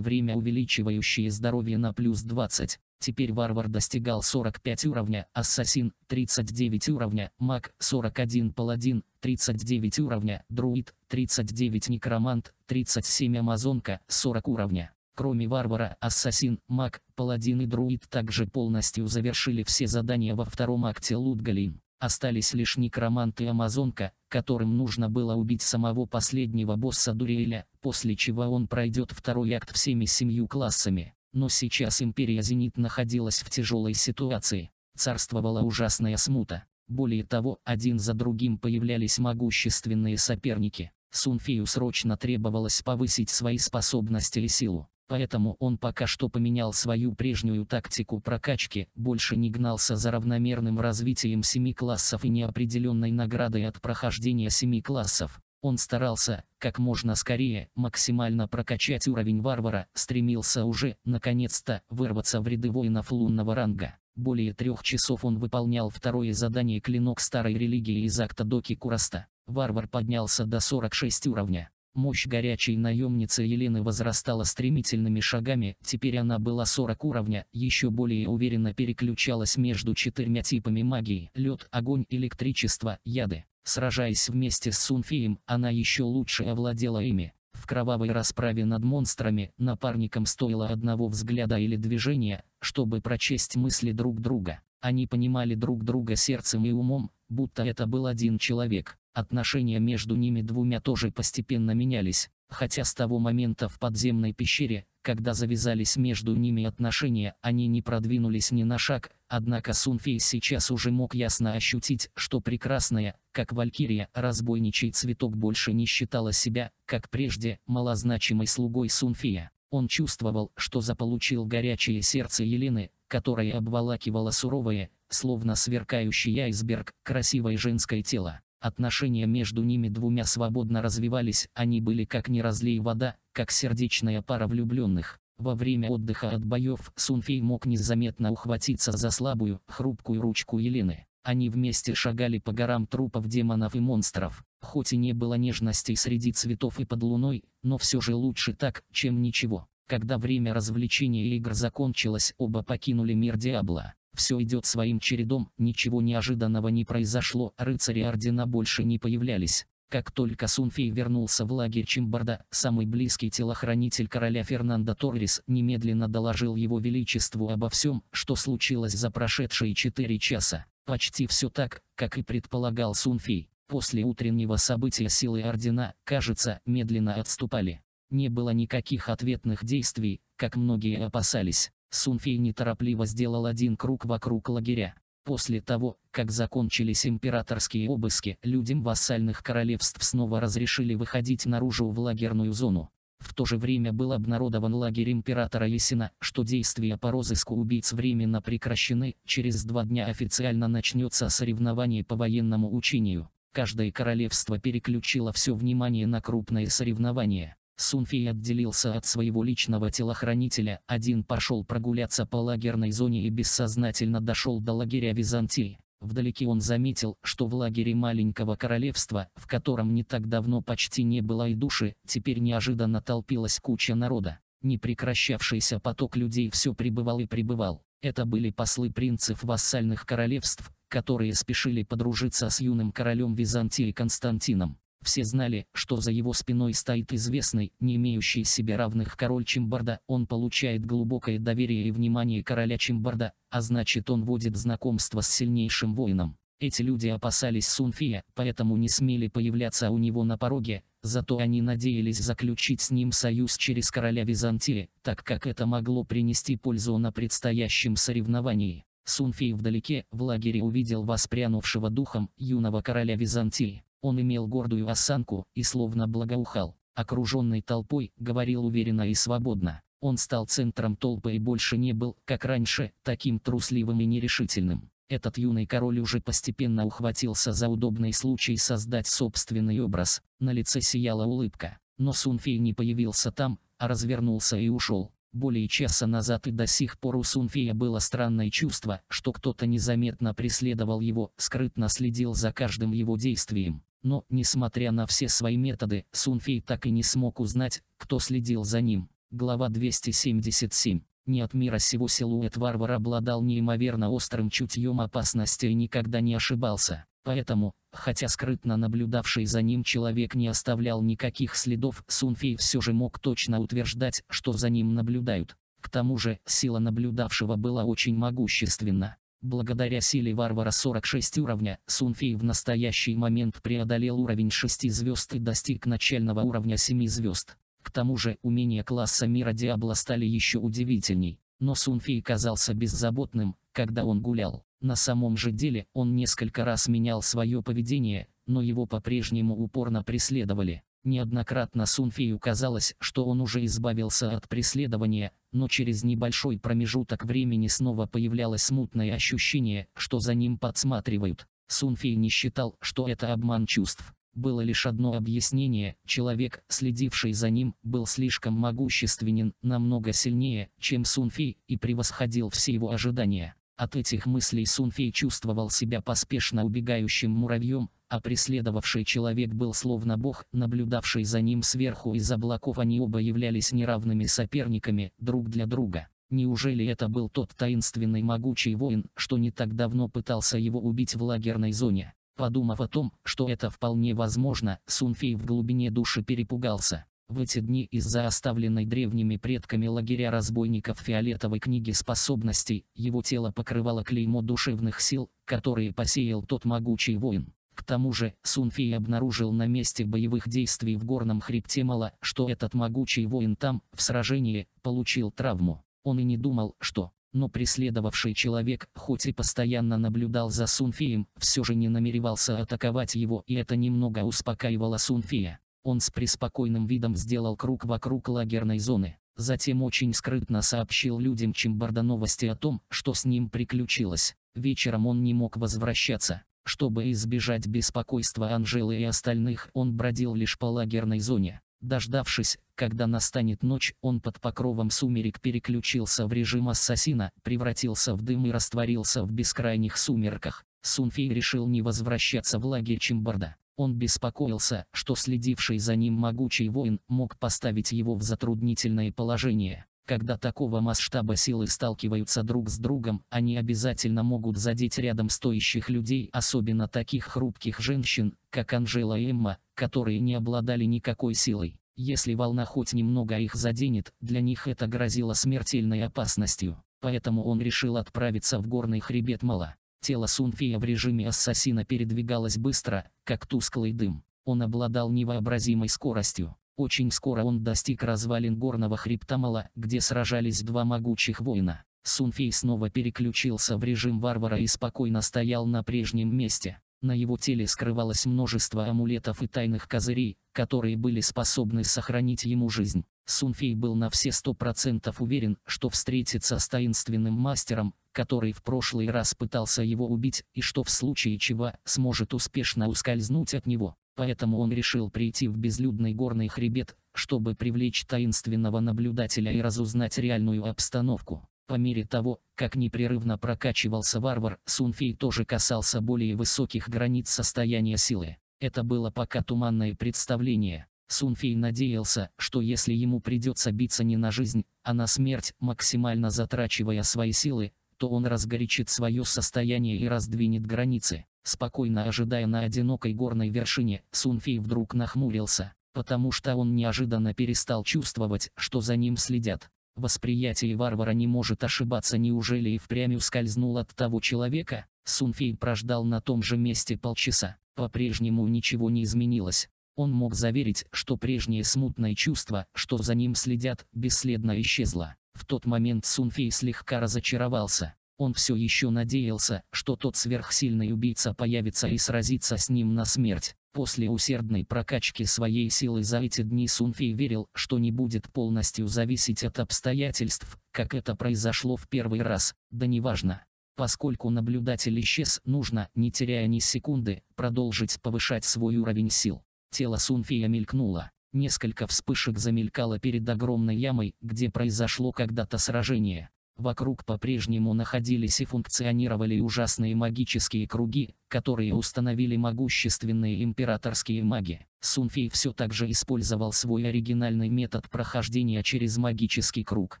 время увеличивающее здоровье на плюс 20. Теперь варвар достигал 45 уровня, ассасин 39 уровня, маг 41, паладин 39 уровня, друид 39, некромант 37, амазонка 40 уровня. Кроме варвара, ассасин, маг, паладин и друид также полностью завершили все задания во втором акте Лутгалин. Остались лишь некромант и амазонка, которым нужно было убить самого последнего босса Дуриэля, после чего он пройдет второй акт всеми семью классами. Но сейчас империя Зенит находилась в тяжелой ситуации. Царствовала ужасная смута. Более того, один за другим появлялись могущественные соперники. Сунфею срочно требовалось повысить свои способности и силу. Поэтому он пока что поменял свою прежнюю тактику прокачки, больше не гнался за равномерным развитием семи классов и неопределенной наградой от прохождения семи классов. Он старался, как можно скорее, максимально прокачать уровень варвара, стремился уже, наконец-то, вырваться в ряды воинов лунного ранга. Более трех часов он выполнял второе задание клинок старой религии из акта Доки Кураста. Варвар поднялся до 46 уровня. Мощь горячей наемницы Елены возрастала стремительными шагами, теперь она была 40 уровня, еще более уверенно переключалась между четырьмя типами магии – лед, огонь, электричество, яды. Сражаясь вместе с Сунфием, она еще лучше овладела ими. В кровавой расправе над монстрами напарникам стоило одного взгляда или движения, чтобы прочесть мысли друг друга. Они понимали друг друга сердцем и умом, будто это был один человек. Отношения между ними двумя тоже постепенно менялись, хотя с того момента в подземной пещере, когда завязались между ними отношения, они не продвинулись ни на шаг, однако Сунфей сейчас уже мог ясно ощутить, что прекрасная, как Валькирия, разбойничий цветок больше не считала себя, как прежде, малозначимой слугой Сунфея. Он чувствовал, что заполучил горячее сердце Елены, которое обволакивало суровое, словно сверкающий айсберг, красивое женское тело. Отношения между ними двумя свободно развивались, они были как не разлей вода, как сердечная пара влюбленных. Во время отдыха от боев Сунфей мог незаметно ухватиться за слабую, хрупкую ручку Елены. Они вместе шагали по горам трупов демонов и монстров. Хоть и не было нежности среди цветов и под луной, но все же лучше так, чем ничего. Когда время развлечения и игр закончилось, оба покинули мир Диабла. Все идет своим чередом, ничего неожиданного не произошло, рыцари ордена больше не появлялись. Как только Сунфей вернулся в лагерь Чимбарда, самый близкий телохранитель короля Фернандо Торрис немедленно доложил его величеству обо всем, что случилось за прошедшие 4 часа. Почти все так, как и предполагал Сунфей. После утреннего события силы Ордена, кажется, медленно отступали. Не было никаких ответных действий, как многие опасались. Сунфей неторопливо сделал один круг вокруг лагеря. После того, как закончились императорские обыски, людям вассальных королевств снова разрешили выходить наружу в лагерную зону. В то же время был обнародован лагерь императора Есина, что действия по розыску убийц временно прекращены, через два дня официально начнется соревнование по военному учению. Каждое королевство переключило все внимание на крупные соревнования. Сунфи отделился от своего личного телохранителя, один пошел прогуляться по лагерной зоне и бессознательно дошел до лагеря Византии. Вдалеке он заметил, что в лагере маленького королевства, в котором не так давно почти не было и души, теперь неожиданно толпилась куча народа. Непрекращавшийся поток людей все прибывал и прибывал. Это были послы принцев вассальных королевств, которые спешили подружиться с юным королем Византии Константином. Все знали, что за его спиной стоит известный, не имеющий себе равных король Чимбарда. Он получает глубокое доверие и внимание короля Чимбарда, а значит он вводит знакомство с сильнейшим воином. Эти люди опасались Сунфия, поэтому не смели появляться у него на пороге, зато они надеялись заключить с ним союз через короля Византии, так как это могло принести пользу на предстоящем соревновании. Сунфий вдалеке в лагере увидел воспрянувшего духом юного короля Византии. Он имел гордую осанку и словно благоухал. Окруженный толпой, говорил уверенно и свободно. Он стал центром толпы и больше не был, как раньше, таким трусливым и нерешительным. Этот юный король уже постепенно ухватился за удобный случай создать собственный образ. На лице сияла улыбка. Но Сунфей не появился там, а развернулся и ушел. Более часа назад и до сих пор у Сунфея было странное чувство, что кто-то незаметно преследовал его, скрытно следил за каждым его действием. Но, несмотря на все свои методы, Сунфей так и не смог узнать, кто следил за ним. Глава 277. Не от мира сего силуэт Варвара обладал неимоверно острым чутьем опасности и никогда не ошибался. Поэтому, хотя скрытно наблюдавший за ним человек не оставлял никаких следов, Сунфей все же мог точно утверждать, что за ним наблюдают. К тому же, сила наблюдавшего была очень могущественна. Благодаря силе варвара 46 уровня, Сунфей в настоящий момент преодолел уровень 6 звезд и достиг начального уровня 7 звезд. К тому же умения класса мира Диабло стали еще удивительней. Но Сунфей казался беззаботным, когда он гулял. На самом же деле он несколько раз менял свое поведение, но его по-прежнему упорно преследовали. Неоднократно Сунфею казалось, что он уже избавился от преследования, но через небольшой промежуток времени снова появлялось смутное ощущение, что за ним подсматривают. Сунфей не считал, что это обман чувств. Было лишь одно объяснение, человек, следивший за ним, был слишком могущественен, намного сильнее, чем Сунфей, и превосходил все его ожидания. От этих мыслей Сунфей чувствовал себя поспешно убегающим муравьем, а преследовавший человек был словно бог, наблюдавший за ним сверху из облаков они оба являлись неравными соперниками, друг для друга. Неужели это был тот таинственный могучий воин, что не так давно пытался его убить в лагерной зоне? Подумав о том, что это вполне возможно, Сунфей в глубине души перепугался. В эти дни из-за оставленной древними предками лагеря разбойников фиолетовой книги способностей, его тело покрывало клеймо душевных сил, которые посеял тот могучий воин. К тому же, Сунфий обнаружил на месте боевых действий в горном хребте мало, что этот могучий воин там, в сражении, получил травму. Он и не думал, что... Но преследовавший человек, хоть и постоянно наблюдал за Сунфием, все же не намеревался атаковать его, и это немного успокаивало Сунфия. Он с преспокойным видом сделал круг вокруг лагерной зоны. Затем очень скрытно сообщил людям Чимбарда новости о том, что с ним приключилось. Вечером он не мог возвращаться. Чтобы избежать беспокойства Анжелы и остальных, он бродил лишь по лагерной зоне. Дождавшись, когда настанет ночь, он под покровом сумерек переключился в режим ассасина, превратился в дым и растворился в бескрайних сумерках. Сунфей решил не возвращаться в лагерь Чимбарда. Он беспокоился, что следивший за ним могучий воин мог поставить его в затруднительное положение. Когда такого масштаба силы сталкиваются друг с другом, они обязательно могут задеть рядом стоящих людей, особенно таких хрупких женщин, как Анжела и Эмма, которые не обладали никакой силой. Если волна хоть немного их заденет, для них это грозило смертельной опасностью. Поэтому он решил отправиться в горный хребет Мала. Тело Сунфия в режиме ассасина передвигалось быстро, как тусклый дым. Он обладал невообразимой скоростью. Очень скоро он достиг развалин горного хребта Мала, где сражались два могучих воина. Сунфей снова переключился в режим варвара и спокойно стоял на прежнем месте. На его теле скрывалось множество амулетов и тайных козырей, которые были способны сохранить ему жизнь. Сунфей был на все сто процентов уверен, что встретится с таинственным мастером, который в прошлый раз пытался его убить, и что в случае чего сможет успешно ускользнуть от него. Поэтому он решил прийти в безлюдный горный хребет, чтобы привлечь таинственного наблюдателя и разузнать реальную обстановку. По мере того, как непрерывно прокачивался варвар, Сунфей тоже касался более высоких границ состояния силы. Это было пока туманное представление. Сунфей надеялся, что если ему придется биться не на жизнь, а на смерть, максимально затрачивая свои силы, то он разгорячит свое состояние и раздвинет границы. Спокойно ожидая на одинокой горной вершине, Сунфей вдруг нахмурился, потому что он неожиданно перестал чувствовать, что за ним следят. Восприятие варвара не может ошибаться неужели и впрямь ускользнул от того человека? Сунфей прождал на том же месте полчаса. По-прежнему ничего не изменилось. Он мог заверить, что прежнее смутное чувство, что за ним следят, бесследно исчезло. В тот момент Сунфей слегка разочаровался. Он все еще надеялся, что тот сверхсильный убийца появится и сразится с ним на смерть. После усердной прокачки своей силы за эти дни Сунфей верил, что не будет полностью зависеть от обстоятельств, как это произошло в первый раз, да неважно. Поскольку наблюдатель исчез, нужно, не теряя ни секунды, продолжить повышать свой уровень сил. Тело Сунфея мелькнуло. Несколько вспышек замелькало перед огромной ямой, где произошло когда-то сражение. Вокруг по-прежнему находились и функционировали ужасные магические круги, которые установили могущественные императорские маги. Сунфей все так же использовал свой оригинальный метод прохождения через магический круг.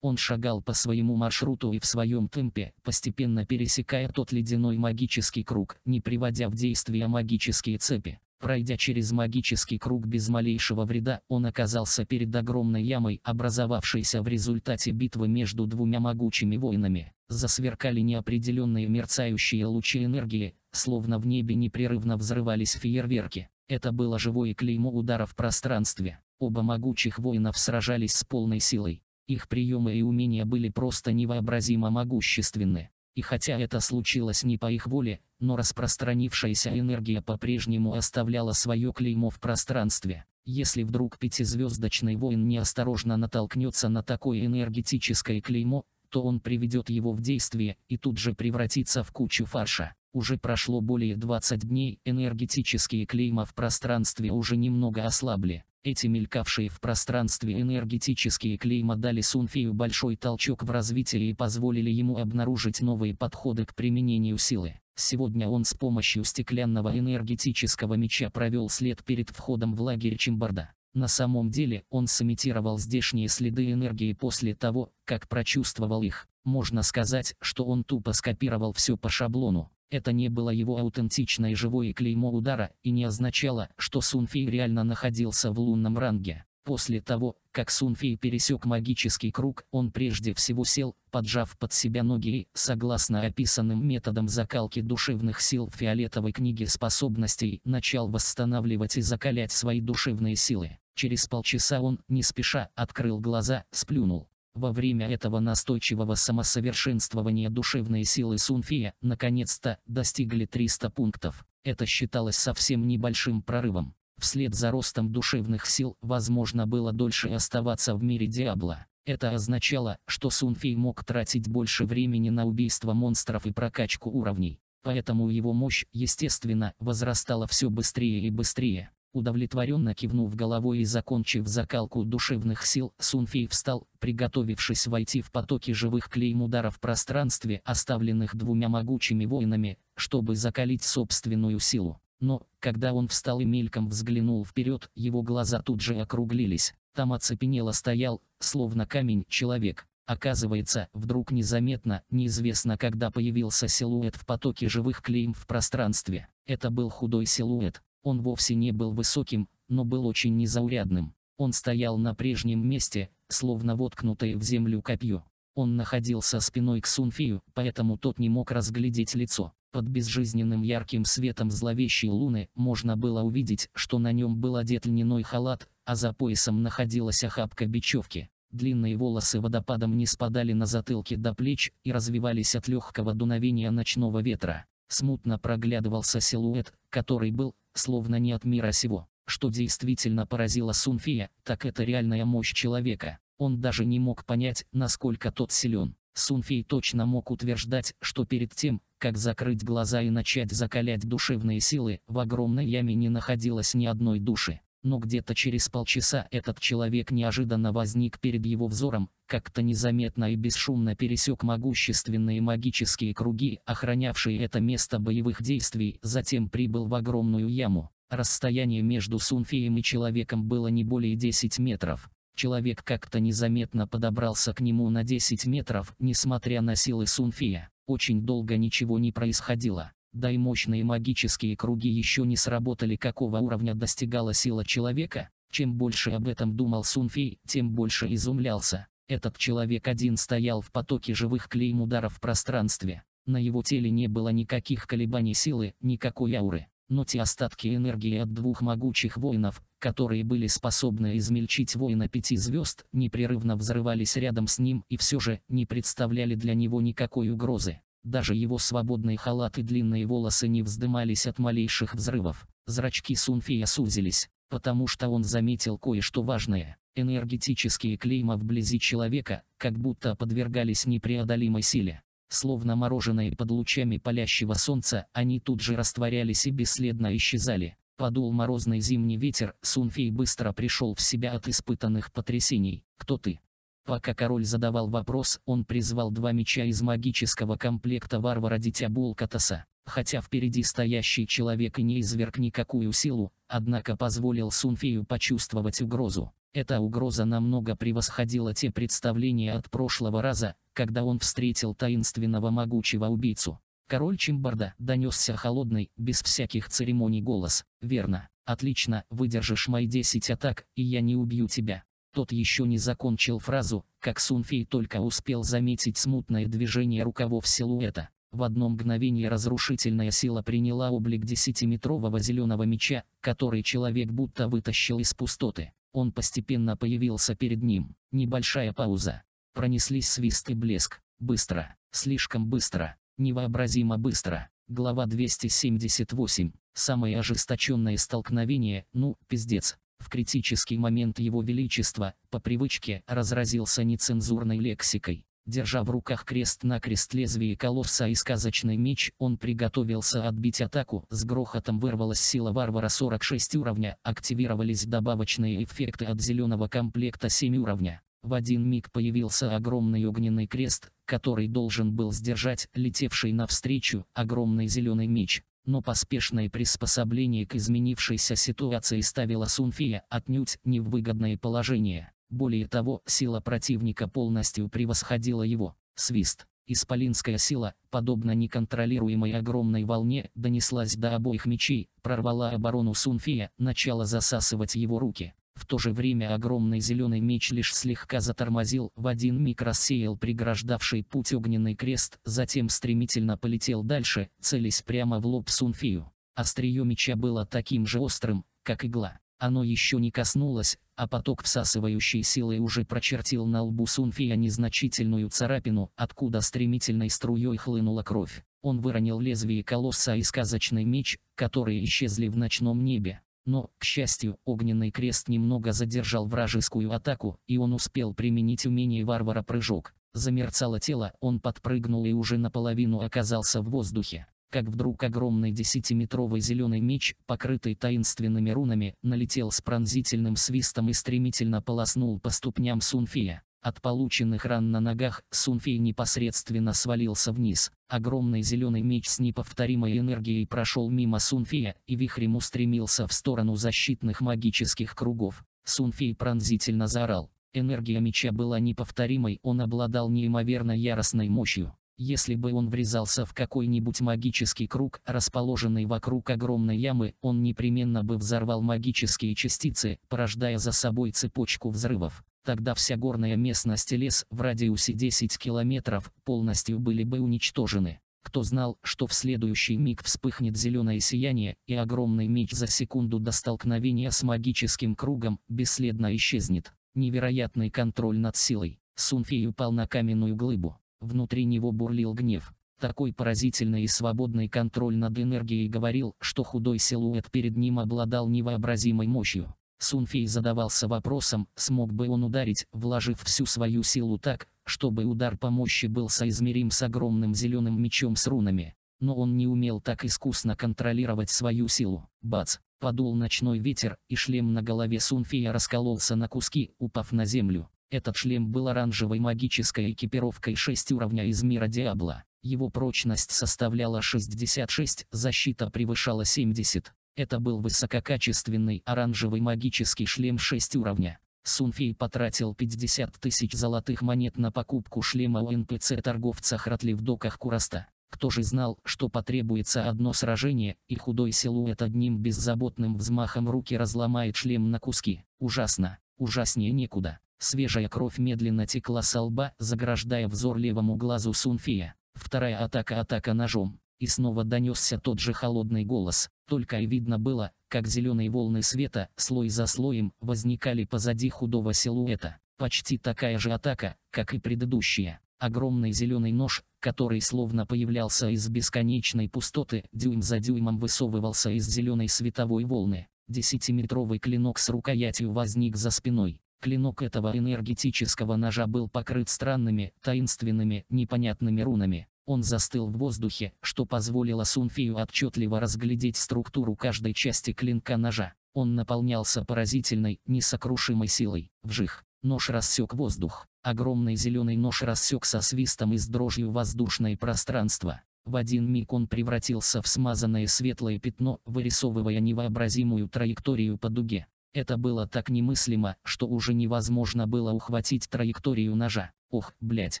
Он шагал по своему маршруту и в своем темпе, постепенно пересекая тот ледяной магический круг, не приводя в действие магические цепи. Пройдя через магический круг без малейшего вреда, он оказался перед огромной ямой, образовавшейся в результате битвы между двумя могучими воинами. Засверкали неопределенные мерцающие лучи энергии, словно в небе непрерывно взрывались фейерверки. Это было живое клеймо удара в пространстве. Оба могучих воинов сражались с полной силой. Их приемы и умения были просто невообразимо могущественны. И хотя это случилось не по их воле, но распространившаяся энергия по-прежнему оставляла свое клеймо в пространстве. Если вдруг пятизвездочный воин неосторожно натолкнется на такое энергетическое клеймо, то он приведет его в действие и тут же превратится в кучу фарша. Уже прошло более 20 дней, энергетические клейма в пространстве уже немного ослабли. Эти мелькавшие в пространстве энергетические клейма дали Сунфею большой толчок в развитии и позволили ему обнаружить новые подходы к применению силы. Сегодня он с помощью стеклянного энергетического меча провел след перед входом в лагерь Чимбарда. На самом деле, он сымитировал здешние следы энергии после того, как прочувствовал их. Можно сказать, что он тупо скопировал все по шаблону, это не было его аутентичное живое клеймо удара и не означало, что Сунфей реально находился в лунном ранге. После того, как Сунфей пересек магический круг, он прежде всего сел, поджав под себя ноги и, согласно описанным методам закалки душевных сил в фиолетовой книге способностей, начал восстанавливать и закалять свои душевные силы. Через полчаса он, не спеша, открыл глаза, сплюнул. Во время этого настойчивого самосовершенствования душевные силы Сунфия, наконец-то, достигли 300 пунктов. Это считалось совсем небольшим прорывом. Вслед за ростом душевных сил, возможно было дольше оставаться в мире Диабло. Это означало, что Сунфей мог тратить больше времени на убийство монстров и прокачку уровней. Поэтому его мощь, естественно, возрастала все быстрее и быстрее. Удовлетворенно кивнув головой и закончив закалку душевных сил, Сунфей встал, приготовившись войти в потоки живых клейм ударов в пространстве, оставленных двумя могучими воинами, чтобы закалить собственную силу. Но, когда он встал и мельком взглянул вперед, его глаза тут же округлились. Там оцепенело стоял, словно камень, человек. Оказывается, вдруг незаметно, неизвестно когда появился силуэт в потоке живых клейм в пространстве. Это был худой силуэт, он вовсе не был высоким, но был очень незаурядным. Он стоял на прежнем месте, словно воткнутое в землю копье. Он находился спиной к Сунфию, поэтому тот не мог разглядеть лицо. Под безжизненным ярким светом зловещей луны можно было увидеть, что на нем был одет льняной халат, а за поясом находилась охапка бечевки. Длинные волосы водопадом не спадали на затылке до плеч и развивались от легкого дуновения ночного ветра. Смутно проглядывался силуэт, который был, словно не от мира сего. Что действительно поразило Сунфия, так это реальная мощь человека. Он даже не мог понять, насколько тот силен. Сунфей точно мог утверждать, что перед тем, как закрыть глаза и начать закалять душевные силы, в огромной яме не находилось ни одной души но где-то через полчаса этот человек неожиданно возник перед его взором, как-то незаметно и бесшумно пересек могущественные магические круги, охранявшие это место боевых действий, затем прибыл в огромную яму. Расстояние между Сунфеем и человеком было не более 10 метров. Человек как-то незаметно подобрался к нему на 10 метров, несмотря на силы Сунфея. Очень долго ничего не происходило да и мощные магические круги еще не сработали какого уровня достигала сила человека, чем больше об этом думал Сунфей, тем больше изумлялся. Этот человек один стоял в потоке живых клейм ударов в пространстве. На его теле не было никаких колебаний силы, никакой ауры. Но те остатки энергии от двух могучих воинов, которые были способны измельчить воина пяти звезд, непрерывно взрывались рядом с ним и все же не представляли для него никакой угрозы. Даже его свободный халат и длинные волосы не вздымались от малейших взрывов. Зрачки Сунфея сузились, потому что он заметил кое-что важное. Энергетические клейма вблизи человека, как будто подвергались непреодолимой силе. Словно мороженое под лучами палящего солнца, они тут же растворялись и бесследно исчезали. Подул морозный зимний ветер, Сунфей быстро пришел в себя от испытанных потрясений. «Кто ты?» Пока король задавал вопрос, он призвал два меча из магического комплекта варвара Дитя Булкатаса. Хотя впереди стоящий человек и не изверг никакую силу, однако позволил Сунфею почувствовать угрозу. Эта угроза намного превосходила те представления от прошлого раза, когда он встретил таинственного могучего убийцу. Король Чимбарда донесся холодный, без всяких церемоний голос. «Верно, отлично, выдержишь мои 10 атак, и я не убью тебя». Тот еще не закончил фразу, как Сунфей только успел заметить смутное движение рукавов силуэта. В одно мгновение разрушительная сила приняла облик десятиметрового зеленого меча, который человек будто вытащил из пустоты. Он постепенно появился перед ним. Небольшая пауза. Пронеслись свист и блеск. Быстро. Слишком быстро. Невообразимо быстро. Глава 278. Самое ожесточенное столкновение, ну, пиздец. В критический момент его величества, по привычке, разразился нецензурной лексикой. Держа в руках крест-накрест лезвие колосса и сказочный меч, он приготовился отбить атаку. С грохотом вырвалась сила варвара 46 уровня, активировались добавочные эффекты от зеленого комплекта 7 уровня. В один миг появился огромный огненный крест, который должен был сдержать летевший навстречу огромный зеленый меч но поспешное приспособление к изменившейся ситуации ставило Сунфия отнюдь не в выгодное положение. Более того, сила противника полностью превосходила его. Свист. Исполинская сила, подобно неконтролируемой огромной волне, донеслась до обоих мечей, прорвала оборону Сунфия, начала засасывать его руки. В то же время огромный зеленый меч лишь слегка затормозил, в один миг рассеял преграждавший путь огненный крест, затем стремительно полетел дальше, целясь прямо в лоб Сунфию. Острие меча было таким же острым, как игла. Оно еще не коснулось, а поток всасывающей силы уже прочертил на лбу Сунфия незначительную царапину, откуда стремительной струей хлынула кровь. Он выронил лезвие колосса и сказочный меч, которые исчезли в ночном небе. Но, к счастью, огненный крест немного задержал вражескую атаку, и он успел применить умение варвара прыжок. Замерцало тело, он подпрыгнул и уже наполовину оказался в воздухе. Как вдруг огромный десятиметровый зеленый меч, покрытый таинственными рунами, налетел с пронзительным свистом и стремительно полоснул по ступням Сунфия. От полученных ран на ногах Сунфей непосредственно свалился вниз. Огромный зеленый меч с неповторимой энергией прошел мимо Сунфея и вихрем устремился в сторону защитных магических кругов. Сунфей пронзительно заорал. Энергия меча была неповторимой, он обладал неимоверно яростной мощью. Если бы он врезался в какой-нибудь магический круг, расположенный вокруг огромной ямы, он непременно бы взорвал магические частицы, порождая за собой цепочку взрывов. Тогда вся горная местность и лес в радиусе 10 километров полностью были бы уничтожены. Кто знал, что в следующий миг вспыхнет зеленое сияние, и огромный меч за секунду до столкновения с магическим кругом бесследно исчезнет. Невероятный контроль над силой. Сунфей упал на каменную глыбу. Внутри него бурлил гнев. Такой поразительный и свободный контроль над энергией говорил, что худой силуэт перед ним обладал невообразимой мощью. Сунфей задавался вопросом, смог бы он ударить, вложив всю свою силу так, чтобы удар по мощи был соизмерим с огромным зеленым мечом с рунами. Но он не умел так искусно контролировать свою силу. Бац! Подул ночной ветер, и шлем на голове Сунфея раскололся на куски, упав на землю. Этот шлем был оранжевой магической экипировкой 6 уровня из мира Диабло. Его прочность составляла 66, защита превышала 70. Это был высококачественный оранжевый магический шлем 6 уровня. Сунфей потратил 50 тысяч золотых монет на покупку шлема у НПЦ торговца Хратли в доках Кураста. Кто же знал, что потребуется одно сражение, и худой силуэт одним беззаботным взмахом руки разломает шлем на куски. Ужасно. Ужаснее некуда. Свежая кровь медленно текла со лба, заграждая взор левому глазу Сунфея. Вторая атака атака ножом и снова донесся тот же холодный голос, только и видно было, как зеленые волны света, слой за слоем, возникали позади худого силуэта. Почти такая же атака, как и предыдущая. Огромный зеленый нож, который словно появлялся из бесконечной пустоты, дюйм за дюймом высовывался из зеленой световой волны. Десятиметровый клинок с рукоятью возник за спиной. Клинок этого энергетического ножа был покрыт странными, таинственными, непонятными рунами. Он застыл в воздухе, что позволило Сунфею отчетливо разглядеть структуру каждой части клинка ножа. Он наполнялся поразительной, несокрушимой силой. Вжих. Нож рассек воздух. Огромный зеленый нож рассек со свистом и с дрожью воздушное пространство. В один миг он превратился в смазанное светлое пятно, вырисовывая невообразимую траекторию по дуге. Это было так немыслимо, что уже невозможно было ухватить траекторию ножа. Ох, блять.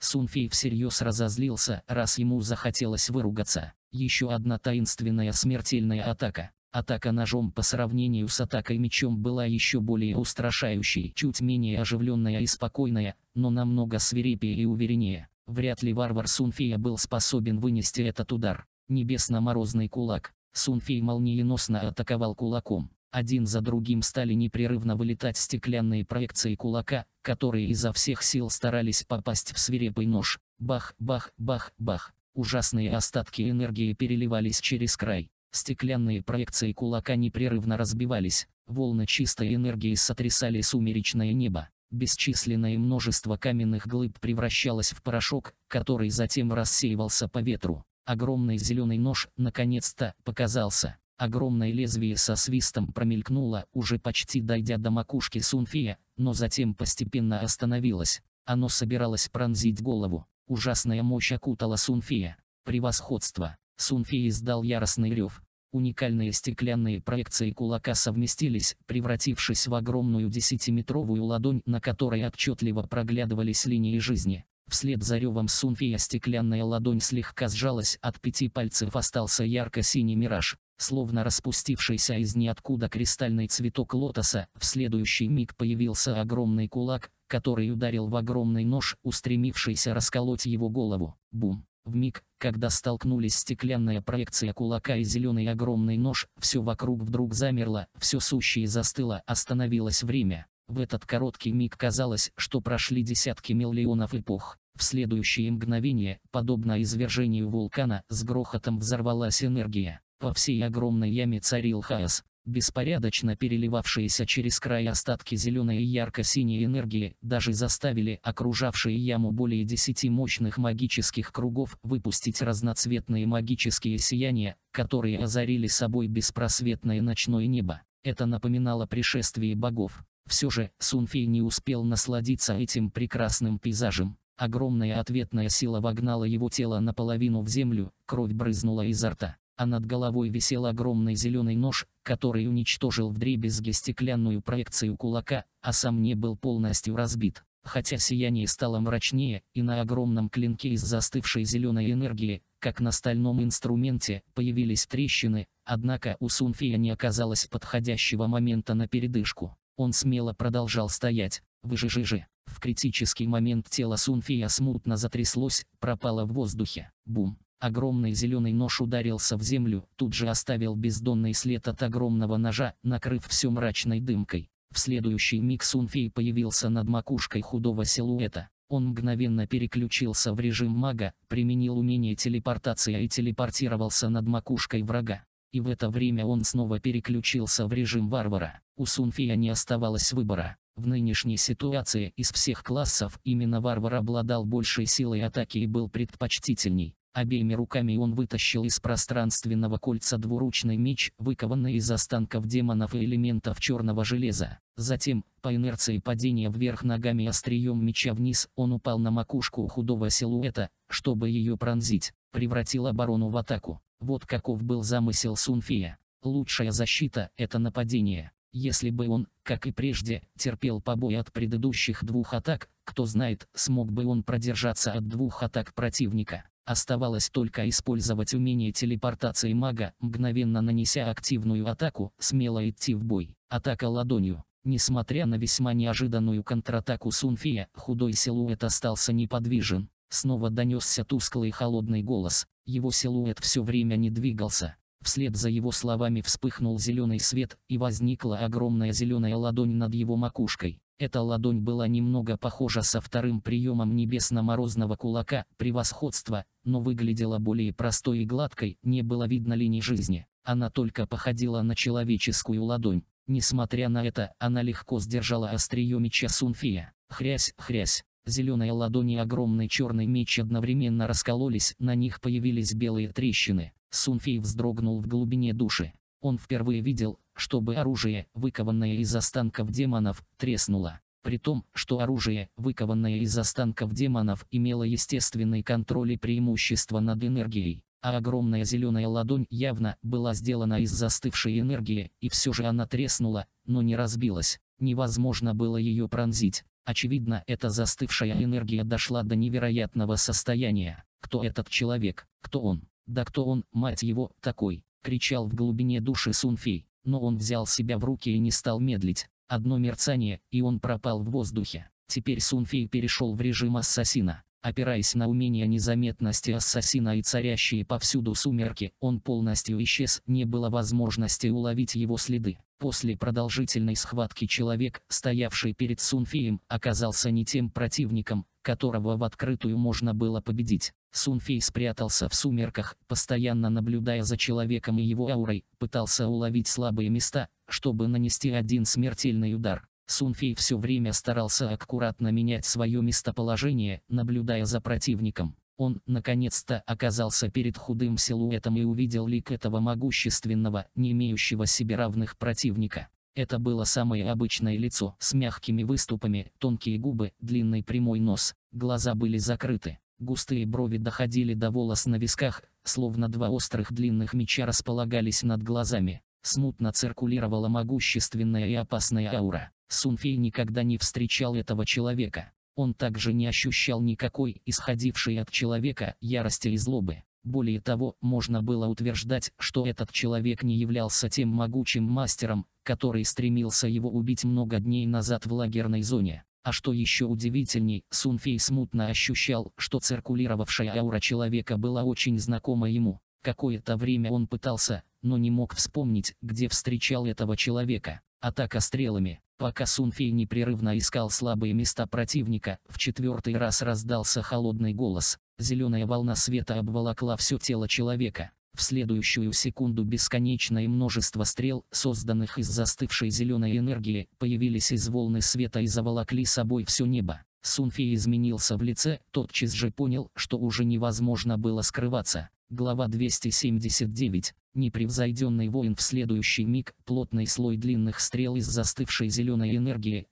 Сунфей всерьез разозлился, раз ему захотелось выругаться. Еще одна таинственная смертельная атака. Атака ножом по сравнению с атакой мечом была еще более устрашающей, чуть менее оживленная и спокойная, но намного свирепее и увереннее. Вряд ли варвар Сунфея был способен вынести этот удар. Небесно-морозный кулак. Сунфей молниеносно атаковал кулаком. Один за другим стали непрерывно вылетать стеклянные проекции кулака, которые изо всех сил старались попасть в свирепый нож. Бах, бах, бах, бах. Ужасные остатки энергии переливались через край. Стеклянные проекции кулака непрерывно разбивались, волны чистой энергии сотрясали сумеречное небо. Бесчисленное множество каменных глыб превращалось в порошок, который затем рассеивался по ветру. Огромный зеленый нож, наконец-то, показался. Огромное лезвие со свистом промелькнуло, уже почти дойдя до макушки Сунфея, но затем постепенно остановилось. Оно собиралось пронзить голову. Ужасная мощь окутала Сунфея. Превосходство. Сунфей издал яростный рев. Уникальные стеклянные проекции кулака совместились, превратившись в огромную десятиметровую ладонь, на которой отчетливо проглядывались линии жизни. Вслед за ревом Сунфея стеклянная ладонь слегка сжалась, от пяти пальцев остался ярко-синий мираж. Словно распустившийся из ниоткуда кристальный цветок лотоса, в следующий миг появился огромный кулак, который ударил в огромный нож, устремившийся расколоть его голову. Бум! В миг, когда столкнулись стеклянная проекция кулака и зеленый огромный нож, все вокруг вдруг замерло, все сущее застыло, остановилось время. В этот короткий миг казалось, что прошли десятки миллионов эпох. В следующее мгновение, подобно извержению вулкана, с грохотом взорвалась энергия. Во всей огромной яме царил хаос, беспорядочно переливавшиеся через край остатки зеленой и ярко-синей энергии, даже заставили окружавшие яму более десяти мощных магических кругов выпустить разноцветные магические сияния, которые озарили собой беспросветное ночное небо. Это напоминало пришествие богов. Все же, Сунфей не успел насладиться этим прекрасным пейзажем. Огромная ответная сила вогнала его тело наполовину в землю, кровь брызнула изо рта а над головой висел огромный зеленый нож, который уничтожил вдребезги стеклянную проекцию кулака, а сам не был полностью разбит. Хотя сияние стало мрачнее, и на огромном клинке из застывшей зеленой энергии, как на стальном инструменте, появились трещины, однако у Сунфея не оказалось подходящего момента на передышку. Он смело продолжал стоять, выжижижи. В критический момент тело Сунфея смутно затряслось, пропало в воздухе. Бум. Огромный зеленый нож ударился в землю, тут же оставил бездонный след от огромного ножа, накрыв все мрачной дымкой. В следующий миг Сунфей появился над макушкой худого силуэта. Он мгновенно переключился в режим мага, применил умение телепортация и телепортировался над макушкой врага. И в это время он снова переключился в режим варвара. У Сунфия не оставалось выбора. В нынешней ситуации из всех классов именно варвар обладал большей силой атаки и был предпочтительней. Обеими руками он вытащил из пространственного кольца двуручный меч, выкованный из останков демонов и элементов черного железа. Затем, по инерции падения вверх ногами острием меча вниз, он упал на макушку худого силуэта, чтобы ее пронзить, превратил оборону в атаку. Вот каков был замысел Сунфия. Лучшая защита – это нападение. Если бы он, как и прежде, терпел побои от предыдущих двух атак, кто знает, смог бы он продержаться от двух атак противника. Оставалось только использовать умение телепортации мага, мгновенно нанеся активную атаку, смело идти в бой. Атака ладонью. Несмотря на весьма неожиданную контратаку Сунфия, худой силуэт остался неподвижен. Снова донесся тусклый холодный голос. Его силуэт все время не двигался. Вслед за его словами вспыхнул зеленый свет, и возникла огромная зеленая ладонь над его макушкой. Эта ладонь была немного похожа со вторым приемом небесно-морозного кулака, превосходства, но выглядела более простой и гладкой, не было видно линий жизни. Она только походила на человеческую ладонь. Несмотря на это, она легко сдержала острие меча Сунфия. Хрясь, хрясь. Зеленые ладони и огромный черный меч одновременно раскололись, на них появились белые трещины. Сунфий вздрогнул в глубине души. Он впервые видел, чтобы оружие, выкованное из останков демонов, треснуло. При том, что оружие, выкованное из останков демонов, имело естественный контроль и преимущество над энергией, а огромная зеленая ладонь явно была сделана из застывшей энергии, и все же она треснула, но не разбилась. Невозможно было ее пронзить. Очевидно, эта застывшая энергия дошла до невероятного состояния. Кто этот человек? Кто он? Да кто он, мать его, такой? Кричал в глубине души Сунфей но он взял себя в руки и не стал медлить. Одно мерцание, и он пропал в воздухе. Теперь Сунфей перешел в режим ассасина. Опираясь на умение незаметности ассасина и царящие повсюду сумерки, он полностью исчез, не было возможности уловить его следы. После продолжительной схватки человек, стоявший перед Сунфием, оказался не тем противником, которого в открытую можно было победить. Сунфей спрятался в сумерках, постоянно наблюдая за человеком и его аурой, пытался уловить слабые места, чтобы нанести один смертельный удар. Сунфей все время старался аккуратно менять свое местоположение, наблюдая за противником. Он, наконец-то, оказался перед худым силуэтом и увидел лик этого могущественного, не имеющего себе равных противника. Это было самое обычное лицо, с мягкими выступами, тонкие губы, длинный прямой нос, глаза были закрыты. Густые брови доходили до волос на висках, словно два острых длинных меча располагались над глазами. Смутно циркулировала могущественная и опасная аура. Сунфей никогда не встречал этого человека. Он также не ощущал никакой исходившей от человека ярости и злобы. Более того, можно было утверждать, что этот человек не являлся тем могучим мастером, который стремился его убить много дней назад в лагерной зоне. А что еще удивительней, Сунфей смутно ощущал, что циркулировавшая аура человека была очень знакома ему. Какое-то время он пытался, но не мог вспомнить, где встречал этого человека. Атака стрелами. Пока Сунфей непрерывно искал слабые места противника, в четвертый раз раздался холодный голос. Зеленая волна света обволокла все тело человека. В следующую секунду бесконечное множество стрел, созданных из застывшей зеленой энергии, появились из волны света и заволокли собой все небо. Сунфи изменился в лице, тотчас же понял, что уже невозможно было скрываться. Глава 279. Непревзойденный воин в следующий миг, плотный слой длинных стрел из застывшей зеленой энергии,